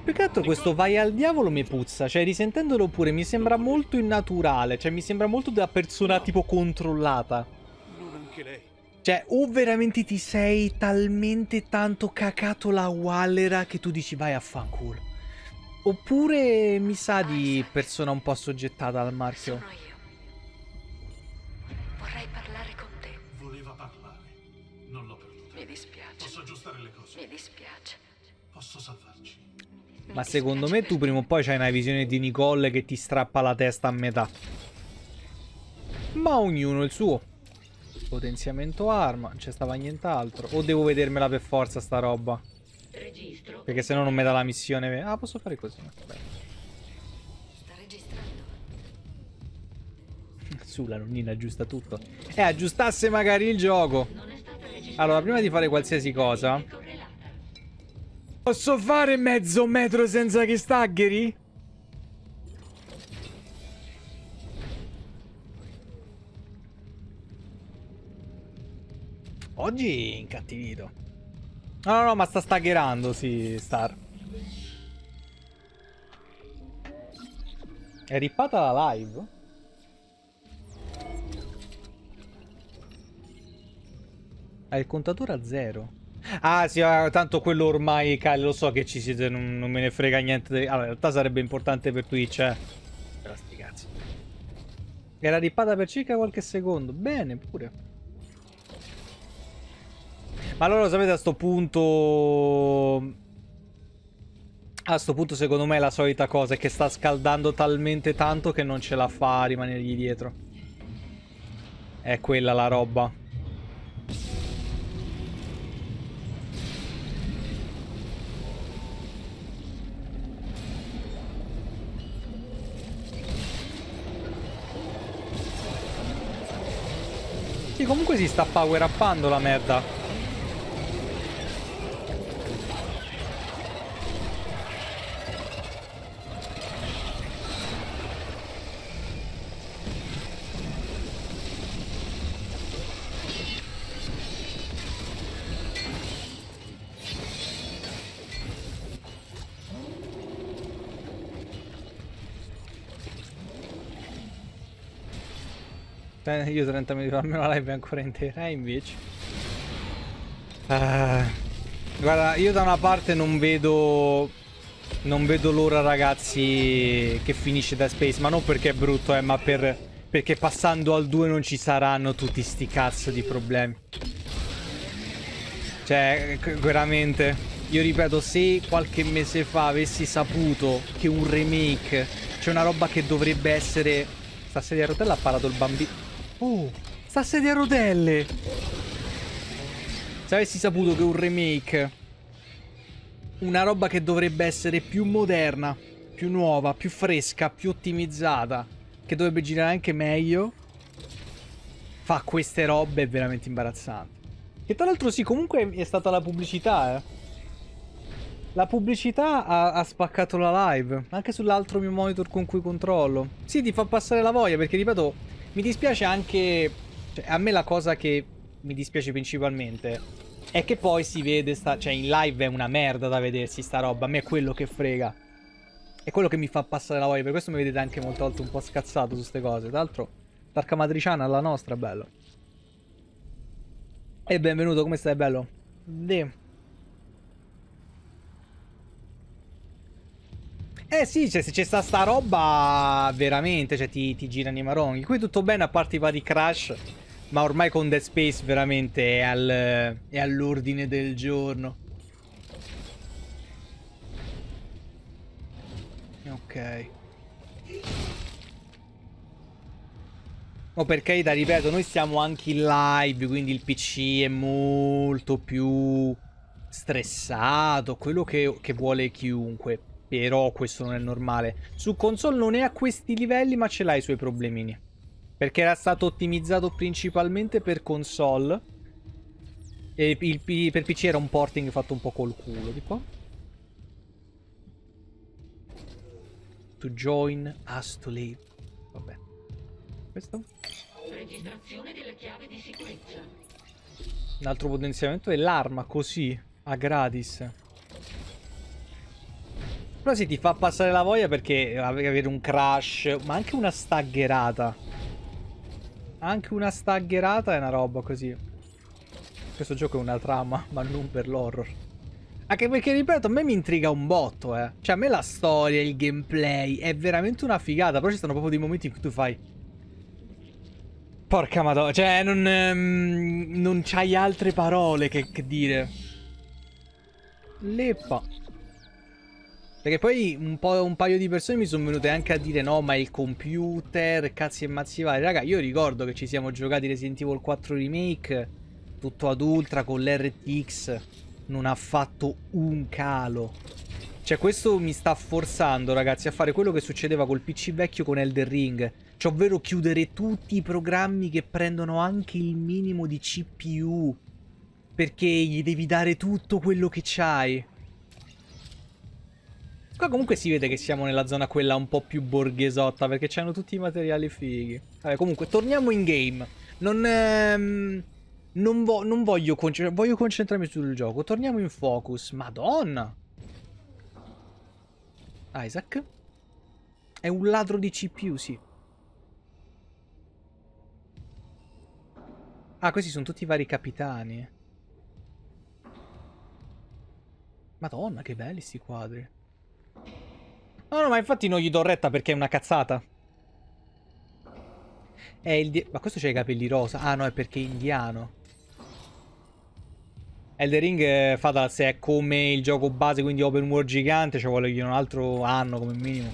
[SPEAKER 1] Più che altro questo vai al diavolo mi puzza, cioè risentendolo pure mi sembra molto innaturale, cioè mi sembra molto da persona no. tipo controllata.
[SPEAKER 5] Non anche lei.
[SPEAKER 1] Cioè, o veramente ti sei talmente tanto cacato la Wallera che tu dici vai a fanculo. Oppure mi sa di persona un po' soggettata al marchio. Ma secondo me tu prima o poi c'hai una visione di Nicole che ti strappa la testa a metà. Ma ognuno il suo. Potenziamento arma, non c'è stava nient'altro. O devo vedermela per forza sta roba? Registro. Perché se no non mi dà la missione. Ah, posso fare così. Vabbè. Sta registrando. *laughs* Sulla nonnina aggiusta tutto. Eh, aggiustasse magari il gioco. Allora, prima di fare qualsiasi cosa... Posso fare mezzo metro senza che staggeri? Oggi incattivito. No, no, no, ma sta staggerando, sì, Star. È rippata la live? Hai il contatore a zero. Ah sì, ah, tanto quello ormai, Kyle, lo so che ci siete, non, non me ne frega niente. Allora, in realtà sarebbe importante per Twitch, eh. Per sti cazzi. Era rippata per circa qualche secondo. Bene, pure. Ma allora sapete a sto punto... A sto punto secondo me è la solita cosa, è che sta scaldando talmente tanto che non ce la fa a rimanergli dietro. È quella la roba. comunque si sta power uppando la merda. io 30 minuti farmi la live ancora intera invece. Uh, guarda, io da una parte non vedo. Non vedo l'ora, ragazzi, che finisce da Space, ma non perché è brutto, eh, ma per, perché passando al 2 non ci saranno tutti sti cazzo di problemi. Cioè, veramente, io ripeto, se qualche mese fa avessi saputo che un remake, c'è cioè una roba che dovrebbe essere... Sta sedia a rotella ha parato il bambino. Oh, sta sedia a rotelle. Se avessi saputo che un remake, una roba che dovrebbe essere più moderna, più nuova, più fresca, più ottimizzata, che dovrebbe girare anche meglio, fa queste robe veramente imbarazzanti. Che tra l'altro sì, comunque è stata la pubblicità, eh. La pubblicità ha, ha, spaccato la live, anche sull'altro mio monitor con cui controllo. Sì, ti fa passare la voglia, perché ripeto, mi dispiace anche... Cioè, a me la cosa che mi dispiace principalmente è che poi si vede, sta... cioè in live è una merda da vedersi sta roba, a me è quello che frega. È quello che mi fa passare la voglia, per questo mi vedete anche molte volte un po' scazzato su queste cose. Tra l'altro, l'arca matriciana alla nostra, bello. E benvenuto, come stai, bello? De. Eh sì, cioè, se c'è sta, sta roba, veramente, cioè, ti, ti girano i maronghi. Qui tutto bene, a parte i vari crash, ma ormai con Dead Space veramente è, al, è all'ordine del giorno. Ok. Oh, per carità, ripeto, noi siamo anche in live, quindi il PC è molto più stressato, quello che, che vuole chiunque però questo non è normale. Su console non è a questi livelli, ma ce l'ha i suoi problemini. Perché era stato ottimizzato principalmente per console. E P per PC era un porting fatto un po' col culo, di qua. To join us to leave. Vabbè. Questo?
[SPEAKER 2] Registrazione della chiave di sicurezza.
[SPEAKER 1] Un altro potenziamento è l'arma, così, a gratis. Però sì, ti fa passare la voglia perché avere un crash, ma anche una staggerata. Anche una staggerata è una roba così. Questo gioco è una trama, *laughs* ma non per l'horror. Anche perché, ripeto, a me mi intriga un botto, eh. Cioè, a me la storia, il gameplay, è veramente una figata. Però ci sono proprio dei momenti in cui tu fai... Porca madonna, cioè, non... Um, non c'hai altre parole che, che dire. Leppa. Perché poi un, un, paio di persone mi sono venute anche a dire no, ma il computer, cazzi e mazzi vari. Raga, io ricordo che ci siamo giocati Resident Evil 4 Remake, tutto ad ultra con l'RTX, non ha fatto un calo. Cioè questo mi sta forzando ragazzi a fare quello che succedeva col PC vecchio con Elder Ring. Cioè ovvero chiudere tutti i programmi che prendono anche il minimo di CPU. Perché gli devi dare tutto quello che c'hai. Qua comunque si vede che siamo nella zona quella un po' più borghesotta perché c'hanno tutti i materiali fighi. Vabbè, comunque, torniamo in game. Non... Ehm, non, vo non voglio, concentra voglio concentrarmi sul gioco. Torniamo in focus. Madonna! Isaac? È un ladro di CPU, sì. Ah, questi sono tutti i vari capitani. Madonna, che belli sti quadri. No, no, ma infatti non gli do retta perché è una cazzata. È il... Ma questo c'ha i capelli rosa? Ah, no, è perché è indiano. Eldering Elder Ring, eh, se è come il gioco base, quindi open world gigante, ci cioè vuole un altro anno come minimo.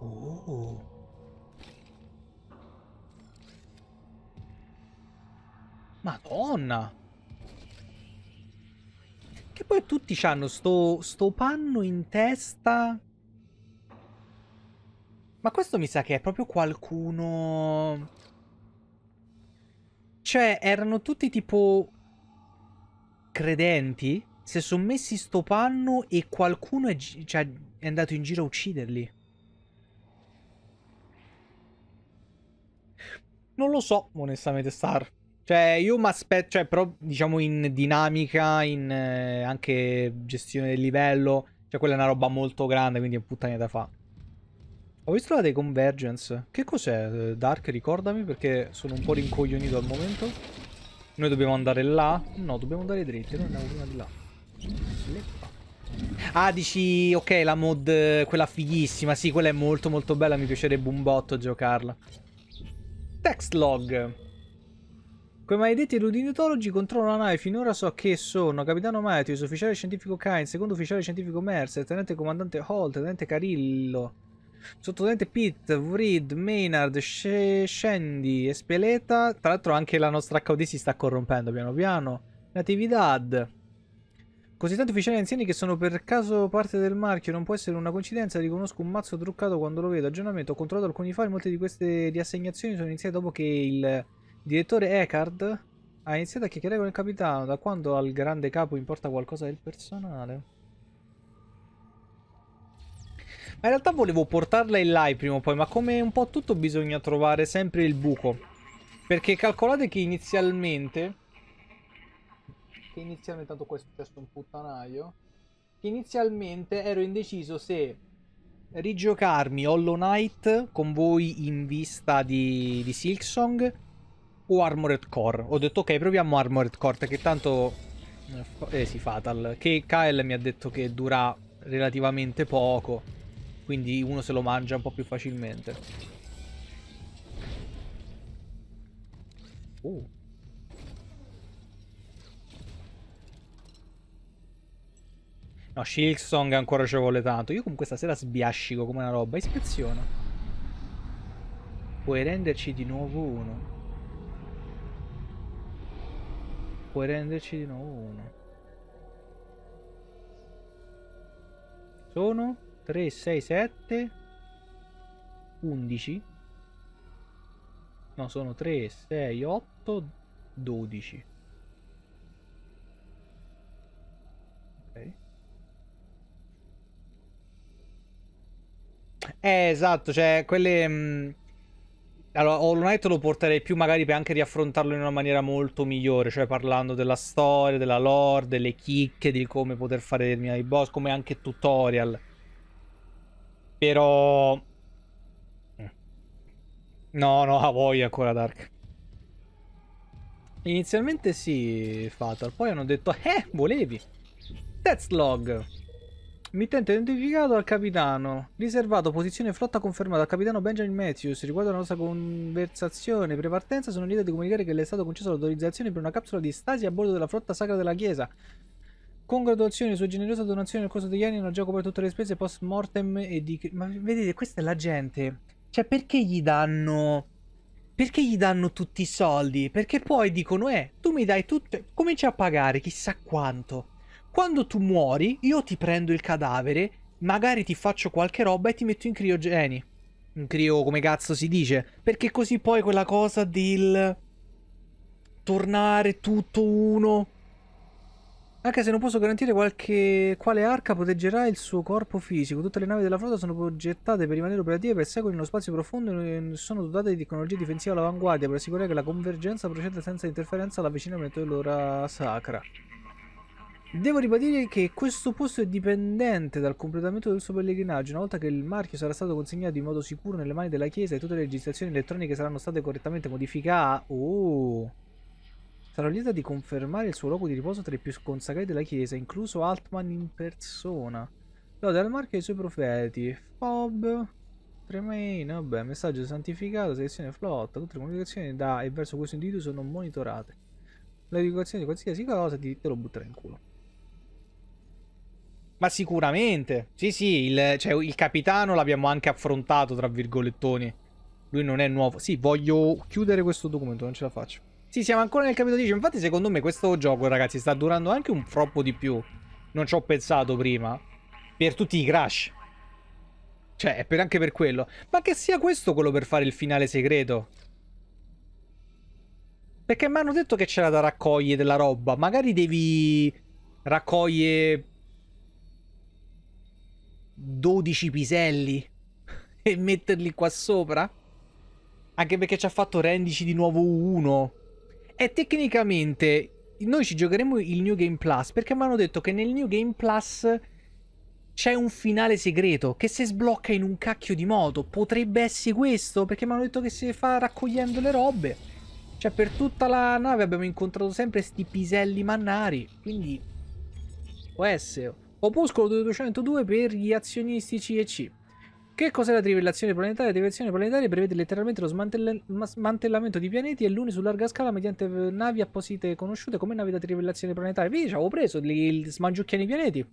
[SPEAKER 1] Oh. Madonna! poi tutti hanno sto, sto panno in testa. Ma questo mi sa che è proprio qualcuno... Cioè, erano tutti tipo... Credenti? Si sono messi sto panno e qualcuno è, cioè, è andato in giro a ucciderli. Non lo so, onestamente, Star. Cioè, io mi aspetto, cioè, però, diciamo, in dinamica, in eh, anche gestione del livello, cioè, quella è una roba molto grande, quindi è puttane da fa. Ho visto la dei Convergence. Che cos'è, eh, Dark? Ricordami, perché sono un po' rincoglionito al momento. Noi dobbiamo andare là? No, dobbiamo andare dritti, noi andiamo prima di là. Ah, dici, ok, la mod, quella fighissima, sì, quella è molto molto bella, mi piacerebbe un botto giocarla. Text log. Quei maledetti ludinitologi controllano la nave. Finora so che sono Capitano Matthews, Ufficiale Scientifico Kain, Secondo Ufficiale Scientifico Mercer, Tenente Comandante Holt, Tenente Carillo, Sottotenente Pitt, Vrid, Maynard, Scendi, e Espeleta. Tra l'altro anche la nostra HOD si sta corrompendo piano piano. Natividad. Così tanti ufficiali anziani che sono per caso parte del marchio, non può essere una coincidenza, riconosco un mazzo truccato quando lo vedo, aggiornamento, ho controllato alcuni file, molte di queste riassegnazioni sono iniziate dopo che il Direttore Eckhard ha iniziato a chiacchierare con il capitano da quando al grande capo importa qualcosa del personale. Ma in realtà volevo portarla in live prima o poi, ma come un po' tutto bisogna trovare sempre il buco. Perché calcolate che inizialmente... Che inizialmente, tanto questo è successo un puttanaio. Che inizialmente ero indeciso se rigiocarmi Hollow Knight con voi in vista di, di Silksong o Armored Core. Ho detto ok, proviamo Armored Core perché tanto... Eh, eh sì, Fatal. Che Kyle mi ha detto che dura relativamente poco, quindi uno se lo mangia un po' più facilmente. Uh. No, Shield Song ancora ci vuole tanto. Io comunque stasera sbiascico come una roba. Ispeziona. Puoi renderci di nuovo uno. puoi renderci di nuovo uno. Sono 3, 6, 7, 11. No, sono 3, 6, 8, 12. Ok. Eh, esatto, cioè quelle... Mh mm, allora, Hollow Knight lo porterei più magari per anche riaffrontarlo in una maniera molto migliore, cioè parlando della storia, della lore, delle chicche, di come poter fare determinati boss, come anche tutorial. Però... Mm. No, no, ha voglia ancora Dark. Inizialmente sì, Fatal, poi hanno detto, eh, volevi. Deathslog. Mittente identificato al capitano. Riservato posizione flotta confermata al capitano Benjamin Matthews. Riguardo alla nostra conversazione prepartenza, sono lieto di comunicare che le è stato concesso l'autorizzazione per una capsula di stasi a bordo della flotta sacra della Chiesa. Congratulazioni, sua generosa donazione nel corso degli anni hanno già coperto tutte le spese post mortem e di... Ma vedete, questa è la gente. Cioè, perché gli danno... Perché gli danno tutti i soldi? Perché poi dicono, eh, tu mi dai tutto... Comincia a pagare chissà quanto. Quando tu muori, io ti prendo il cadavere, magari ti faccio qualche roba e ti metto in criogeni. In crio come cazzo si dice. Perché così poi quella cosa del tornare tutto uno. Anche se non posso garantire qualche... quale arca proteggerà il suo corpo fisico. Tutte le navi della flotta sono progettate per rimanere operative per secoli in uno spazio profondo e sono dotate di tecnologie difensive all'avanguardia per assicurare che la convergenza proceda senza interferenza all'avvicinamento dell'ora sacra. Devo ribadire che questo posto è dipendente dal completamento del suo pellegrinaggio. Una volta che il marchio sarà stato consegnato in modo sicuro nelle mani della chiesa e tutte le registrazioni elettroniche saranno state correttamente modificate... Oh! Sarò lieta di confermare il suo luogo di riposo tra i più consacrati della chiesa, incluso Altman in persona. Lode al marchio e dei suoi profeti. Fob... Tremaine, vabbè, messaggio santificato, selezione flotta, tutte le comunicazioni da e verso questo individuo sono monitorate. La divulgazione di qualsiasi cosa ti, te lo butterà in culo. Ma sicuramente. Sì, sì, il, cioè, il capitano l'abbiamo anche affrontato, tra virgolettoni. Lui non è nuovo. Sì, voglio chiudere questo documento, non ce la faccio. Sì, siamo ancora nel capitolo 10. Infatti, secondo me, questo gioco, ragazzi, sta durando anche un troppo di più. Non ci ho pensato prima. Per tutti i crash. Cioè, è per, anche per quello. Ma che sia questo quello per fare il finale segreto. Perché mi hanno detto che c'era da raccogliere della roba. Magari devi raccogliere 12 piselli *laughs* e metterli qua sopra? Anche perché ci ha fatto rendici di nuovo uno. E tecnicamente noi ci giocheremo il New Game Plus perché mi hanno detto che nel New Game Plus c'è un finale segreto che se sblocca in un cacchio di moto potrebbe essere questo perché mi hanno detto che si fa raccogliendo le robe cioè per tutta la nave abbiamo incontrato sempre sti piselli mannari quindi può essere Opuscolo 202 per gli azionisti C e C. Che cos'è la trivellazione planetaria? La trivellazione planetaria prevede letteralmente lo smantellamento di pianeti e luni su larga scala mediante navi apposite conosciute come navi da trivellazione planetaria. Vedi, ci avevo preso, li, li smangiucchiano i pianeti.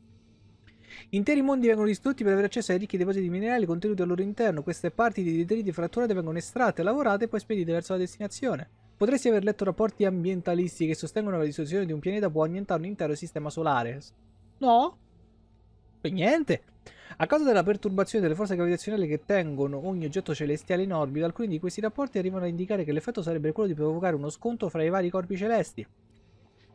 [SPEAKER 1] Interi mondi vengono distrutti per avere accesso ai ricchi depositi minerali contenuti al loro interno. Queste parti di detriti fratturate vengono estratte, lavorate e poi spedite verso la destinazione. Potresti aver letto rapporti ambientalisti che sostengono che la distruzione di un pianeta può annientare un intero sistema solare. No? E niente. A causa della perturbazione delle forze gravitazionali che tengono ogni oggetto celestiale in orbita, alcuni di questi rapporti arrivano a indicare che l'effetto sarebbe quello di provocare uno scontro fra i vari corpi celesti.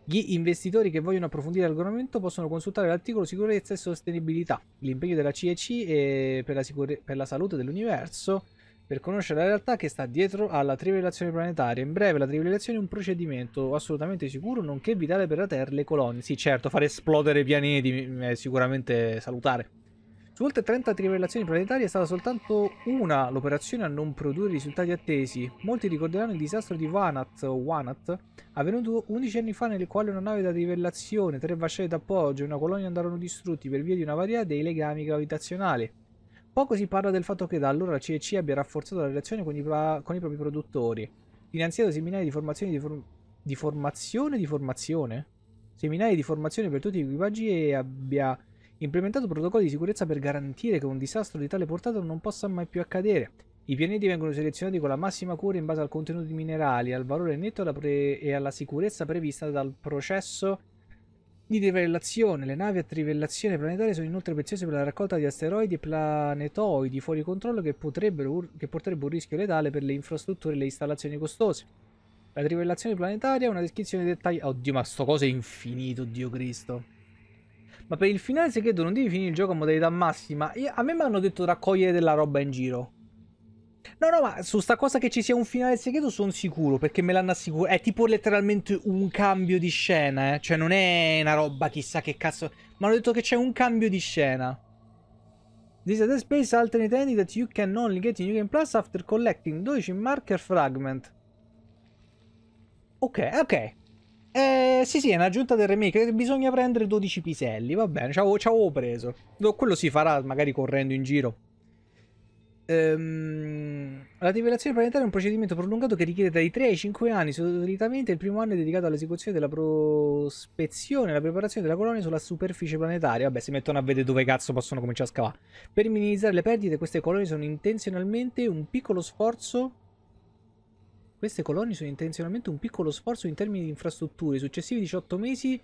[SPEAKER 1] Gli investitori che vogliono approfondire l'argomento possono consultare l'articolo Sicurezza e Sostenibilità, l'impegno della CEC per per la salute dell'universo per conoscere la realtà che sta dietro alla trivelazione planetaria. In breve, la trivelazione è un procedimento assolutamente sicuro, nonché vitale per la Terra e le colonie. Sì, certo, far esplodere i pianeti è sicuramente salutare. Su oltre 30 trivelazioni planetarie è stata soltanto una l'operazione a non produrre i risultati attesi. Molti ricorderanno il disastro di Wanat, Wanat avvenuto 11 anni fa nel quale una nave da trivelazione, tre vascelli d'appoggio e una colonia andarono distrutti per via di una varia dei legami gravitazionali. Poco si parla del fatto che da allora la CEC abbia rafforzato la relazione con i, con i propri produttori, finanziato seminari di formazione di, for di formazione di formazione? Seminari di formazione per tutti gli equipaggi e abbia implementato protocolli di sicurezza per garantire che un disastro di tale portata non possa mai più accadere. I pianeti vengono selezionati con la massima cura in base al contenuto di minerali, al valore netto e alla sicurezza prevista dal processo di di trivellazione. Le navi a trivellazione planetaria sono inoltre preziose per la raccolta di asteroidi e planetoidi fuori controllo che, che porterebbe un rischio letale per le infrastrutture e le installazioni costose. La trivellazione planetaria è una descrizione dettagliata. Oddio, ma sto coso è infinito, Dio Cristo. Ma per il finale segreto non devi finire il gioco a modalità massima. Io, a me mi hanno detto raccogliere della roba in giro. No, no, ma su sta cosa che ci sia un finale segreto sono sicuro, perché me l'hanno assicurato. È tipo letteralmente un cambio di scena, eh. Cioè non è una roba chissà che cazzo... Ma hanno detto che c'è un cambio di scena. This is the space alternate ending that you can only get in New Plus after collecting 12 marker fragment. Ok, ok. Eh, sì, sì, è un'aggiunta del remake. Bisogna prendere 12 piselli, va bene. Ci avevo preso. Quello si farà magari correndo in giro. Ehm, la rivelazione planetaria è un procedimento prolungato che richiede dai 3 ai 5 anni. Solitamente il primo anno è dedicato all'esecuzione della prospezione e alla preparazione della colonia sulla superficie planetaria. Vabbè, si mettono a vedere dove cazzo possono cominciare a scavare. Per minimizzare le perdite, queste colonie sono intenzionalmente un piccolo sforzo. Queste colonie sono intenzionalmente un piccolo sforzo in termini di infrastrutture. I successivi 18 mesi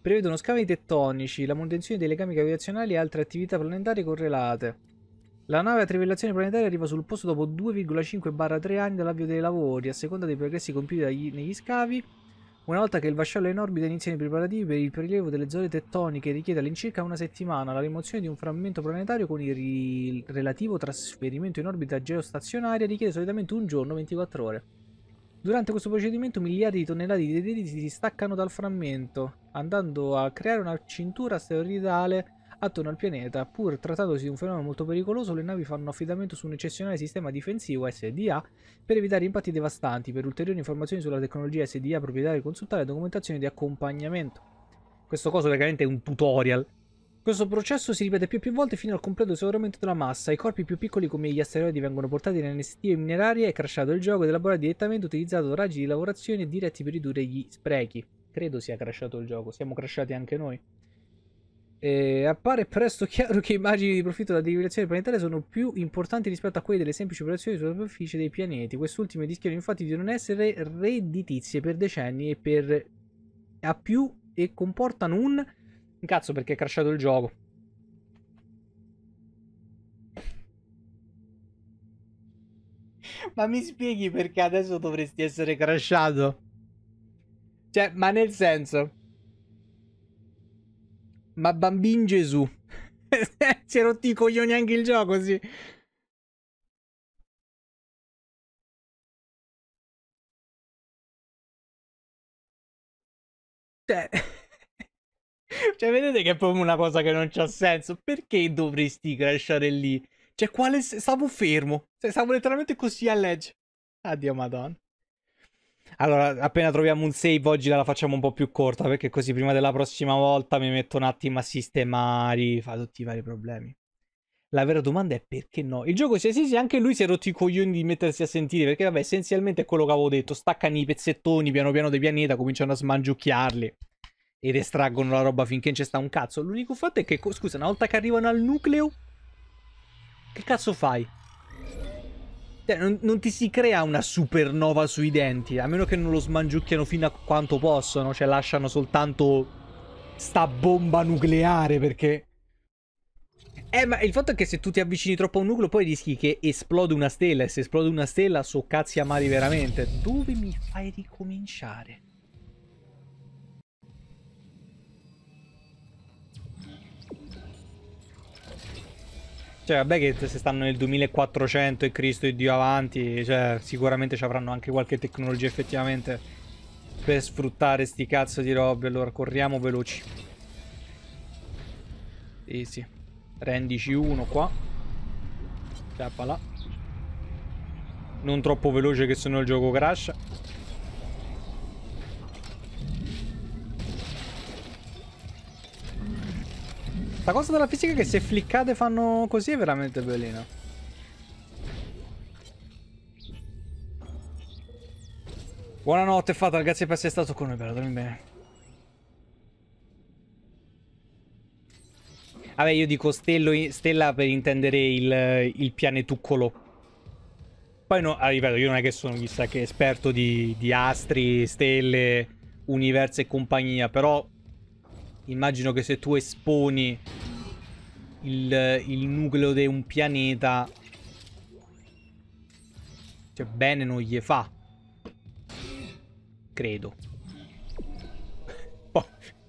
[SPEAKER 1] prevedono scavi tettonici, la manutenzione dei legami gravitazionali e altre attività planetarie correlate. La nave a trivellazione planetaria arriva sul posto dopo 2,5-3 anni dall'avvio dei lavori, a seconda dei progressi compiuti dagli, negli scavi. Una volta che il vascello è in orbita iniziano i preparativi per il prelievo delle zone tettoniche richiede all'incirca una settimana la rimozione di un frammento planetario con il relativo trasferimento in orbita geostazionaria richiede solitamente un giorno 24 ore. Durante questo procedimento miliardi di tonnellate di detriti si staccano dal frammento, andando a creare una cintura asteroidale Attorno al pianeta, pur trattandosi di un fenomeno molto pericoloso, le navi fanno affidamento su un eccezionale sistema difensivo SDA per evitare impatti devastanti. Per ulteriori informazioni sulla tecnologia SDA, proprietario consultare documentazione di accompagnamento. Questo coso veramente è un tutorial. Questo processo si ripete più e più volte fino al completo esaurimento della massa. I corpi più piccoli come gli asteroidi vengono portati nelle anestie minerarie e crashato il gioco ed elaborato direttamente utilizzando raggi di lavorazione diretti per ridurre gli sprechi. Credo sia crashato il gioco, siamo crashati anche noi. E appare presto chiaro che i margini di profitto della derivazione planetaria sono più importanti rispetto a quelli delle semplici operazioni sulla superficie dei pianeti. Quest'ultime rischiano infatti di non essere redditizie per decenni e per a più e comportano un cazzo perché è crashato il gioco. Ma mi spieghi perché adesso dovresti essere crashato? Cioè, ma nel senso ma
[SPEAKER 5] bambin Gesù. *laughs* si è rotti i coglioni anche il gioco, sì. Cioè... *laughs* cioè, vedete che è proprio una
[SPEAKER 1] cosa che non c'ha senso. Perché dovresti crashare lì? Cioè, quale... Stavo fermo. Cioè, stavo letteralmente così a all'edge. Addio, madonna. Allora, appena troviamo un save oggi la facciamo un po' più corta perché così prima della prossima volta mi metto un attimo a sistemare, fa tutti i vari problemi. La vera domanda è perché no? Il gioco si sì, anche lui si è rotto i coglioni di mettersi a sentire perché vabbè essenzialmente è quello che avevo detto, staccano i pezzettoni piano piano dei pianeta, cominciano a smangiucchiarli ed estraggono la roba finché non c'è sta un cazzo. L'unico fatto è che, scusa, una volta che arrivano al nucleo, che cazzo fai? Cioè, non, non, ti si crea una supernova sui denti, a meno che non lo smangiucchiano fino a quanto possono, cioè lasciano soltanto sta bomba nucleare perché... Eh, ma il fatto è che se tu ti avvicini troppo a un nucleo poi rischi che esplode una stella e se esplode una stella so cazzi amari veramente. Dove mi fai ricominciare? Cioè, vabbè che se stanno nel 2400 e Cristo e Dio avanti, cioè, sicuramente ci avranno anche qualche tecnologia effettivamente per sfruttare sti cazzo di robe. Allora, corriamo veloci. Sì, eh sì. Rendici uno qua. là. Non troppo veloce che sennò il gioco crasha. La cosa della fisica è che se fliccate fanno così è veramente bellina. Buonanotte Fatal, grazie per essere stato con noi, bello, dormi bene. Vabbè, io dico stello, stella per intendere il, il pianetuccolo. Poi no, ah, ripeto, io non è che sono chissà che esperto di, di astri, stelle, universi e compagnia, però immagino che se tu esponi il, il nucleo di un pianeta, cioè bene non gli fa. Credo.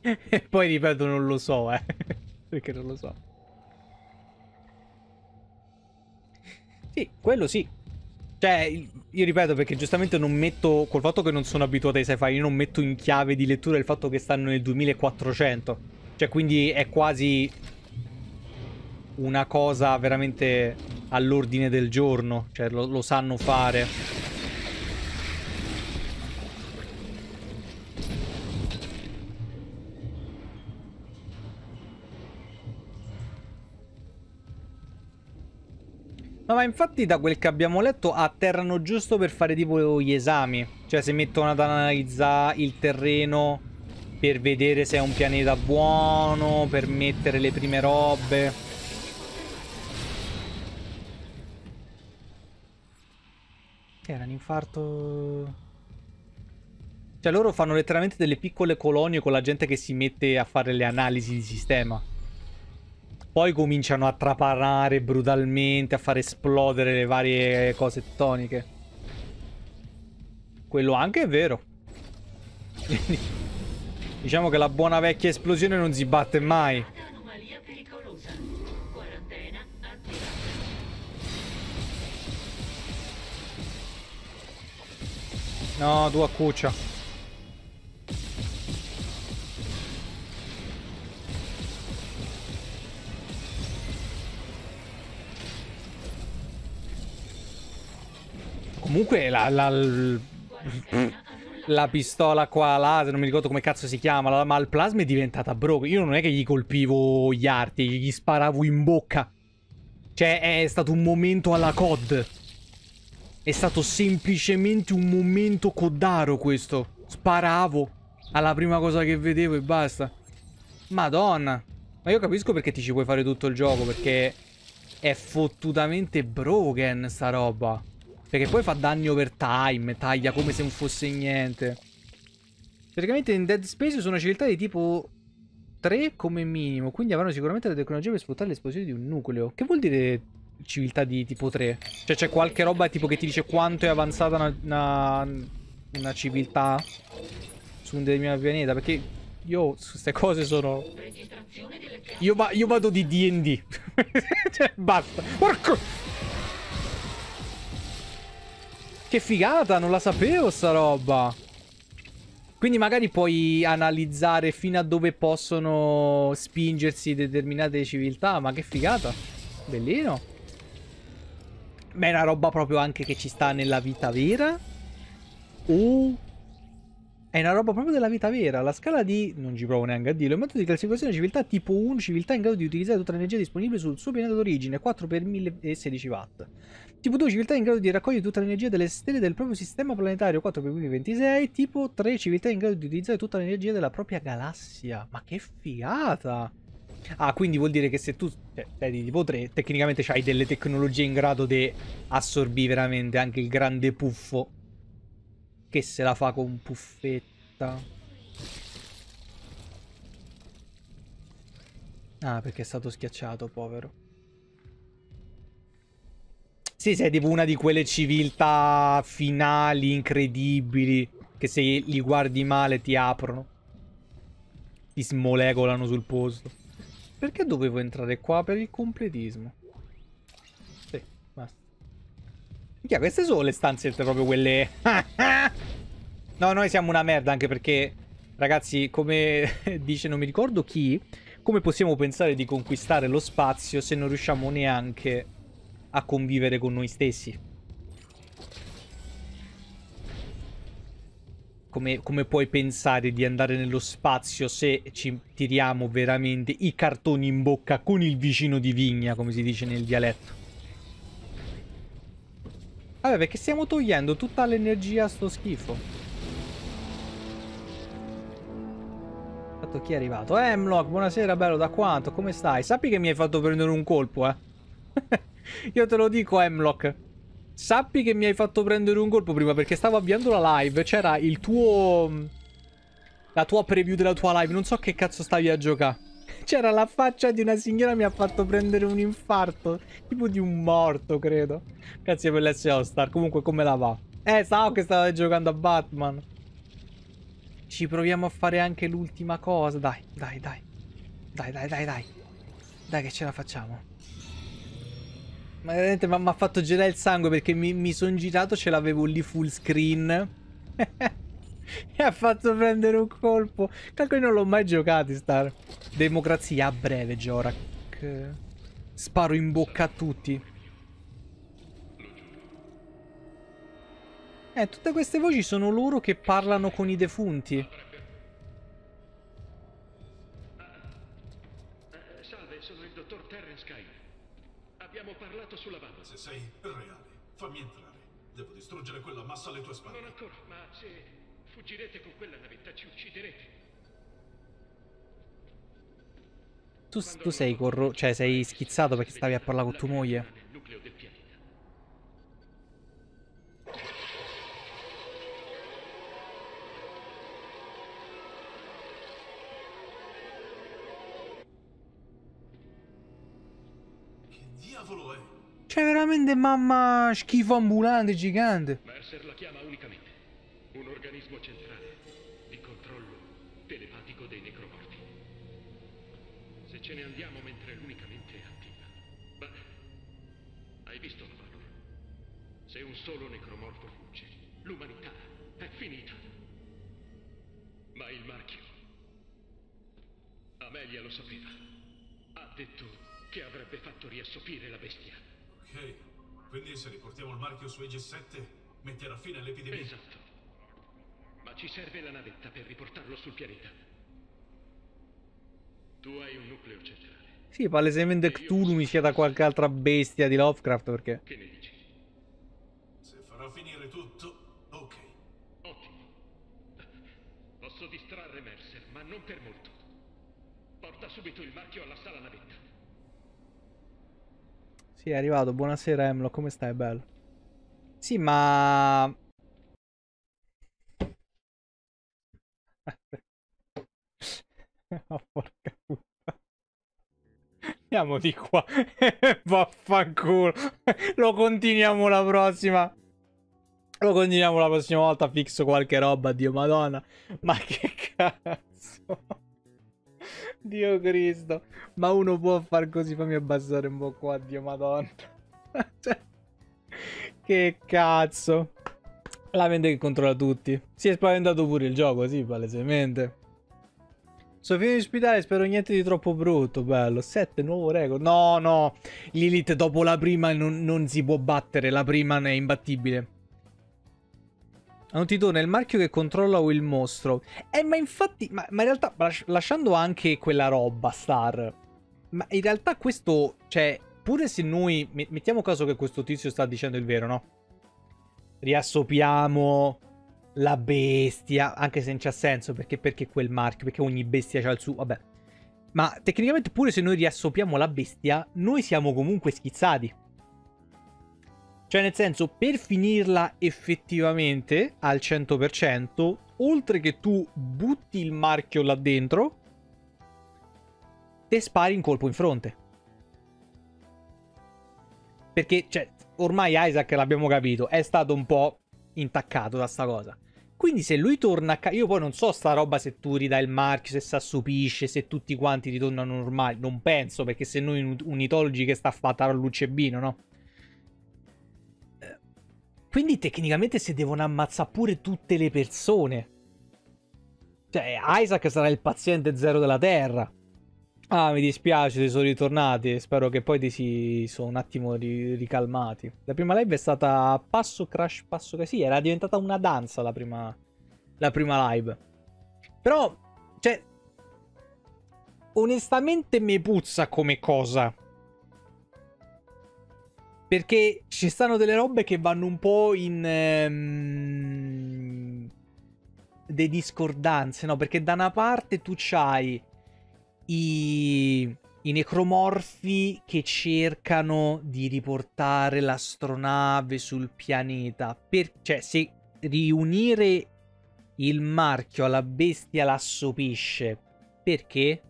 [SPEAKER 1] e *laughs* poi ripeto, non lo so, eh. *laughs* Perché non lo so. Sì, quello sì. Cioè, io ripeto perché giustamente non metto, col fatto che non sono abituato ai sci-fi, io non metto in chiave di lettura il fatto che stanno nel 2400. Cioè, quindi è quasi una cosa veramente all'ordine del giorno, cioè lo, lo sanno fare. No, ma infatti da quel che abbiamo letto atterrano giusto per fare tipo gli esami. Cioè si mettono ad analizzare il terreno per vedere se è un pianeta buono, per mettere le prime robe. Che era un infarto... Cioè loro fanno letteralmente delle piccole colonie con la gente che si mette a fare le analisi di sistema poi cominciano a trapanare brutalmente, a far esplodere le varie cose toniche. Quello anche è vero. diciamo che la buona vecchia esplosione non si batte mai. No, tu accuccia. Comunque la, la, la pistola qua, laser, non mi ricordo come cazzo si chiama, la plasma è diventata broco. Io non è che gli colpivo gli arti, gli sparavo in bocca. Cioè, è stato un momento alla COD. È stato semplicemente un momento codaro questo. Sparavo alla prima cosa che vedevo e basta. Madonna. Ma io capisco perché ti ci puoi fare tutto il gioco, perché è fottutamente broken sta roba. Perché poi fa danni overtime, taglia come se non fosse niente. Praticamente in Dead Space sono civiltà di tipo 3 come minimo, quindi avranno sicuramente la tecnologia per sfruttare l'esplosione di un nucleo. Che vuol dire civiltà di tipo 3? Cioè c'è qualche roba tipo che ti dice quanto è avanzata una, una, una civiltà su un determinato pianeta? Perché io su queste cose sono... Io, va, io, vado di D&D. *laughs* cioè basta. Porco... Che figata, non la sapevo sta roba. Quindi magari puoi analizzare fino a dove possono spingersi determinate civiltà, ma che figata. Bellino. Ma è una roba proprio anche che ci sta nella vita vera. O... È una roba proprio della vita vera. La scala di... non ci provo neanche a dirlo. Il metodo di classificazione civiltà tipo 1, civiltà in grado di utilizzare tutta l'energia disponibile sul suo pianeta d'origine, 4 per 1016 watt. Tipo 2 civiltà in grado di raccogliere tutta l'energia delle stelle del proprio sistema planetario 4.26. Tipo 3 civiltà in grado di utilizzare tutta l'energia della propria galassia. Ma che figata! Ah, quindi vuol dire che se tu cioè, sei di tipo 3, tecnicamente hai delle tecnologie in grado di assorbire veramente anche il grande puffo. Che se la fa con puffetta. Ah, perché è stato schiacciato, povero. Sì, sei tipo una di quelle civiltà finali, incredibili, che se li guardi male ti aprono. Ti smolecolano sul posto. Perché dovevo entrare qua? Per il completismo. Sì, basta. Minchia, queste sono le stanze proprio quelle... *laughs* no, noi siamo una merda anche perché... Ragazzi, come *laughs* dice non mi ricordo chi... Come possiamo pensare di conquistare lo spazio se non riusciamo neanche a convivere con noi stessi. Come, come, puoi pensare di andare nello spazio se ci tiriamo veramente i cartoni in bocca con il vicino di vigna, come si dice nel dialetto? Vabbè, perché stiamo togliendo tutta l'energia a sto schifo. Fatto chi è arrivato? Eh, eh, buonasera bello, da quanto? Come stai? Sappi che mi hai fatto prendere un colpo, eh? *laughs* Io te lo dico, Emlock. Sappi che mi hai fatto prendere un colpo prima perché stavo avviando la live. C'era il tuo... La tua preview della tua live. Non so che cazzo stavi a giocare. *laughs* C'era la faccia di una signora mi ha fatto prendere un infarto. Tipo di un morto, credo. Grazie per l'essere star Comunque, come la va? Eh, so che stavate giocando a Batman. Ci proviamo a fare anche l'ultima cosa. Dai, dai, dai. Dai, dai, dai, dai. Dai che ce la facciamo. Ma veramente mi ha fatto gelare il sangue perché mi, mi sono girato, ce l'avevo lì full screen. *laughs* e ha fatto prendere un colpo. Calcoli non l'ho mai giocato, Star. Democrazia a breve, Jorak. Sparo in bocca a tutti. Eh, tutte queste voci sono loro che parlano con i defunti.
[SPEAKER 3] Sei
[SPEAKER 6] reale. Fammi entrare. Devo distruggere quella massa alle tue spalle.
[SPEAKER 3] Non ancora, ma se fuggirete con quella navetta ci ucciderete.
[SPEAKER 6] Tu, tu
[SPEAKER 1] sei corro... cioè sei schizzato perché stavi a parlare con tua moglie.
[SPEAKER 6] Che diavolo è?
[SPEAKER 1] Cioè, veramente mamma schifo ambulante gigante.
[SPEAKER 3] Mercer la chiama unicamente. Un organismo centrale di controllo telepatico dei necromorti. Se ce ne andiamo mentre l'unicamente è attiva. Beh, hai visto la Valor? Se un solo necromorto fugge, l'umanità è finita. Ma il marchio. Amelia lo sapeva. Ha detto che avrebbe fatto riassopire la bestia.
[SPEAKER 6] Ok, quindi se riportiamo il marchio su Aegis 7 metterà fine all'epidemia. Esatto.
[SPEAKER 3] Ma ci serve la navetta per riportarlo sul pianeta. Tu hai un nucleo centrale.
[SPEAKER 1] Sì, palesemente Cthulhu mi sia da qualche altra bestia di Lovecraft perché...
[SPEAKER 6] Che ne dici? Se farà finire tutto, ok. Ottimo.
[SPEAKER 3] Posso distrarre Mercer, ma non per molto. Porta subito il marchio alla sala navetta.
[SPEAKER 1] Sì, è arrivato. Buonasera, Emlo. Come stai, bello?
[SPEAKER 5] Sì, ma... *laughs* oh, porca puttana. Andiamo di qua. *laughs* Vaffanculo. Lo continuiamo la
[SPEAKER 1] prossima. Lo continuiamo la prossima volta. Fixo qualche roba, Dio madonna. Ma che *laughs* cazzo. Dio Cristo. Ma uno può far così, fammi abbassare un po' qua, Dio Madonna. *laughs* cioè, che cazzo. La mente che controlla tutti. Si è spaventato pure il gioco, sì, palesemente. Sofia di ospedale, spero niente di troppo brutto, bello. Sette, nuovo record. No, no, Lilith dopo la prima non, non si può battere, la prima è imbattibile. Non ti è il marchio che controlla il mostro. Eh, ma infatti, ma, ma in realtà, lasciando anche quella roba, Star, ma in realtà questo, cioè, pure se noi, mettiamo caso che questo tizio sta dicendo il vero, no? Riassopiamo la bestia, anche se non c'ha senso, perché, perché quel marchio, perché ogni bestia c'ha il suo, vabbè. Ma tecnicamente pure se noi riassopiamo la bestia, noi siamo comunque schizzati. Cioè nel senso, per finirla effettivamente al 100%, oltre che tu butti il marchio là dentro, te spari un colpo in fronte. Perché, cioè, ormai Isaac l'abbiamo capito, è stato un po' intaccato da sta cosa. Quindi se lui torna a casa, io poi non so sta roba se tu ridai il marchio, se si assupisce, se tutti quanti ritornano normali, non penso, perché se noi un, un che sta fatta all'UCB, no? Quindi tecnicamente si devono ammazzare pure tutte le persone. Cioè, Isaac sarà il paziente zero della Terra. Ah, mi dispiace, ti sono ritornati. Spero che poi ti si sono un attimo ri ricalmati. La prima live è stata passo crash, passo crash. Sì, era diventata una danza la prima, la prima live. Però, cioè, onestamente mi puzza come cosa. Perché ci stanno delle robe che vanno un po' in... Ehm, de discordanze, no? Perché da una parte tu c'hai i, i necromorfi che cercano di riportare l'astronave sul pianeta. Per, cioè, se riunire il marchio alla bestia l'assopisce. Perché?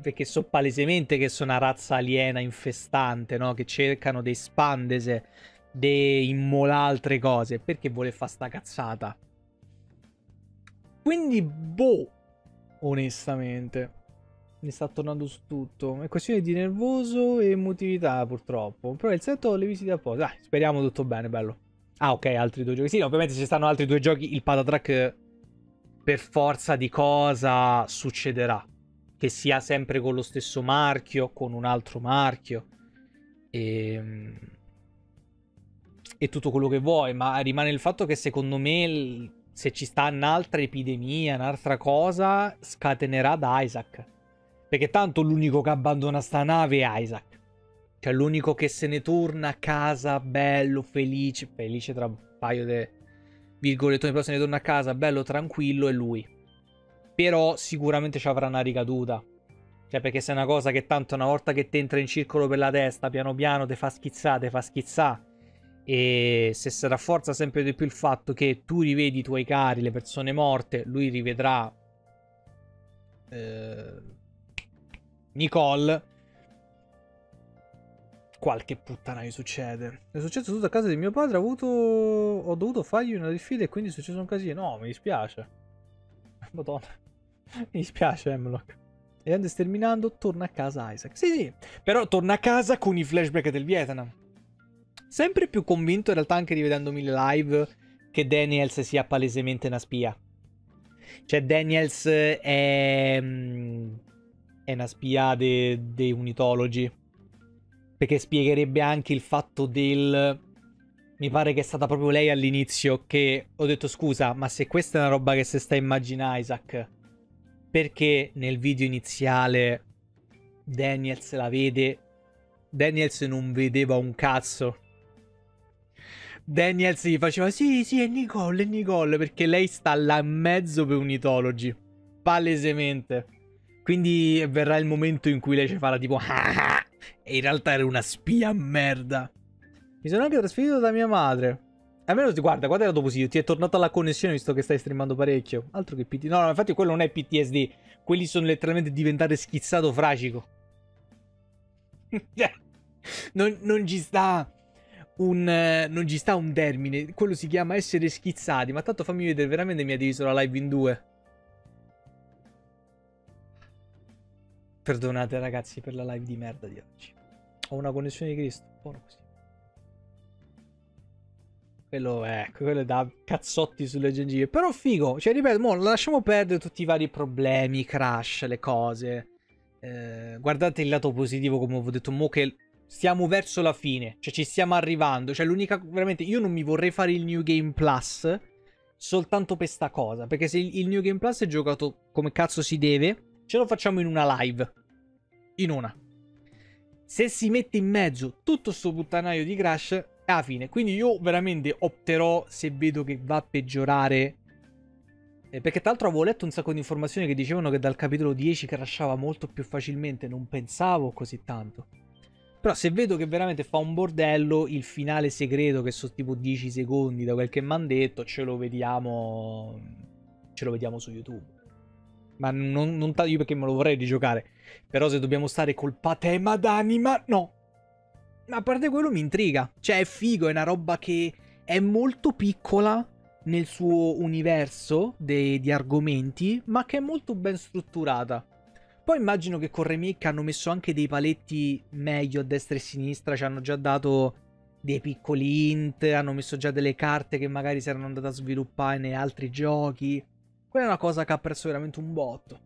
[SPEAKER 1] perché so palesemente che sono una razza aliena infestante, no? Che cercano dei spandese, dei immola altre cose. Perché vuole fare sta cazzata? Quindi, boh, onestamente. Mi sta tornando su tutto. È questione di nervoso e emotività, purtroppo. Però il setto le visite apposta. Dai, speriamo tutto bene, bello. Ah, ok, altri due giochi. Sì, ovviamente ci stanno altri due giochi. Il patatrack per forza di cosa succederà che sia sempre con lo stesso marchio, con un altro marchio e, ehm, e tutto quello che vuoi, ma rimane il fatto che secondo me se ci sta un'altra epidemia, un'altra cosa, scatenerà da Isaac. Perché tanto l'unico che abbandona sta nave è Isaac. Cioè l'unico che se ne torna a casa bello, felice, felice tra un paio di virgolette, però se ne torna a casa bello, tranquillo è lui però sicuramente ci avrà una ricaduta. Cioè, perché se è una cosa che tanto una volta che ti entra in circolo per la testa, piano piano ti fa schizzare, ti fa schizzare. E se si rafforza sempre di più il fatto che tu rivedi i tuoi cari, le persone morte, lui rivedrà eh, Nicole. Qualche puttana gli succede. È successo tutto a casa di mio padre. Ho, avuto... ho dovuto fargli una diffida e quindi è successo un casino. No, mi dispiace. *laughs* Madonna. Mi dispiace, Hemlock. E andando sterminando, torna a casa Isaac. Sì, sì, però torna a casa con i flashback del Vietnam. Sempre più convinto, in realtà, anche rivedendomi le live, che Daniels sia palesemente una spia. Cioè, Daniels è. Mm, è una spia dei de unitologi. Perché spiegherebbe anche il fatto del. Mi pare che è stata proprio lei all'inizio che ho detto scusa, ma se questa è una roba che si sta immaginando Isaac perché nel video iniziale Daniels la vede. Daniels non vedeva un cazzo. Daniels gli faceva sì, sì, è Nicole, è Nicole, perché lei sta là in mezzo per un'itology. Palesemente. Quindi verrà il momento in cui lei ci farà tipo ah, ah", e in realtà era una spia merda. Mi sono anche trasferito da mia madre. Almeno ti guarda, guarda il lato ti è tornata la connessione visto che stai streamando parecchio. Altro che PTSD. No, no, infatti quello non è PTSD. Quelli sono letteralmente diventare schizzato fragico. *laughs* non, non, ci sta un non ci sta un termine. Quello si chiama essere schizzati, ma tanto fammi vedere, veramente mi ha diviso la live in due. Perdonate ragazzi per la live di merda di oggi. Ho una connessione di Cristo, buono così. Quello è, ecco, quello è da cazzotti sulle gengive. Però figo, cioè ripeto, mo, lasciamo perdere tutti i vari problemi, i crash, le cose.
[SPEAKER 5] Eh,
[SPEAKER 1] guardate il lato positivo, come ho detto, mo che stiamo verso la fine. Cioè ci stiamo arrivando. Cioè l'unica, veramente, io non mi vorrei fare il New Game Plus soltanto per sta cosa. Perché se il New Game Plus è giocato come cazzo si deve, ce lo facciamo in una live. In una. Se si mette in mezzo tutto sto puttanaio di crash, alla fine. Quindi io veramente opterò se vedo che va a peggiorare. Eh, perché tra l'altro avevo letto un sacco di informazioni che dicevano che dal capitolo 10 crashava molto più facilmente, non pensavo così tanto. Però se vedo che veramente fa un bordello, il finale segreto che sono tipo 10 secondi da quel che mi hanno detto, ce lo vediamo ce lo vediamo su YouTube. Ma non, non taglio perché me lo vorrei rigiocare. Però se dobbiamo stare col patema d'anima, no, a parte quello mi intriga. Cioè, è figo, è una roba che è molto piccola nel suo universo de- di argomenti, ma che è molto ben strutturata. Poi immagino che con Remake hanno messo anche dei paletti meglio a destra e a sinistra, ci hanno già dato dei piccoli int, hanno messo già delle carte che magari si erano andate a sviluppare in altri giochi. Quella è una cosa che ha perso veramente un botto.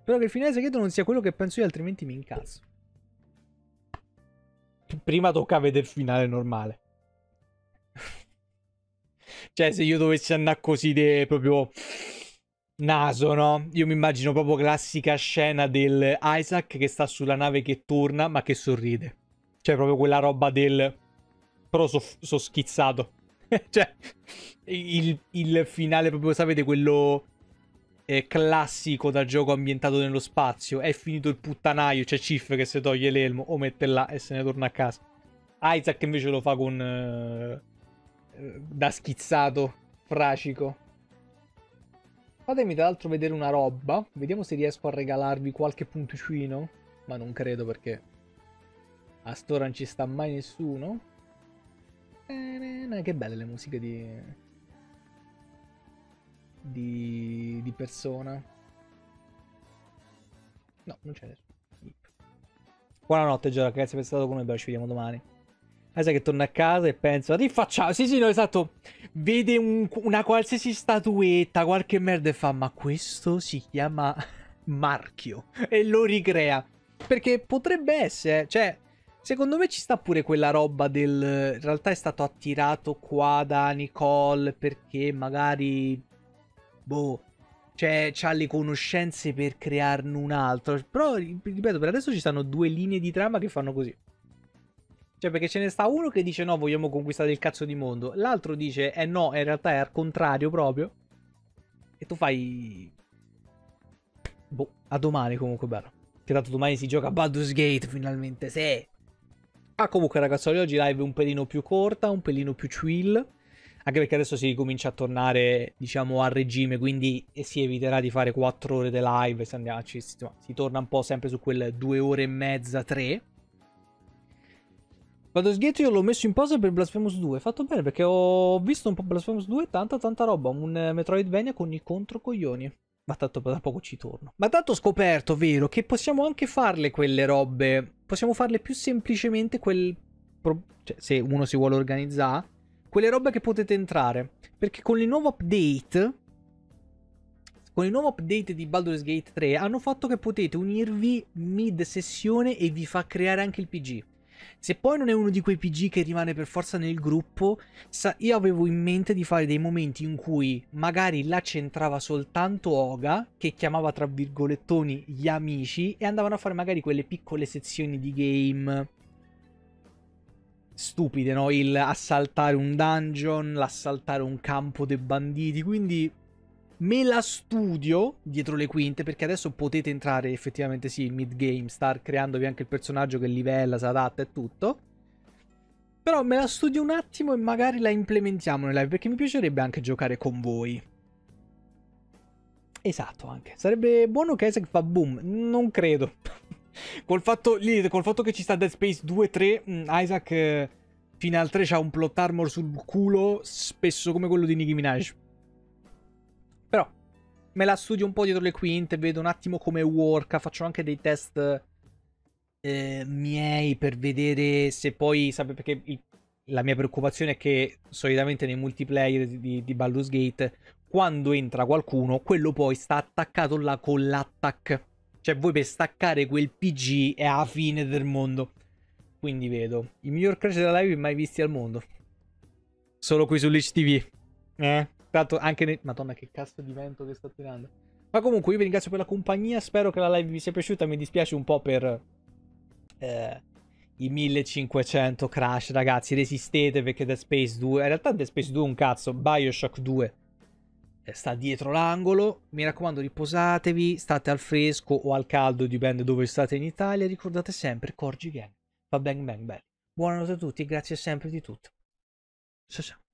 [SPEAKER 1] Spero che il finale segreto non sia quello che penso io, altrimenti mi incazzo prima tocca vedere il finale normale. *laughs* cioè, se io dovessi andare così de proprio naso, no? Io mi immagino proprio classica scena del Isaac che sta sulla nave che torna ma che sorride. Cioè, proprio quella roba del... Però so, so schizzato. *laughs* cioè, il, il finale proprio, sapete, quello eh, classico da gioco ambientato nello spazio. È finito il puttanaio, c'è Chief che se toglie l'elmo o mette là e se ne torna a casa. Isaac invece lo fa con... Eh, eh, da schizzato, fracico. Fatemi tra l'altro vedere una roba. Vediamo se riesco a regalarvi qualche punticino. Ma non credo perché a Stora non ci sta mai nessuno. Eh, che belle le musiche di di, di persona. No, non c'è nessuno. Buonanotte, Gioca, grazie per essere stato con noi, però ci vediamo domani. Ah, sai che torno a casa e penso, facciamo? Sì, sì, no, esatto. Vede un, una qualsiasi statuetta, qualche merda e fa, ma questo si chiama marchio. *laughs* E lo ricrea. Perché potrebbe essere, cioè, secondo me ci sta pure quella roba del... In realtà è stato attirato qua da Nicole perché magari boh, cioè, ha le conoscenze per crearne un altro. Però, ripeto, per adesso ci stanno due linee di trama che fanno così. Cioè, perché ce ne sta uno che dice no, vogliamo conquistare il cazzo di mondo. L'altro dice eh no, in realtà è al contrario proprio. E tu fai... Boh, a domani comunque, bello. Che tanto domani si gioca a Baldur's Gate, finalmente, sì. Ah, comunque, ragazzi, oggi live un pelino più corta, un pelino più chill anche perché adesso si ricomincia a tornare, diciamo, al regime, quindi eh, si eviterà di fare 4 ore di live, Se andiamo, ci, si, si torna un po' sempre su quelle 2 ore e mezza, 3. Vado sghetto, io l'ho messo in pausa per Blasphemous 2. Fatto bene perché ho visto un po' Blasphemous 2, tanta tanta roba. Un eh, Metroidvania con i controcoglioni. Ma tanto da poco ci torno. Ma tanto ho scoperto, vero, che possiamo anche farle quelle robe. Possiamo farle più semplicemente quel... Cioè, se uno si vuole organizzare quelle robe che potete entrare. Perché con il nuovo update, con il nuovo update di Baldur's Gate 3, hanno fatto che potete unirvi mid sessione e vi fa creare anche il PG. Se poi non è uno di quei PG che rimane per forza nel gruppo, io avevo in mente di fare dei momenti in cui magari là c'entrava soltanto Oga, che chiamava tra virgolettoni gli amici, e andavano a fare magari quelle piccole sezioni di game stupide, no? Il assaltare un dungeon, l'assaltare un campo dei banditi, quindi me la studio dietro le quinte perché adesso potete entrare effettivamente sì in mid game, star creandovi anche il personaggio che livella, si adatta e tutto. Però me la studio un attimo e magari la implementiamo nella live perché mi piacerebbe anche giocare con voi. Esatto, anche. Sarebbe buono che Isaac fa boom. Non credo col, fatto, lì, col fatto che ci sta Dead Space 2-3, mm, Isaac eh, fino al 3 ha un plot armor sul culo spesso come quello di Nicki Minaj. Però me la studio un po' dietro le quinte, vedo un attimo come work, faccio anche dei test eh, miei per vedere se poi, sapete perché il, la mia preoccupazione è che solitamente nei multiplayer di, di Baldur's Gate quando entra qualcuno, quello poi sta attaccato là con l'attack. Cioè voi per staccare quel PG è la fine del mondo. Quindi vedo, i miglior crash della live mai visti al mondo. Solo qui sull'HTV. Eh? Tanto anche nel... Madonna che cazzo di vento che sta tirando. Ma comunque io vi ringrazio per la compagnia, spero che la live vi sia piaciuta, mi dispiace un po' per eh, i 1500 crash ragazzi, resistete perché Dead Space 2, in realtà Dead Space 2 è un cazzo, Bioshock 2 eh, sta dietro l'angolo. Mi raccomando, riposatevi, state al fresco o al caldo, dipende dove state in Italia. Ricordate sempre, Corgi Gang, fa bang bang bang. Buonanotte a tutti, grazie sempre di tutto. Ciao ciao.